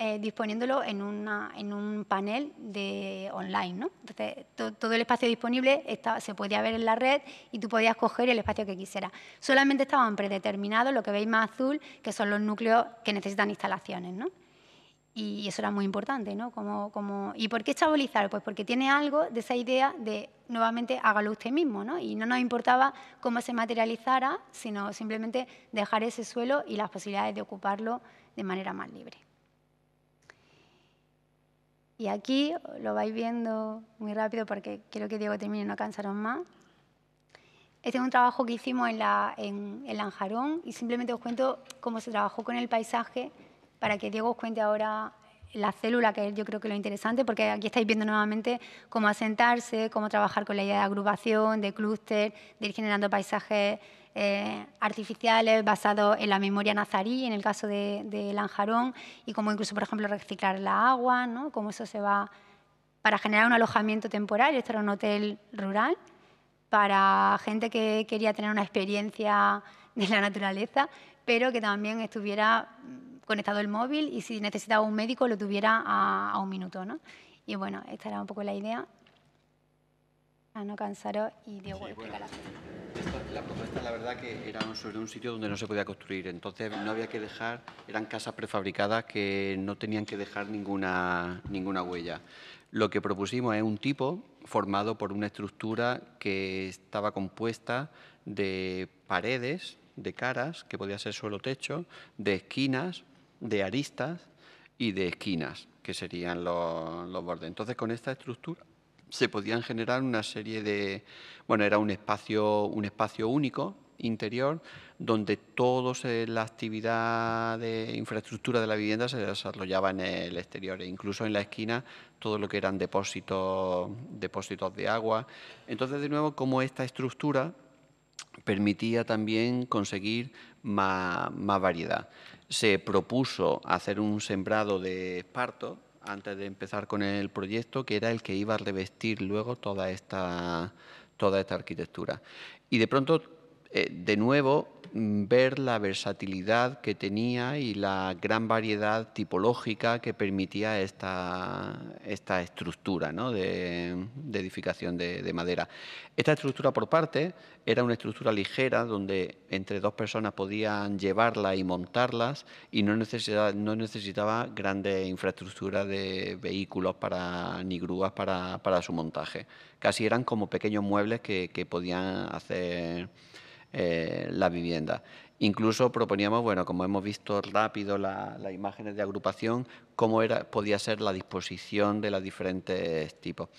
[SPEAKER 3] eh, disponiéndolo en, un panel de online. ¿no? Entonces, todo el espacio disponible se podía ver en la red y tú podías coger el espacio que quisieras. Solamente estaban predeterminados, lo que veis más azul, que son los núcleos que necesitan instalaciones. ¿no? Y eso era muy importante, ¿no? Como, ¿Y por qué estabilizar? Pues porque tiene algo de esa idea de, nuevamente, hágalo usted mismo, ¿no? Y no nos importaba cómo se materializara, sino simplemente dejar ese suelo y las posibilidades de ocuparlo de manera más libre. Y aquí lo vais viendo muy rápido porque quiero que Diego termine, y no cansaros más. Este es un trabajo que hicimos en, la, en, en Lanjarón y simplemente os cuento cómo se trabajó con el paisaje para que Diego os cuente ahora la célula, que yo creo que es lo interesante, porque aquí estáis viendo nuevamente cómo asentarse, cómo trabajar con la idea de agrupación, de clúster, de ir generando paisajes eh, artificiales basados en la memoria nazarí, en el caso de, Lanjarón, y cómo incluso, por ejemplo, reciclar la agua, ¿no? cómo eso se va para generar un alojamiento temporal, esto era un hotel rural, para gente que quería tener una experiencia de la naturaleza, pero que también estuviera conectado el móvil y si necesitaba un médico lo tuviera a, un minuto. ¿no? Y bueno, esta era un poco la idea. A ah, no cansaros y Diego
[SPEAKER 4] La propuesta, la verdad, que era sobre un sitio donde no se podía construir. Entonces, no había que dejar, eran casas prefabricadas que no tenían que dejar ninguna, ninguna huella. Lo que propusimos es un tipo formado por una estructura que estaba compuesta de paredes, de caras, que podía ser solo techo, de esquinas, de aristas y de esquinas, que serían los, bordes. Entonces, con esta estructura se podían generar una serie de... Bueno, era un espacio, un espacio único interior donde toda la actividad de infraestructura de la vivienda se desarrollaba en el exterior e incluso en la esquina todo lo que eran depósitos, depósitos de agua. Entonces, de nuevo, como esta estructura permitía también conseguir más, más variedad se propuso hacer un sembrado de esparto antes de empezar con el proyecto, que era el que iba a revestir luego toda esta, toda esta arquitectura. Y de pronto, eh, de nuevo, Mm, ver la versatilidad que tenía y la gran variedad tipológica que permitía esta, esta estructura de, edificación de, madera. Esta estructura por parte era una estructura ligera donde entre dos personas podían llevarla y montarlas y no necesitaba, no necesitaba grandes infraestructuras de vehículos para, ni grúas para, su montaje. Casi eran como pequeños muebles que podían hacer eh, la vivienda. Incluso proponíamos, bueno, como hemos visto rápido las imágenes de agrupación, cómo era, podía ser la disposición de los diferentes tipos.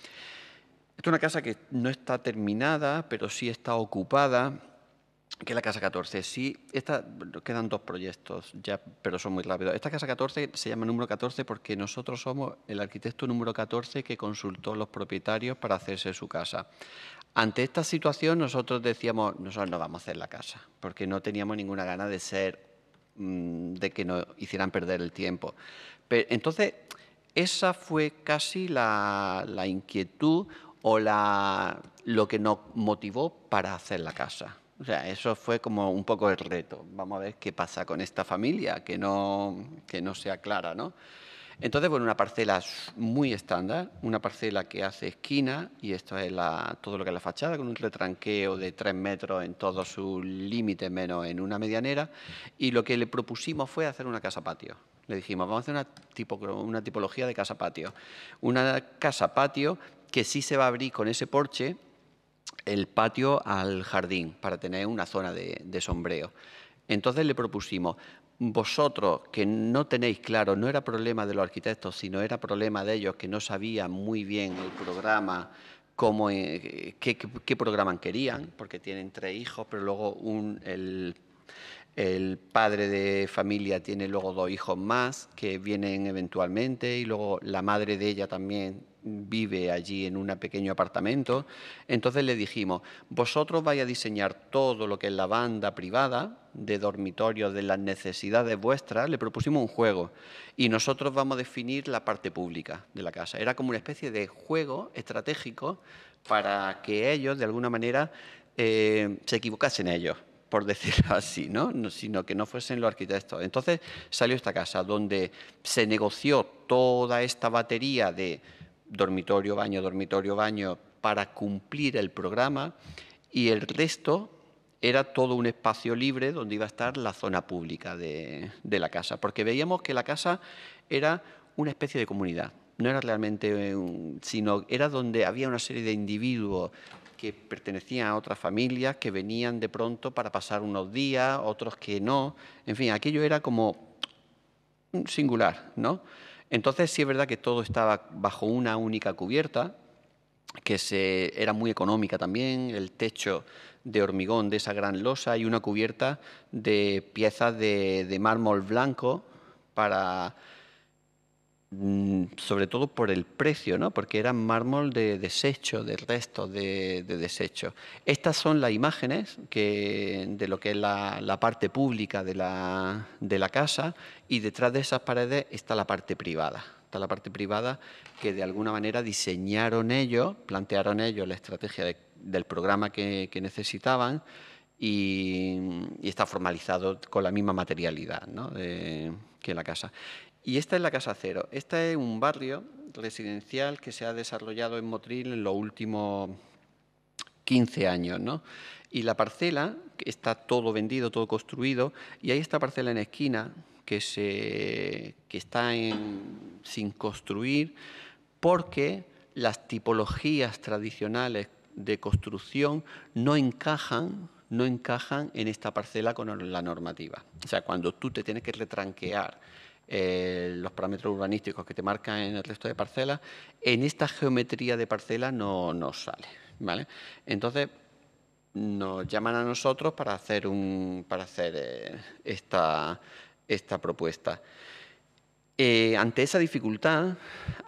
[SPEAKER 4] Esta es una casa que no está terminada, pero sí está ocupada, que es la Casa 14. Sí, esta, quedan dos proyectos ya, pero son muy rápidos. Esta Casa 14 se llama número 14 porque nosotros somos el arquitecto número 14 que consultó a los propietarios para hacerse su casa. Ante esta situación nosotros decíamos, nosotros no vamos a hacer la casa, porque no teníamos ninguna gana de ser, mm, de que nos hicieran perder el tiempo. entonces, esa fue casi la, inquietud o lo que nos motivó para hacer la casa. O sea, eso fue como un poco el reto. Vamos a ver qué pasa con esta familia, que no, que no sea clara, ¿no? Entonces, bueno, una parcela muy estándar, una parcela que hace esquina y esto es todo lo que es la fachada, con un retranqueo de tres metros en todo su límite, menos en una medianera. Y lo que le propusimos fue hacer una casa patio. Le dijimos, vamos a hacer una, tipología de casa patio. Una casa patio que sí se va a abrir con ese porche el patio al jardín para tener una zona de, de sombreo. Entonces le propusimos, vosotros que no tenéis claro, no era problema de los arquitectos, sino era problema de ellos que no sabían muy bien el programa, cómo, eh, qué, qué, programa querían, porque tienen tres hijos, pero luego un, el, el, padre de familia tiene luego dos hijos más que vienen eventualmente y luego la madre de ella también vive allí en un pequeño apartamento. Entonces le dijimos, vosotros vais a diseñar todo lo que es la banda privada de dormitorio, de las necesidades vuestras, le propusimos un juego y nosotros vamos a definir la parte pública de la casa. Era como una especie de juego estratégico para que ellos, de alguna manera, eh, se equivocasen ellos por [LAUGHS] decirlo así, ¿no? sino que no fuesen los arquitectos. Entonces salió esta casa donde se negoció toda esta batería de dormitorio, baño, dormitorio, baño, para cumplir el programa y el resto era todo un espacio libre donde iba a estar la zona pública de, la casa, porque veíamos que la casa era una especie de comunidad, no era realmente, sino era donde había una serie de individuos que pertenecían a otras familias, que venían de pronto para pasar unos días, otros que no, en fin, aquello era como singular, ¿no? Entonces sí es verdad que todo estaba bajo una única cubierta, que se, era muy económica también, el techo de hormigón de esa gran losa y una cubierta de piezas de, de mármol blanco para Mm, sobre todo por el precio, ¿no? porque era mármol de desecho, de resto de, desecho. Estas son las imágenes de lo que es la, parte pública de la, casa y detrás de esas paredes está la parte privada. Está la parte privada que de alguna manera diseñaron ellos, plantearon ellos la estrategia del programa que, necesitaban y, está formalizado con la misma materialidad que la casa. Y esta es la Casa Cero. Esta es un barrio residencial que se ha desarrollado en Motril en los últimos 15 años, ¿no? Y la parcela está todo vendido, todo construido, y hay esta parcela en esquina que, se, está sin construir porque las tipologías tradicionales de construcción no encajan no encajan en esta parcela con la normativa. O sea, cuando tú te tienes que retranquear eh, los parámetros urbanísticos que te marcan en el resto de parcelas, en esta geometría de parcela no nos sale. ¿vale? Entonces, nos llaman a nosotros para hacer, un, para hacer eh, esta, esta propuesta. Eh, ante esa dificultad,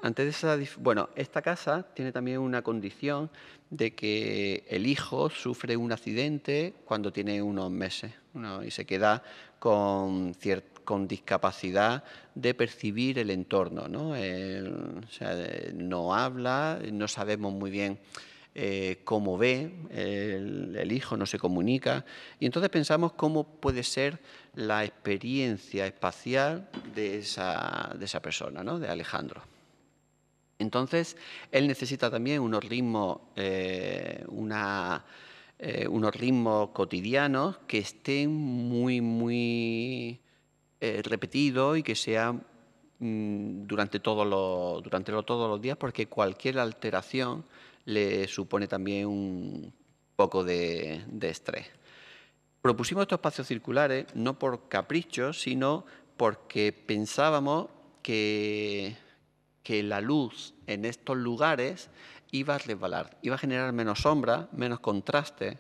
[SPEAKER 4] ante esa bueno, esta casa tiene también una condición de que el hijo sufre un accidente cuando tiene unos meses y se queda con cierto con discapacidad de percibir el entorno. ¿no? no habla, no sabemos muy bien eh, cómo ve, el, hijo no se comunica. Y entonces pensamos cómo puede ser la experiencia espacial de esa, de esa persona, ¿no? de Alejandro. Entonces, él necesita también unos ritmos, eh, una, eh, unos ritmos cotidianos que estén muy, muy eh, repetido y que sea mm, durante, todos los, durante los días, porque cualquier alteración le supone también un poco de, estrés. Propusimos estos espacios circulares no por capricho, sino porque pensábamos que, que la luz en estos lugares iba a resbalar, iba a generar menos sombra, menos contraste,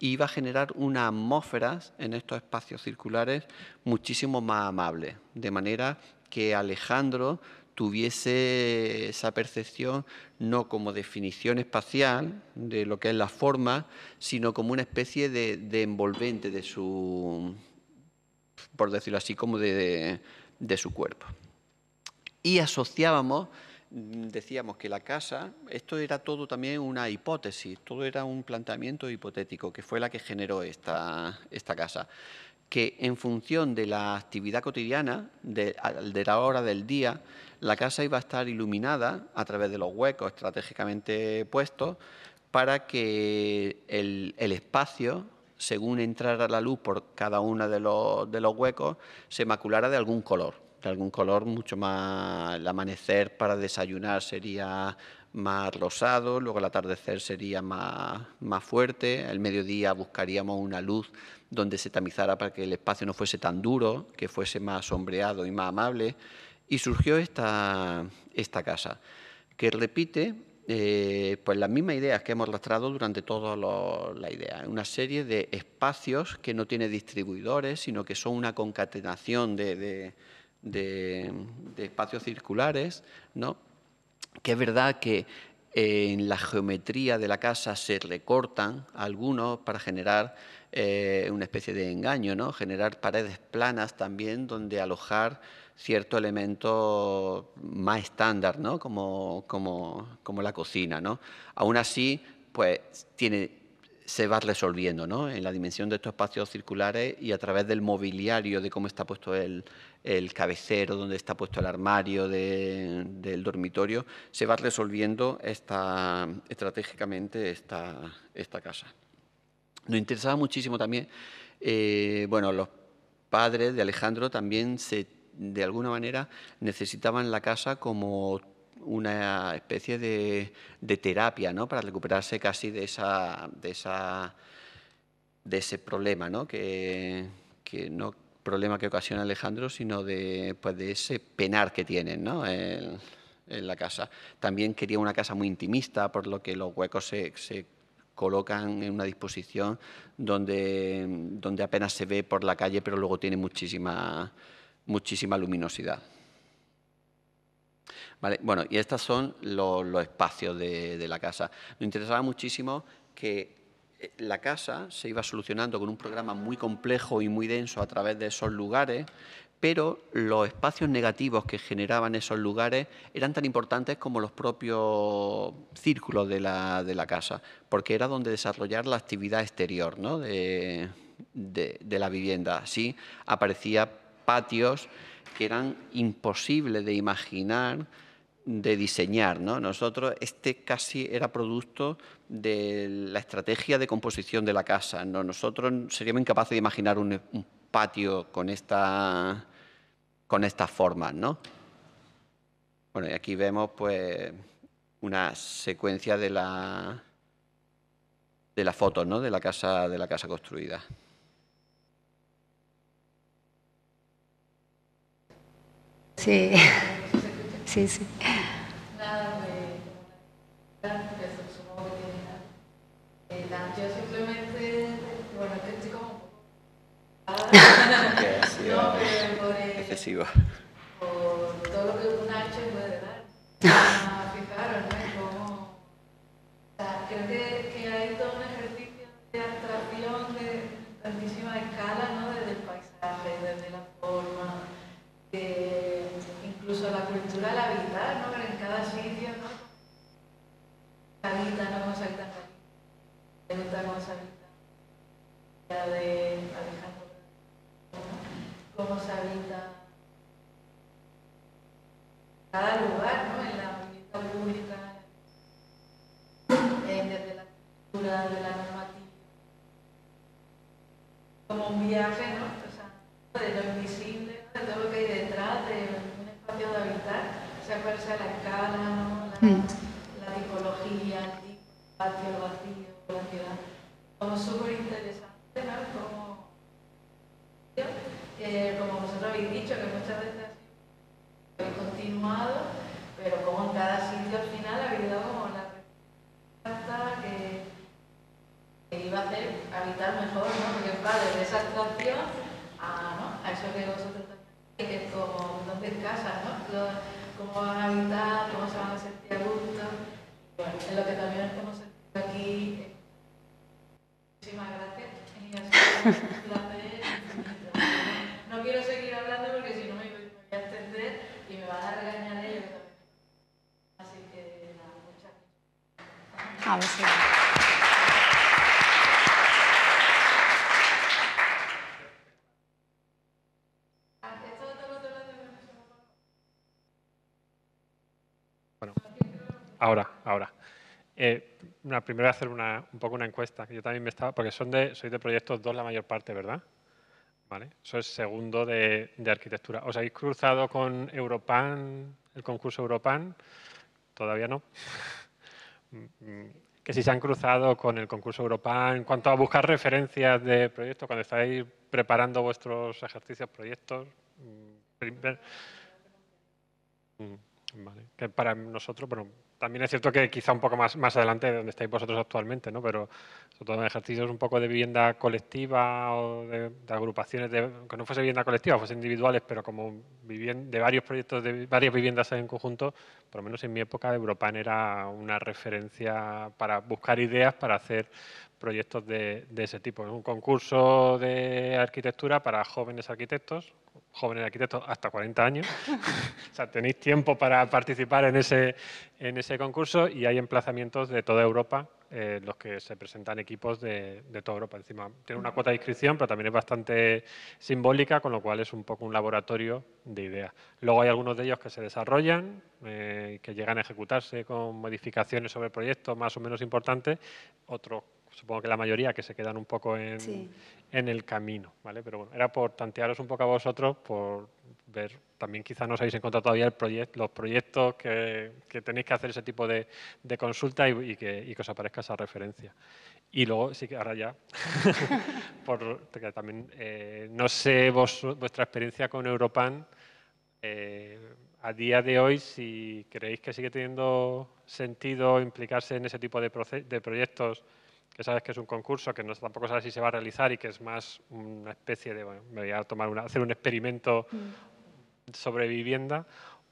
[SPEAKER 4] Iba a generar una atmósfera en estos espacios circulares muchísimo más amable de manera que Alejandro tuviese esa percepción no como definición espacial de lo que es la forma, sino como una especie de, envolvente de su, por decirlo así, como de su cuerpo. Y asociábamos Mm, decíamos que la casa, esto era todo también una hipótesis, todo era un planteamiento hipotético, que fue la que generó esta, casa, que en función de la actividad cotidiana, de, la hora del día, la casa iba a estar iluminada a través de los huecos estratégicamente puestos para que el, espacio según entrara la luz por cada uno de los, de los huecos, se maculara de algún color de algún color mucho más... El amanecer para desayunar sería más rosado, luego el atardecer sería más, más fuerte, el mediodía buscaríamos una luz donde se tamizara para que el espacio no fuese tan duro, que fuese más sombreado y más amable, y surgió esta, esta casa, que repite eh, pues las mismas ideas que hemos arrastrado durante toda la idea, una serie de espacios que no tiene distribuidores, sino que son una concatenación de de, espacios circulares, ¿no? que es verdad que eh, en la geometría de la casa se recortan algunos para generar eh, una especie de engaño, ¿no? generar paredes planas también donde alojar cierto elemento más estándar, ¿no? como, como, como la cocina. ¿no? Aún así, pues tiene, se va resolviendo ¿no? en la dimensión de estos espacios circulares y a través del mobiliario, de cómo está puesto el, el cabecero donde está puesto el armario del dormitorio, se va resolviendo esta, estratégicamente esta, esta casa. Nos interesaba muchísimo también, eh, bueno, los padres de Alejandro también se, de alguna manera necesitaban la casa como una especie de, terapia, ¿no? Para recuperarse casi de esa, de esa, de ese problema, ¿no? Que, que no problema que ocasiona Alejandro, sino de, pues, de ese penar que tienen en, la casa. También quería una casa muy intimista, por lo que los huecos se, colocan en una disposición donde, donde apenas se ve por la calle, pero luego tiene muchísima, muchísima luminosidad. bueno, y estos son los, espacios de, la casa. Me interesaba muchísimo que la casa se iba solucionando con un programa muy complejo y muy denso a través de esos lugares, pero los espacios negativos que generaban esos lugares eran tan importantes como los propios círculos de la, casa, porque era donde desarrollar la actividad exterior ¿no? de, de, la vivienda. Así aparecían patios que eran imposibles de imaginar, de diseñar. Nosotros, este casi era producto de la estrategia de composición de la casa. ¿no? Nosotros seríamos incapaces de imaginar un, patio con esta con estas formas, ¿no? Bueno, y aquí vemos pues una secuencia de la de las fotos, ¿no? De la casa de la casa construida.
[SPEAKER 3] Sí. [LAUGHS] Sí, sí.
[SPEAKER 1] Por todo lo que un H puede dar. [LAUGHS]
[SPEAKER 2] Ah, fijaros, ¿no? creo que, hay todo un ejercicio de atracción de tantísima escala, ¿no? Desde el paisaje, desde la forma, incluso la cultura, la vida, ¿no? Pero en cada sitio, ¿no? Habita, ¿no? Gonzalita, se habita? de cómo se habita cada lugar, ¿no? en la unidad pública, eh, desde la cultura, de la normativa, como un viaje, ¿no? O sea, de lo invisible, de todo lo que hay detrás, de un espacio de habitar, o sea cual sea la escala, ¿no? la, mm. tipología, el tipo, vacío, la ciudad, como súper interesante, ¿no? Como, eh, como vosotros habéis dicho, que muchas veces continuado, pero como en cada sitio al final ha habido la que, que iba a hacer habitar mejor, ¿no? Porque va de esa actuación a, ¿no? a eso que vosotros también, que es como donde es casa, ¿no? cómo van a habitar, cómo se van a sentir a gusto. Bueno, es lo que también estamos aquí. Eh, muchísimas gracias. [LAUGHS]
[SPEAKER 1] Bueno, ahora, ahora. Eh, una, primero hacer una, un poco una encuesta. Yo también me estaba, porque son de, soy de proyectos dos la mayor parte, ¿verdad? Vale, eso es segundo de, de, arquitectura. ¿Os habéis cruzado con Europan, el concurso Europan? Todavía no que si se han cruzado con el concurso Europan, en cuanto a buscar referencias de proyectos, cuando estáis preparando vuestros ejercicios, proyectos. Mm, Primer... Que para nosotros, bueno, también es cierto que quizá un poco más, más adelante de donde estáis vosotros actualmente, ¿no? pero sobre todo en ejercicios un poco de vivienda colectiva o de, agrupaciones, de, que no fuese vivienda colectiva, fuese individuales, pero como vivienda, de varios proyectos, de varias viviendas en conjunto, por lo menos en mi época Europan era una referencia para buscar ideas para hacer proyectos de, ese tipo. Un concurso de arquitectura para jóvenes arquitectos, jóvenes arquitectos hasta 40 años. [LAUGHS] o sea, tenéis tiempo para participar en ese, en ese concurso y hay emplazamientos de toda Europa, eh, los que se presentan equipos de, de, toda Europa. Encima, tiene una cuota de inscripción, pero también es bastante simbólica, con lo cual es un poco un laboratorio de ideas. Luego hay algunos de ellos que se desarrollan, eh, que llegan a ejecutarse con modificaciones sobre proyectos más o menos importantes, otros supongo que la mayoría que se quedan un poco en, en el camino, ¿vale? Pero bueno, era por tantearos un poco a vosotros, por ver, también quizá no os habéis encontrado todavía el los proyectos que, tenéis que hacer ese tipo de, consulta y, que, os aparezca esa referencia. Y luego, sí que ahora ya, [LAUGHS] por, también, eh, no sé vuestra experiencia con Europan, eh, a día de hoy, si creéis que sigue teniendo sentido implicarse en ese tipo de, de proyectos, que sabes que es un concurso que no, tampoco sabes si se va a realizar y que es más una especie de, bueno, voy a tomar una, hacer un experimento mm. sobre vivienda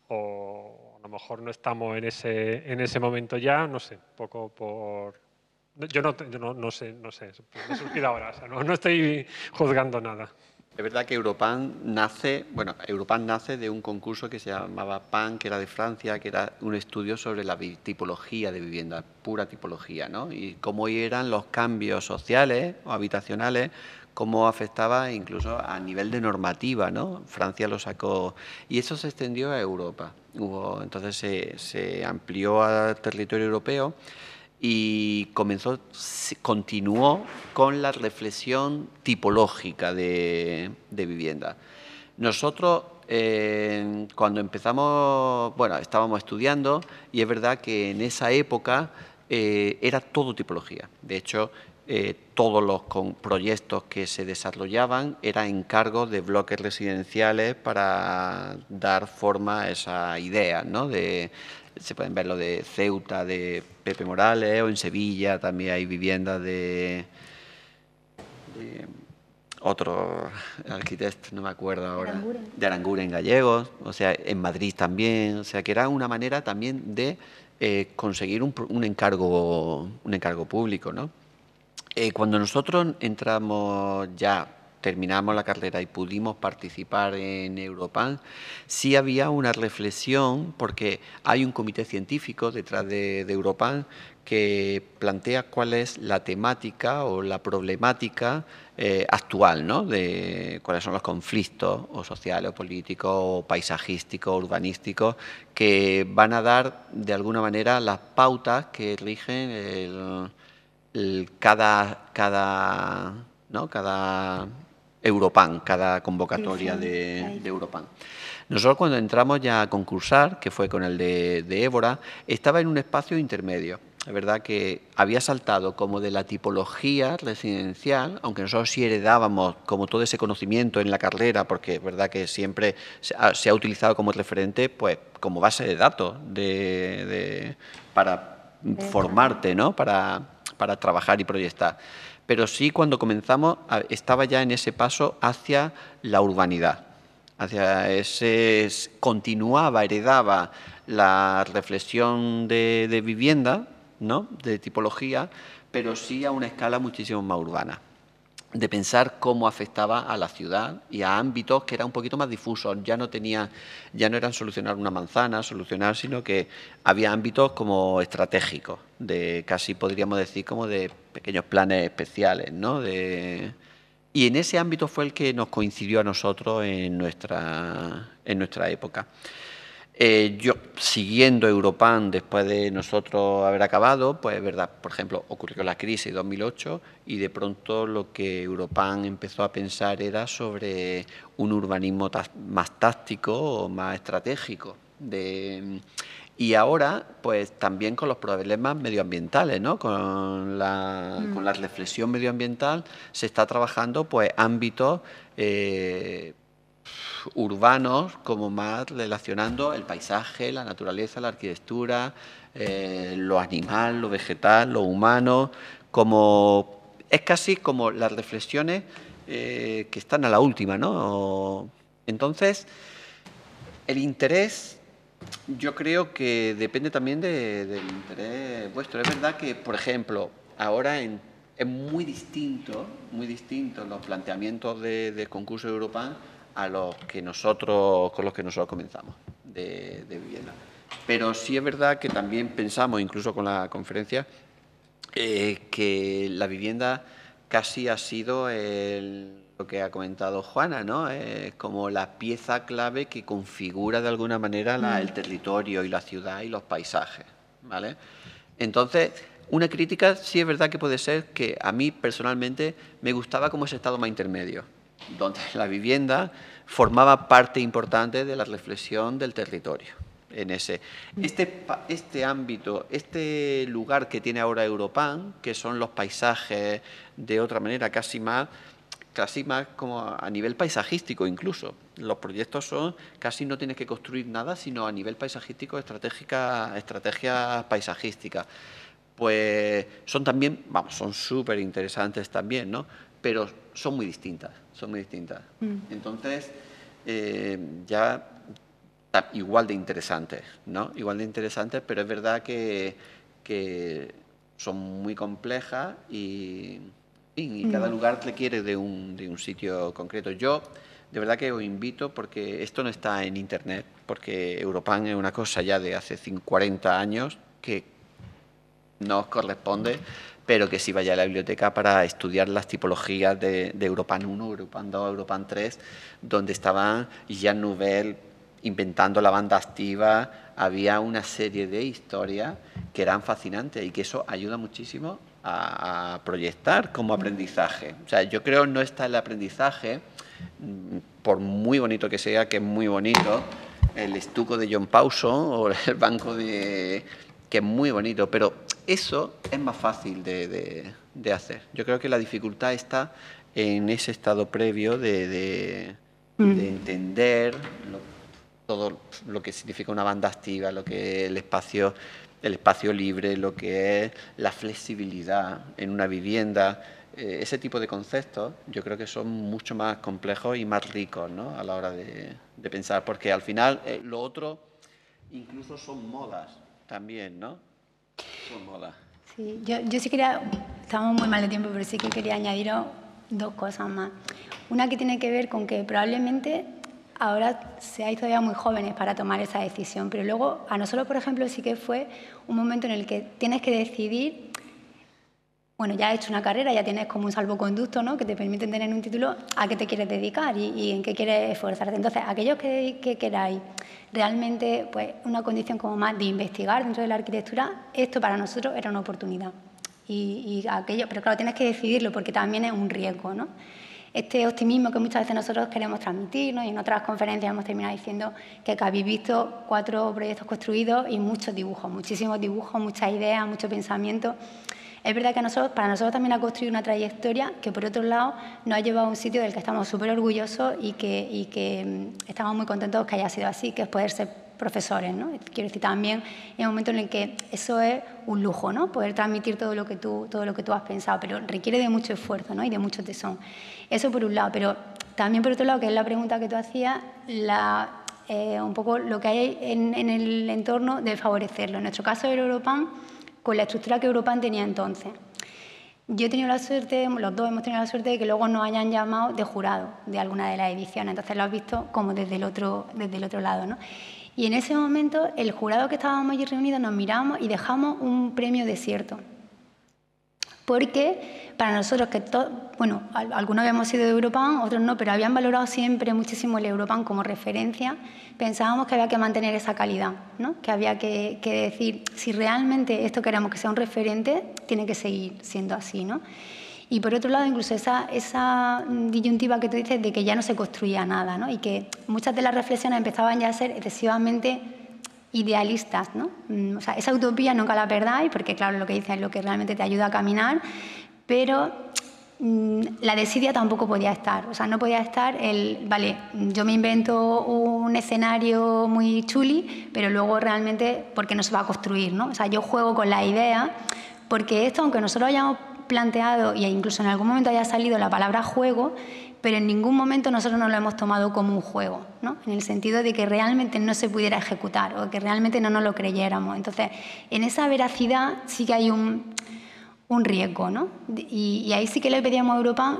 [SPEAKER 1] o a lo mejor no estamos en ese, en ese momento ya, no sé, poco por... Yo no, no, sé, no sé, pues me ahora, no estoy juzgando nada.
[SPEAKER 4] Es verdad que Europan nace, bueno, Europan nace de un concurso que se llamaba PAN, que era de Francia, que era un estudio sobre la tipología de vivienda, pura tipología, ¿no? Y cómo eran los cambios sociales o habitacionales, cómo afectaba incluso a nivel de normativa, ¿no? Francia lo sacó y eso se extendió a Europa. Hubo, entonces se, se amplió al territorio europeo y comenzó, continuó con la reflexión tipológica de, vivienda. Nosotros, eh, cuando empezamos, bueno, estábamos estudiando y es verdad que en esa época eh, era todo tipología. De hecho, eh, todos los proyectos que se desarrollaban eran encargos de bloques residenciales para dar forma a esa idea ¿no? de, se pueden ver lo de Ceuta, de Pepe Morales, o en Sevilla también hay viviendas de, de otro arquitecto, no me acuerdo ahora, ...de de Aranguren gallegos, o sea, en Madrid también, o sea, que era una manera también de eh, conseguir un, encargo, un encargo público, ¿no? Eh, cuando nosotros entramos ya terminamos la carrera y pudimos participar en Europan, sí había una reflexión, porque hay un comité científico detrás de, Europan que plantea cuál es la temática o la problemática eh, actual, ¿no? De cuáles son los conflictos o sociales, o políticos, o paisajísticos, urbanísticos, que van a dar de alguna manera las pautas que rigen cada, cada, ¿no? cada Europan, cada convocatoria de, Europan. Nosotros cuando entramos ya a concursar, que fue con el de, Évora, estaba en un espacio intermedio. la verdad que había saltado como de la tipología residencial, aunque nosotros sí heredábamos como todo ese conocimiento en la carrera, porque es verdad que siempre se ha, utilizado como referente, pues como base de datos para
[SPEAKER 1] formarte,
[SPEAKER 4] ¿no? para, para trabajar y proyectar pero sí cuando comenzamos estaba ya en ese paso hacia la urbanidad. Hacia ese, continuaba, heredaba la reflexión de, vivienda, ¿no? de tipología, pero sí a una escala muchísimo más urbana de pensar cómo afectaba a la ciudad y a ámbitos que eran un poquito más difusos. Ya no tenía, ya no eran solucionar una manzana, solucionar, sino que había ámbitos como estratégicos, de casi podríamos decir como de pequeños planes especiales, ¿no? De, y en ese ámbito fue el que nos coincidió a nosotros en nuestra, en nuestra época. Eh, yo, siguiendo Europan después de nosotros haber acabado, pues verdad, por ejemplo, ocurrió la crisis 2008 y de pronto lo que Europan empezó a pensar era sobre un urbanismo más táctico o más estratégico. De, y ahora, pues también con los problemas medioambientales, ¿no? Con la, con la mm. reflexión medioambiental se está trabajando pues ámbitos eh, urbanos como más relacionando el paisaje, la naturaleza, la arquitectura, eh, lo animal, lo vegetal, lo humano, como es casi como las reflexiones eh, que están a la última, ¿no? Entonces, el interés yo creo que depende también del interés vuestro. Es verdad que, por ejemplo, ahora en, es muy distinto, muy distinto los planteamientos de, de concurso europeo a los que nosotros, con los que nosotros comenzamos de, vivienda. Pero sí es verdad que también pensamos, incluso con la conferencia, eh, que la vivienda casi ha sido lo que ha comentado Juana, ¿no? como la pieza clave que configura de alguna manera mm. el territorio y la ciudad y los paisajes, ¿vale? Entonces, una crítica sí es verdad que puede ser que a mí personalmente me gustaba como ese estado más intermedio donde la vivienda formaba parte importante de la reflexión del territorio. En ese. Este, este ámbito, este lugar que tiene ahora Europan, que son los paisajes de otra manera, casi más, casi más como a nivel paisajístico incluso. Los proyectos son, casi no tienes que construir nada, sino a nivel paisajístico, estratégica, estrategia paisajística Pues son también, vamos, son súper interesantes también, ¿no? Pero son muy distintas son muy distintas. Mm. Entonces, eh, ya igual de interesantes, ¿no? Igual de interesantes, pero es verdad que, son muy complejas y, cada mm. lugar requiere de un, de un sitio concreto. Yo, de verdad que os invito, porque esto no está en Internet, porque Europan es una cosa ya de hace 40 años que no os corresponde pero que si vaya a la biblioteca para estudiar las tipologías de, Europan 1, Europan 2, Europan 3, donde estaba Jean Nouvel inventando la banda activa, había una serie de historias que eran fascinantes y que eso ayuda muchísimo a, proyectar como aprendizaje. O sea, yo creo no está el aprendizaje, mm, por muy bonito que sea, que es muy bonito, el estuco de John Pauso o el banco de... que es muy bonito, pero eso es más fácil de, hacer. Yo creo que la dificultad está en ese estado previo de, de mm. entender todo lo que significa una banda activa, lo que el espacio, el espacio libre, lo que es la flexibilidad en una vivienda. Eh, ese tipo de conceptos yo creo que son mucho más complejos y más ricos ¿no? a la hora de, pensar, porque al final eh, lo otro incluso son modas también, ¿no?
[SPEAKER 3] Sí, yo, sí quería, estamos muy mal de tiempo, pero sí que quería añadir dos cosas más. Una que tiene que ver con que probablemente ahora se seáis todavía muy jóvenes para tomar esa decisión, pero luego a nosotros, por ejemplo, sí que fue un momento en el que tienes que decidir bueno, ya has hecho una carrera, ya tienes como un salvoconducto, ¿no? Que te permite tener un título a qué te quieres dedicar y, en qué quieres esforzarte. Entonces, aquellos que, queráis realmente, pues, una condición como más de investigar dentro de la arquitectura, esto para nosotros era una oportunidad. Y, aquello, pero claro, tienes que decidirlo porque también es un riesgo, ¿no? este optimismo que muchas veces nosotros queremos transmitir, ¿no? y en otras conferencias hemos terminado diciendo que, que, habéis visto cuatro proyectos construidos y muchos dibujos, muchísimos dibujos, muchas ideas, mucho pensamiento. Es verdad que nosotros, para nosotros también ha construido una trayectoria que, por otro lado, nos ha llevado a un sitio del que estamos súper orgullosos y que, que mm, estamos muy contentos que haya sido así, que es poder ser profesores. ¿no? Quiero decir, también en un momento en el que eso es un lujo, ¿no? poder transmitir todo lo, que tú, todo lo que tú has pensado, pero requiere de mucho esfuerzo ¿no? y de mucho tesón. Eso por un lado, pero también por otro lado, que es la pregunta que tú hacías, eh, un poco lo que hay en, en, el entorno de favorecerlo. En nuestro caso el Europam con la estructura que Europa tenía entonces. Yo he tenido la suerte, los dos hemos tenido la suerte de que luego nos hayan llamado de jurado de alguna de las ediciones, entonces lo has visto como desde el otro, desde el otro lado. ¿no? Y en ese momento el jurado que estábamos allí reunidos nos miramos y dejamos un premio desierto porque para nosotros que bueno, algunos habíamos sido de Europan, otros no, pero habían valorado siempre muchísimo el Europan como referencia, pensábamos que había que mantener esa calidad, ¿no? que había que, que, decir, si realmente esto queremos que sea un referente, tiene que seguir siendo así. ¿no? Y por otro lado, incluso esa, esa disyuntiva que tú dices de que ya no se construía nada ¿no? y que muchas de las reflexiones empezaban ya a ser excesivamente idealistas, ¿no? Mm, o sea, esa utopía nunca la perdáis, porque claro, lo que dice es lo que realmente te ayuda a caminar, pero mm, la desidia tampoco podía estar, o sea, no podía estar el, vale, yo me invento un escenario muy chuli, pero luego realmente, porque no se va a construir, ¿no? O sea, yo juego con la idea, porque esto, aunque nosotros hayamos planteado, e incluso en algún momento haya salido la palabra juego, pero en ningún momento nosotros no lo hemos tomado como un juego, ¿no? en el sentido de que realmente no se pudiera ejecutar o que realmente no nos lo creyéramos. Entonces, en esa veracidad sí que hay un, riesgo, ¿no? Y, ahí sí que le pedíamos a Europa,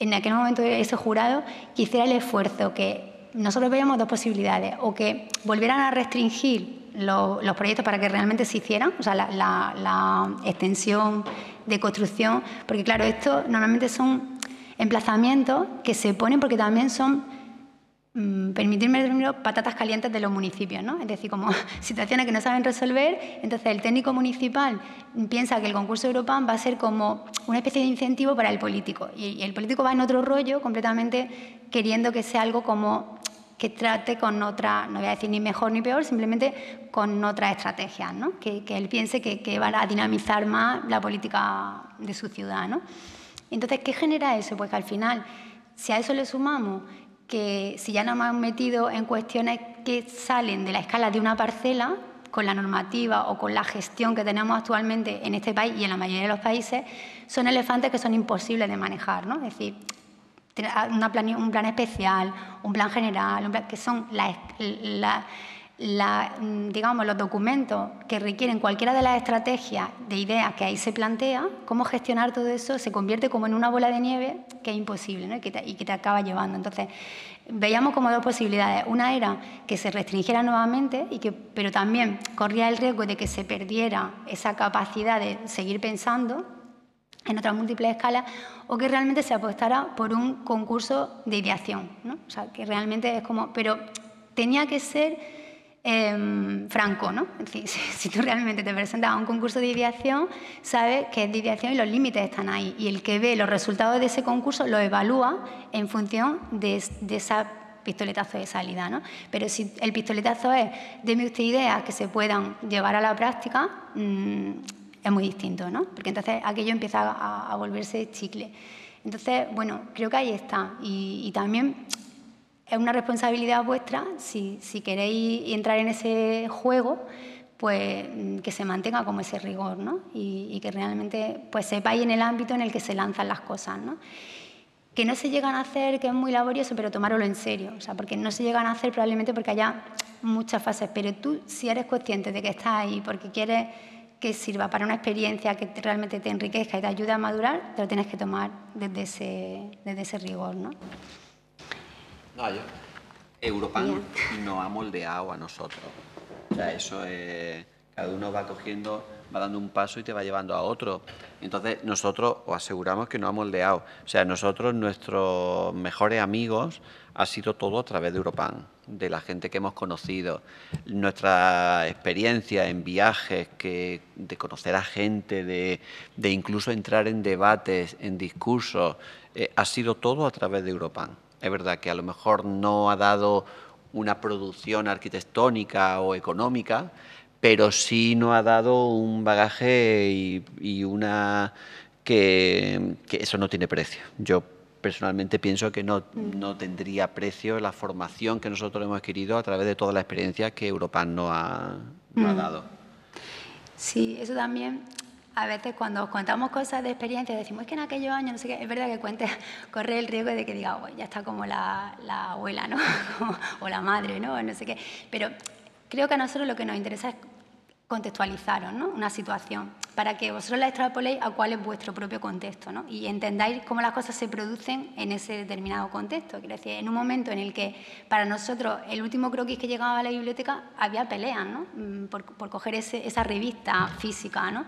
[SPEAKER 3] en aquel momento ese jurado, que hiciera el esfuerzo, que nosotros veíamos dos posibilidades, o que volvieran a restringir los, proyectos para que realmente se hicieran, o sea, la, la extensión de construcción, porque claro, esto normalmente son emplazamientos que se ponen porque también son, mm, permitirme el patatas calientes de los municipios, ¿no? Es decir, como [LAUGHS] situaciones que no saben resolver, entonces el técnico municipal piensa que el concurso Europa... va a ser como una especie de incentivo para el político y el político va en otro rollo completamente queriendo que sea algo como que trate con otra, no voy a decir ni mejor ni peor, simplemente con otra estrategia, ¿no? que, él piense que, que va a dinamizar más la política de su ciudad. ¿no? Entonces, ¿qué genera eso? Pues que al final, si a eso le sumamos que si ya nos hemos metido en cuestiones que salen de la escala de una parcela, con la normativa o con la gestión que tenemos actualmente en este país y en la mayoría de los países, son elefantes que son imposibles de manejar, ¿no? Es decir, un plan especial, un plan general, que son las la, mm, digamos, los documentos que requieren cualquiera de las estrategias de ideas que ahí se plantea, cómo gestionar todo eso se convierte como en una bola de nieve que es imposible y, que te, y, que te, acaba llevando. Entonces, veíamos como dos posibilidades. Una era que se restringiera nuevamente, y que, pero también corría el riesgo de que se perdiera esa capacidad de seguir pensando en otras múltiples escalas, o que realmente se apostara por un concurso de ideación. ¿no? O sea, que realmente es como... Pero tenía que ser Em, franco, ¿no? [LAUGHS] si, tú realmente te presentas a un concurso de ideación, sabes que es de ideación y los límites están ahí. Y el que ve los resultados de ese concurso lo evalúa en función de, ese esa pistoletazo de salida, ¿no? Pero si el pistoletazo es, deme usted ideas que se puedan llevar a la práctica, mm, es muy distinto, ¿no? Porque entonces aquello empieza a, volverse chicle. Entonces, bueno, creo que ahí está. y también es una responsabilidad vuestra, si, queréis entrar en ese juego, pues mm, que se mantenga como ese rigor, ¿no? Y, que realmente pues sepáis en el ámbito en el que se lanzan las cosas, ¿no? Que no se llegan a hacer, que es muy laborioso, pero tomároslo en serio, o sea, porque no se llegan a hacer probablemente porque haya muchas fases, pero tú si eres consciente de que estás ahí porque quieres que sirva para una experiencia que realmente te enriquezca y te ayude a madurar, te lo tienes que tomar desde ese, desde ese rigor, ¿no?
[SPEAKER 4] Ah, Europan no ha moldeado a nosotros. O sea, eso es... Cada uno va cogiendo, va dando un paso y te va llevando a otro. Entonces, nosotros os aseguramos que no ha moldeado. O sea, nosotros, nuestros mejores amigos, ha sido todo a través de Europan, de la gente que hemos conocido. Nuestra experiencia en viajes, que, de conocer a gente, de, incluso entrar en debates, en discursos, eh, ha sido todo a través de Europan es verdad que a lo mejor no ha dado una producción arquitectónica o económica, pero sí no ha dado un bagaje y, una que, eso no tiene precio. Yo personalmente pienso que no, no, tendría precio la formación que nosotros hemos adquirido a través de toda la experiencia que Europa ha, no ha
[SPEAKER 3] mm. dado. Sí, eso también a veces cuando os contamos cosas de experiencia decimos, es que en aquellos años, no sé qué, es verdad que cuente, [LAUGHS] corre el riesgo de que diga, oh, ya está como la, abuela, ¿no? [LAUGHS] o la madre, ¿no? No sé qué. Pero creo que a nosotros lo que nos interesa es contextualizaros ¿no? una situación para que vosotros la extrapoléis a cuál es vuestro propio contexto ¿no? y entendáis cómo las cosas se producen en ese determinado contexto. Quiero decir, en un momento en el que para nosotros el último croquis que llegaba a la biblioteca había peleas ¿no? Mm, por, por, coger esa revista física. ¿no?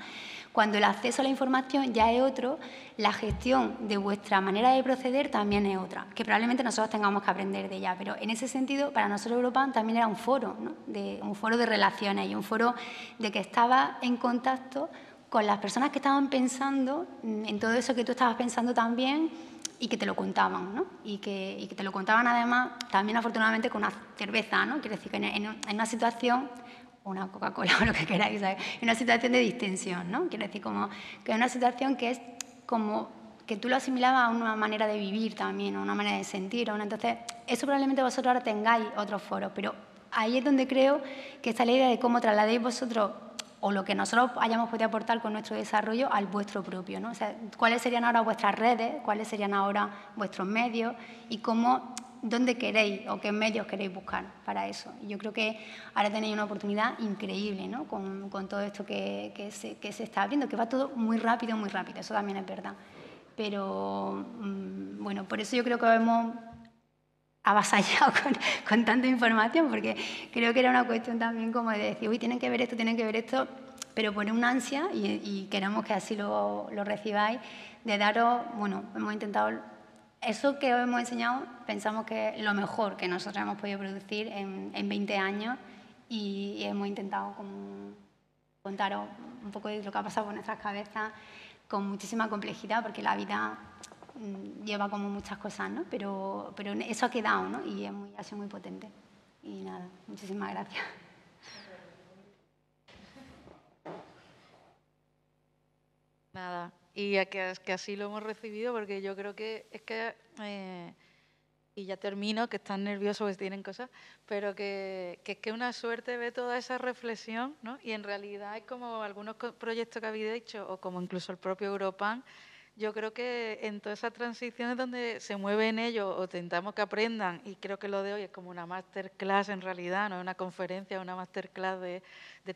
[SPEAKER 3] Cuando el acceso a la información ya es otro, la gestión de vuestra manera de proceder también es otra, que probablemente nosotros tengamos que aprender de ella. Pero en ese sentido, para nosotros Europa también era un foro, ¿no? de, un foro de relaciones y un foro de que estaba en contacto con las personas que estaban pensando en todo eso que tú estabas pensando también y que te lo contaban, ¿no? Y que, te lo contaban además, también afortunadamente con una cerveza, ¿no? Quiero decir que en, en una situación una Coca-Cola [LAUGHS] o lo que queráis, una situación de distensión, ¿no? Quiero decir, como que es una situación que es como que tú lo asimilabas a una manera de vivir también, a una manera de sentir. ¿no? Entonces, eso probablemente vosotros ahora tengáis otros foros, pero ahí es donde creo que está la idea de cómo trasladéis vosotros o lo que nosotros hayamos podido aportar con nuestro desarrollo al vuestro propio. ¿no? O sea, cuáles serían ahora vuestras redes, cuáles serían ahora vuestros medios y cómo dónde queréis o qué medios queréis buscar para eso. yo creo que ahora tenéis una oportunidad increíble ¿no? con, todo esto que, se, está abriendo, que va todo muy rápido, muy rápido, eso también es verdad. Pero mm, bueno, por eso yo creo que hemos avasallado [LAUGHS] con, con tanta información, porque creo que era una cuestión también como de decir, uy, tienen que ver esto, tienen que ver esto, pero por una ansia, y, y queremos que así lo, lo recibáis, de daros, bueno, hemos intentado eso que os hemos enseñado pensamos que es lo mejor que nosotros hemos podido producir en, 20 años y, hemos intentado contaros un poco de lo que ha pasado por nuestras cabezas con muchísima complejidad porque la vida mm, lleva como muchas cosas, Pero, eso ha quedado, Y ha sido muy potente. Y nada, muchísimas gracias.
[SPEAKER 2] Nada, y que, así lo hemos recibido porque yo creo que es que, eh, y ya termino, que están nerviosos, que tienen cosas, pero que, que es que una suerte ve toda esa reflexión, ¿no? Y en realidad es como algunos proyectos que habéis hecho, o como incluso el propio Europan, yo creo que en todas esas transiciones donde se mueven ellos o tentamos que aprendan, y creo que lo de hoy es como una masterclass en realidad, no es una conferencia, es una masterclass de,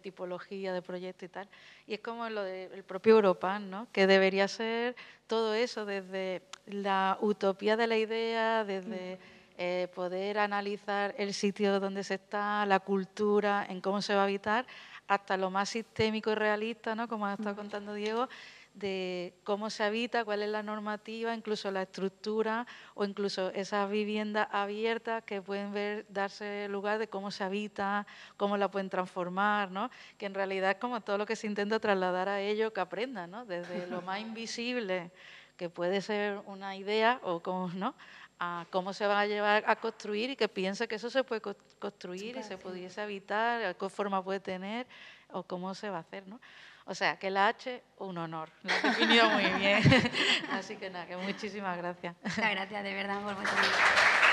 [SPEAKER 2] tipología, de proyecto y tal, y es como lo del propio Europa, ¿no? que debería ser todo eso, desde la utopía de la idea, desde... Eh, poder analizar el sitio donde se está, la cultura, en cómo se va a habitar, hasta lo más sistémico y realista, ¿no? como ha estado contando Diego, de cómo se habita, cuál es la normativa, incluso la estructura o incluso esas viviendas abiertas que pueden ver, darse lugar de cómo se habita, cómo la pueden transformar, ¿no? que en realidad es como todo lo que se intenta trasladar a ellos que aprendan, ¿no? desde [LAUGHS] lo más invisible que puede ser una idea o cómo, ¿no? a cómo se va a llevar a construir y que piensa que eso se puede construir y se pudiese habitar, qué forma puede tener o cómo se va a hacer. ¿no? O sea, que la H, un honor. Lo has definido muy bien. [LAUGHS] Así que nada, que muchísimas gracias. Muchas gracias de verdad por tiempo.
[SPEAKER 3] [LAUGHS]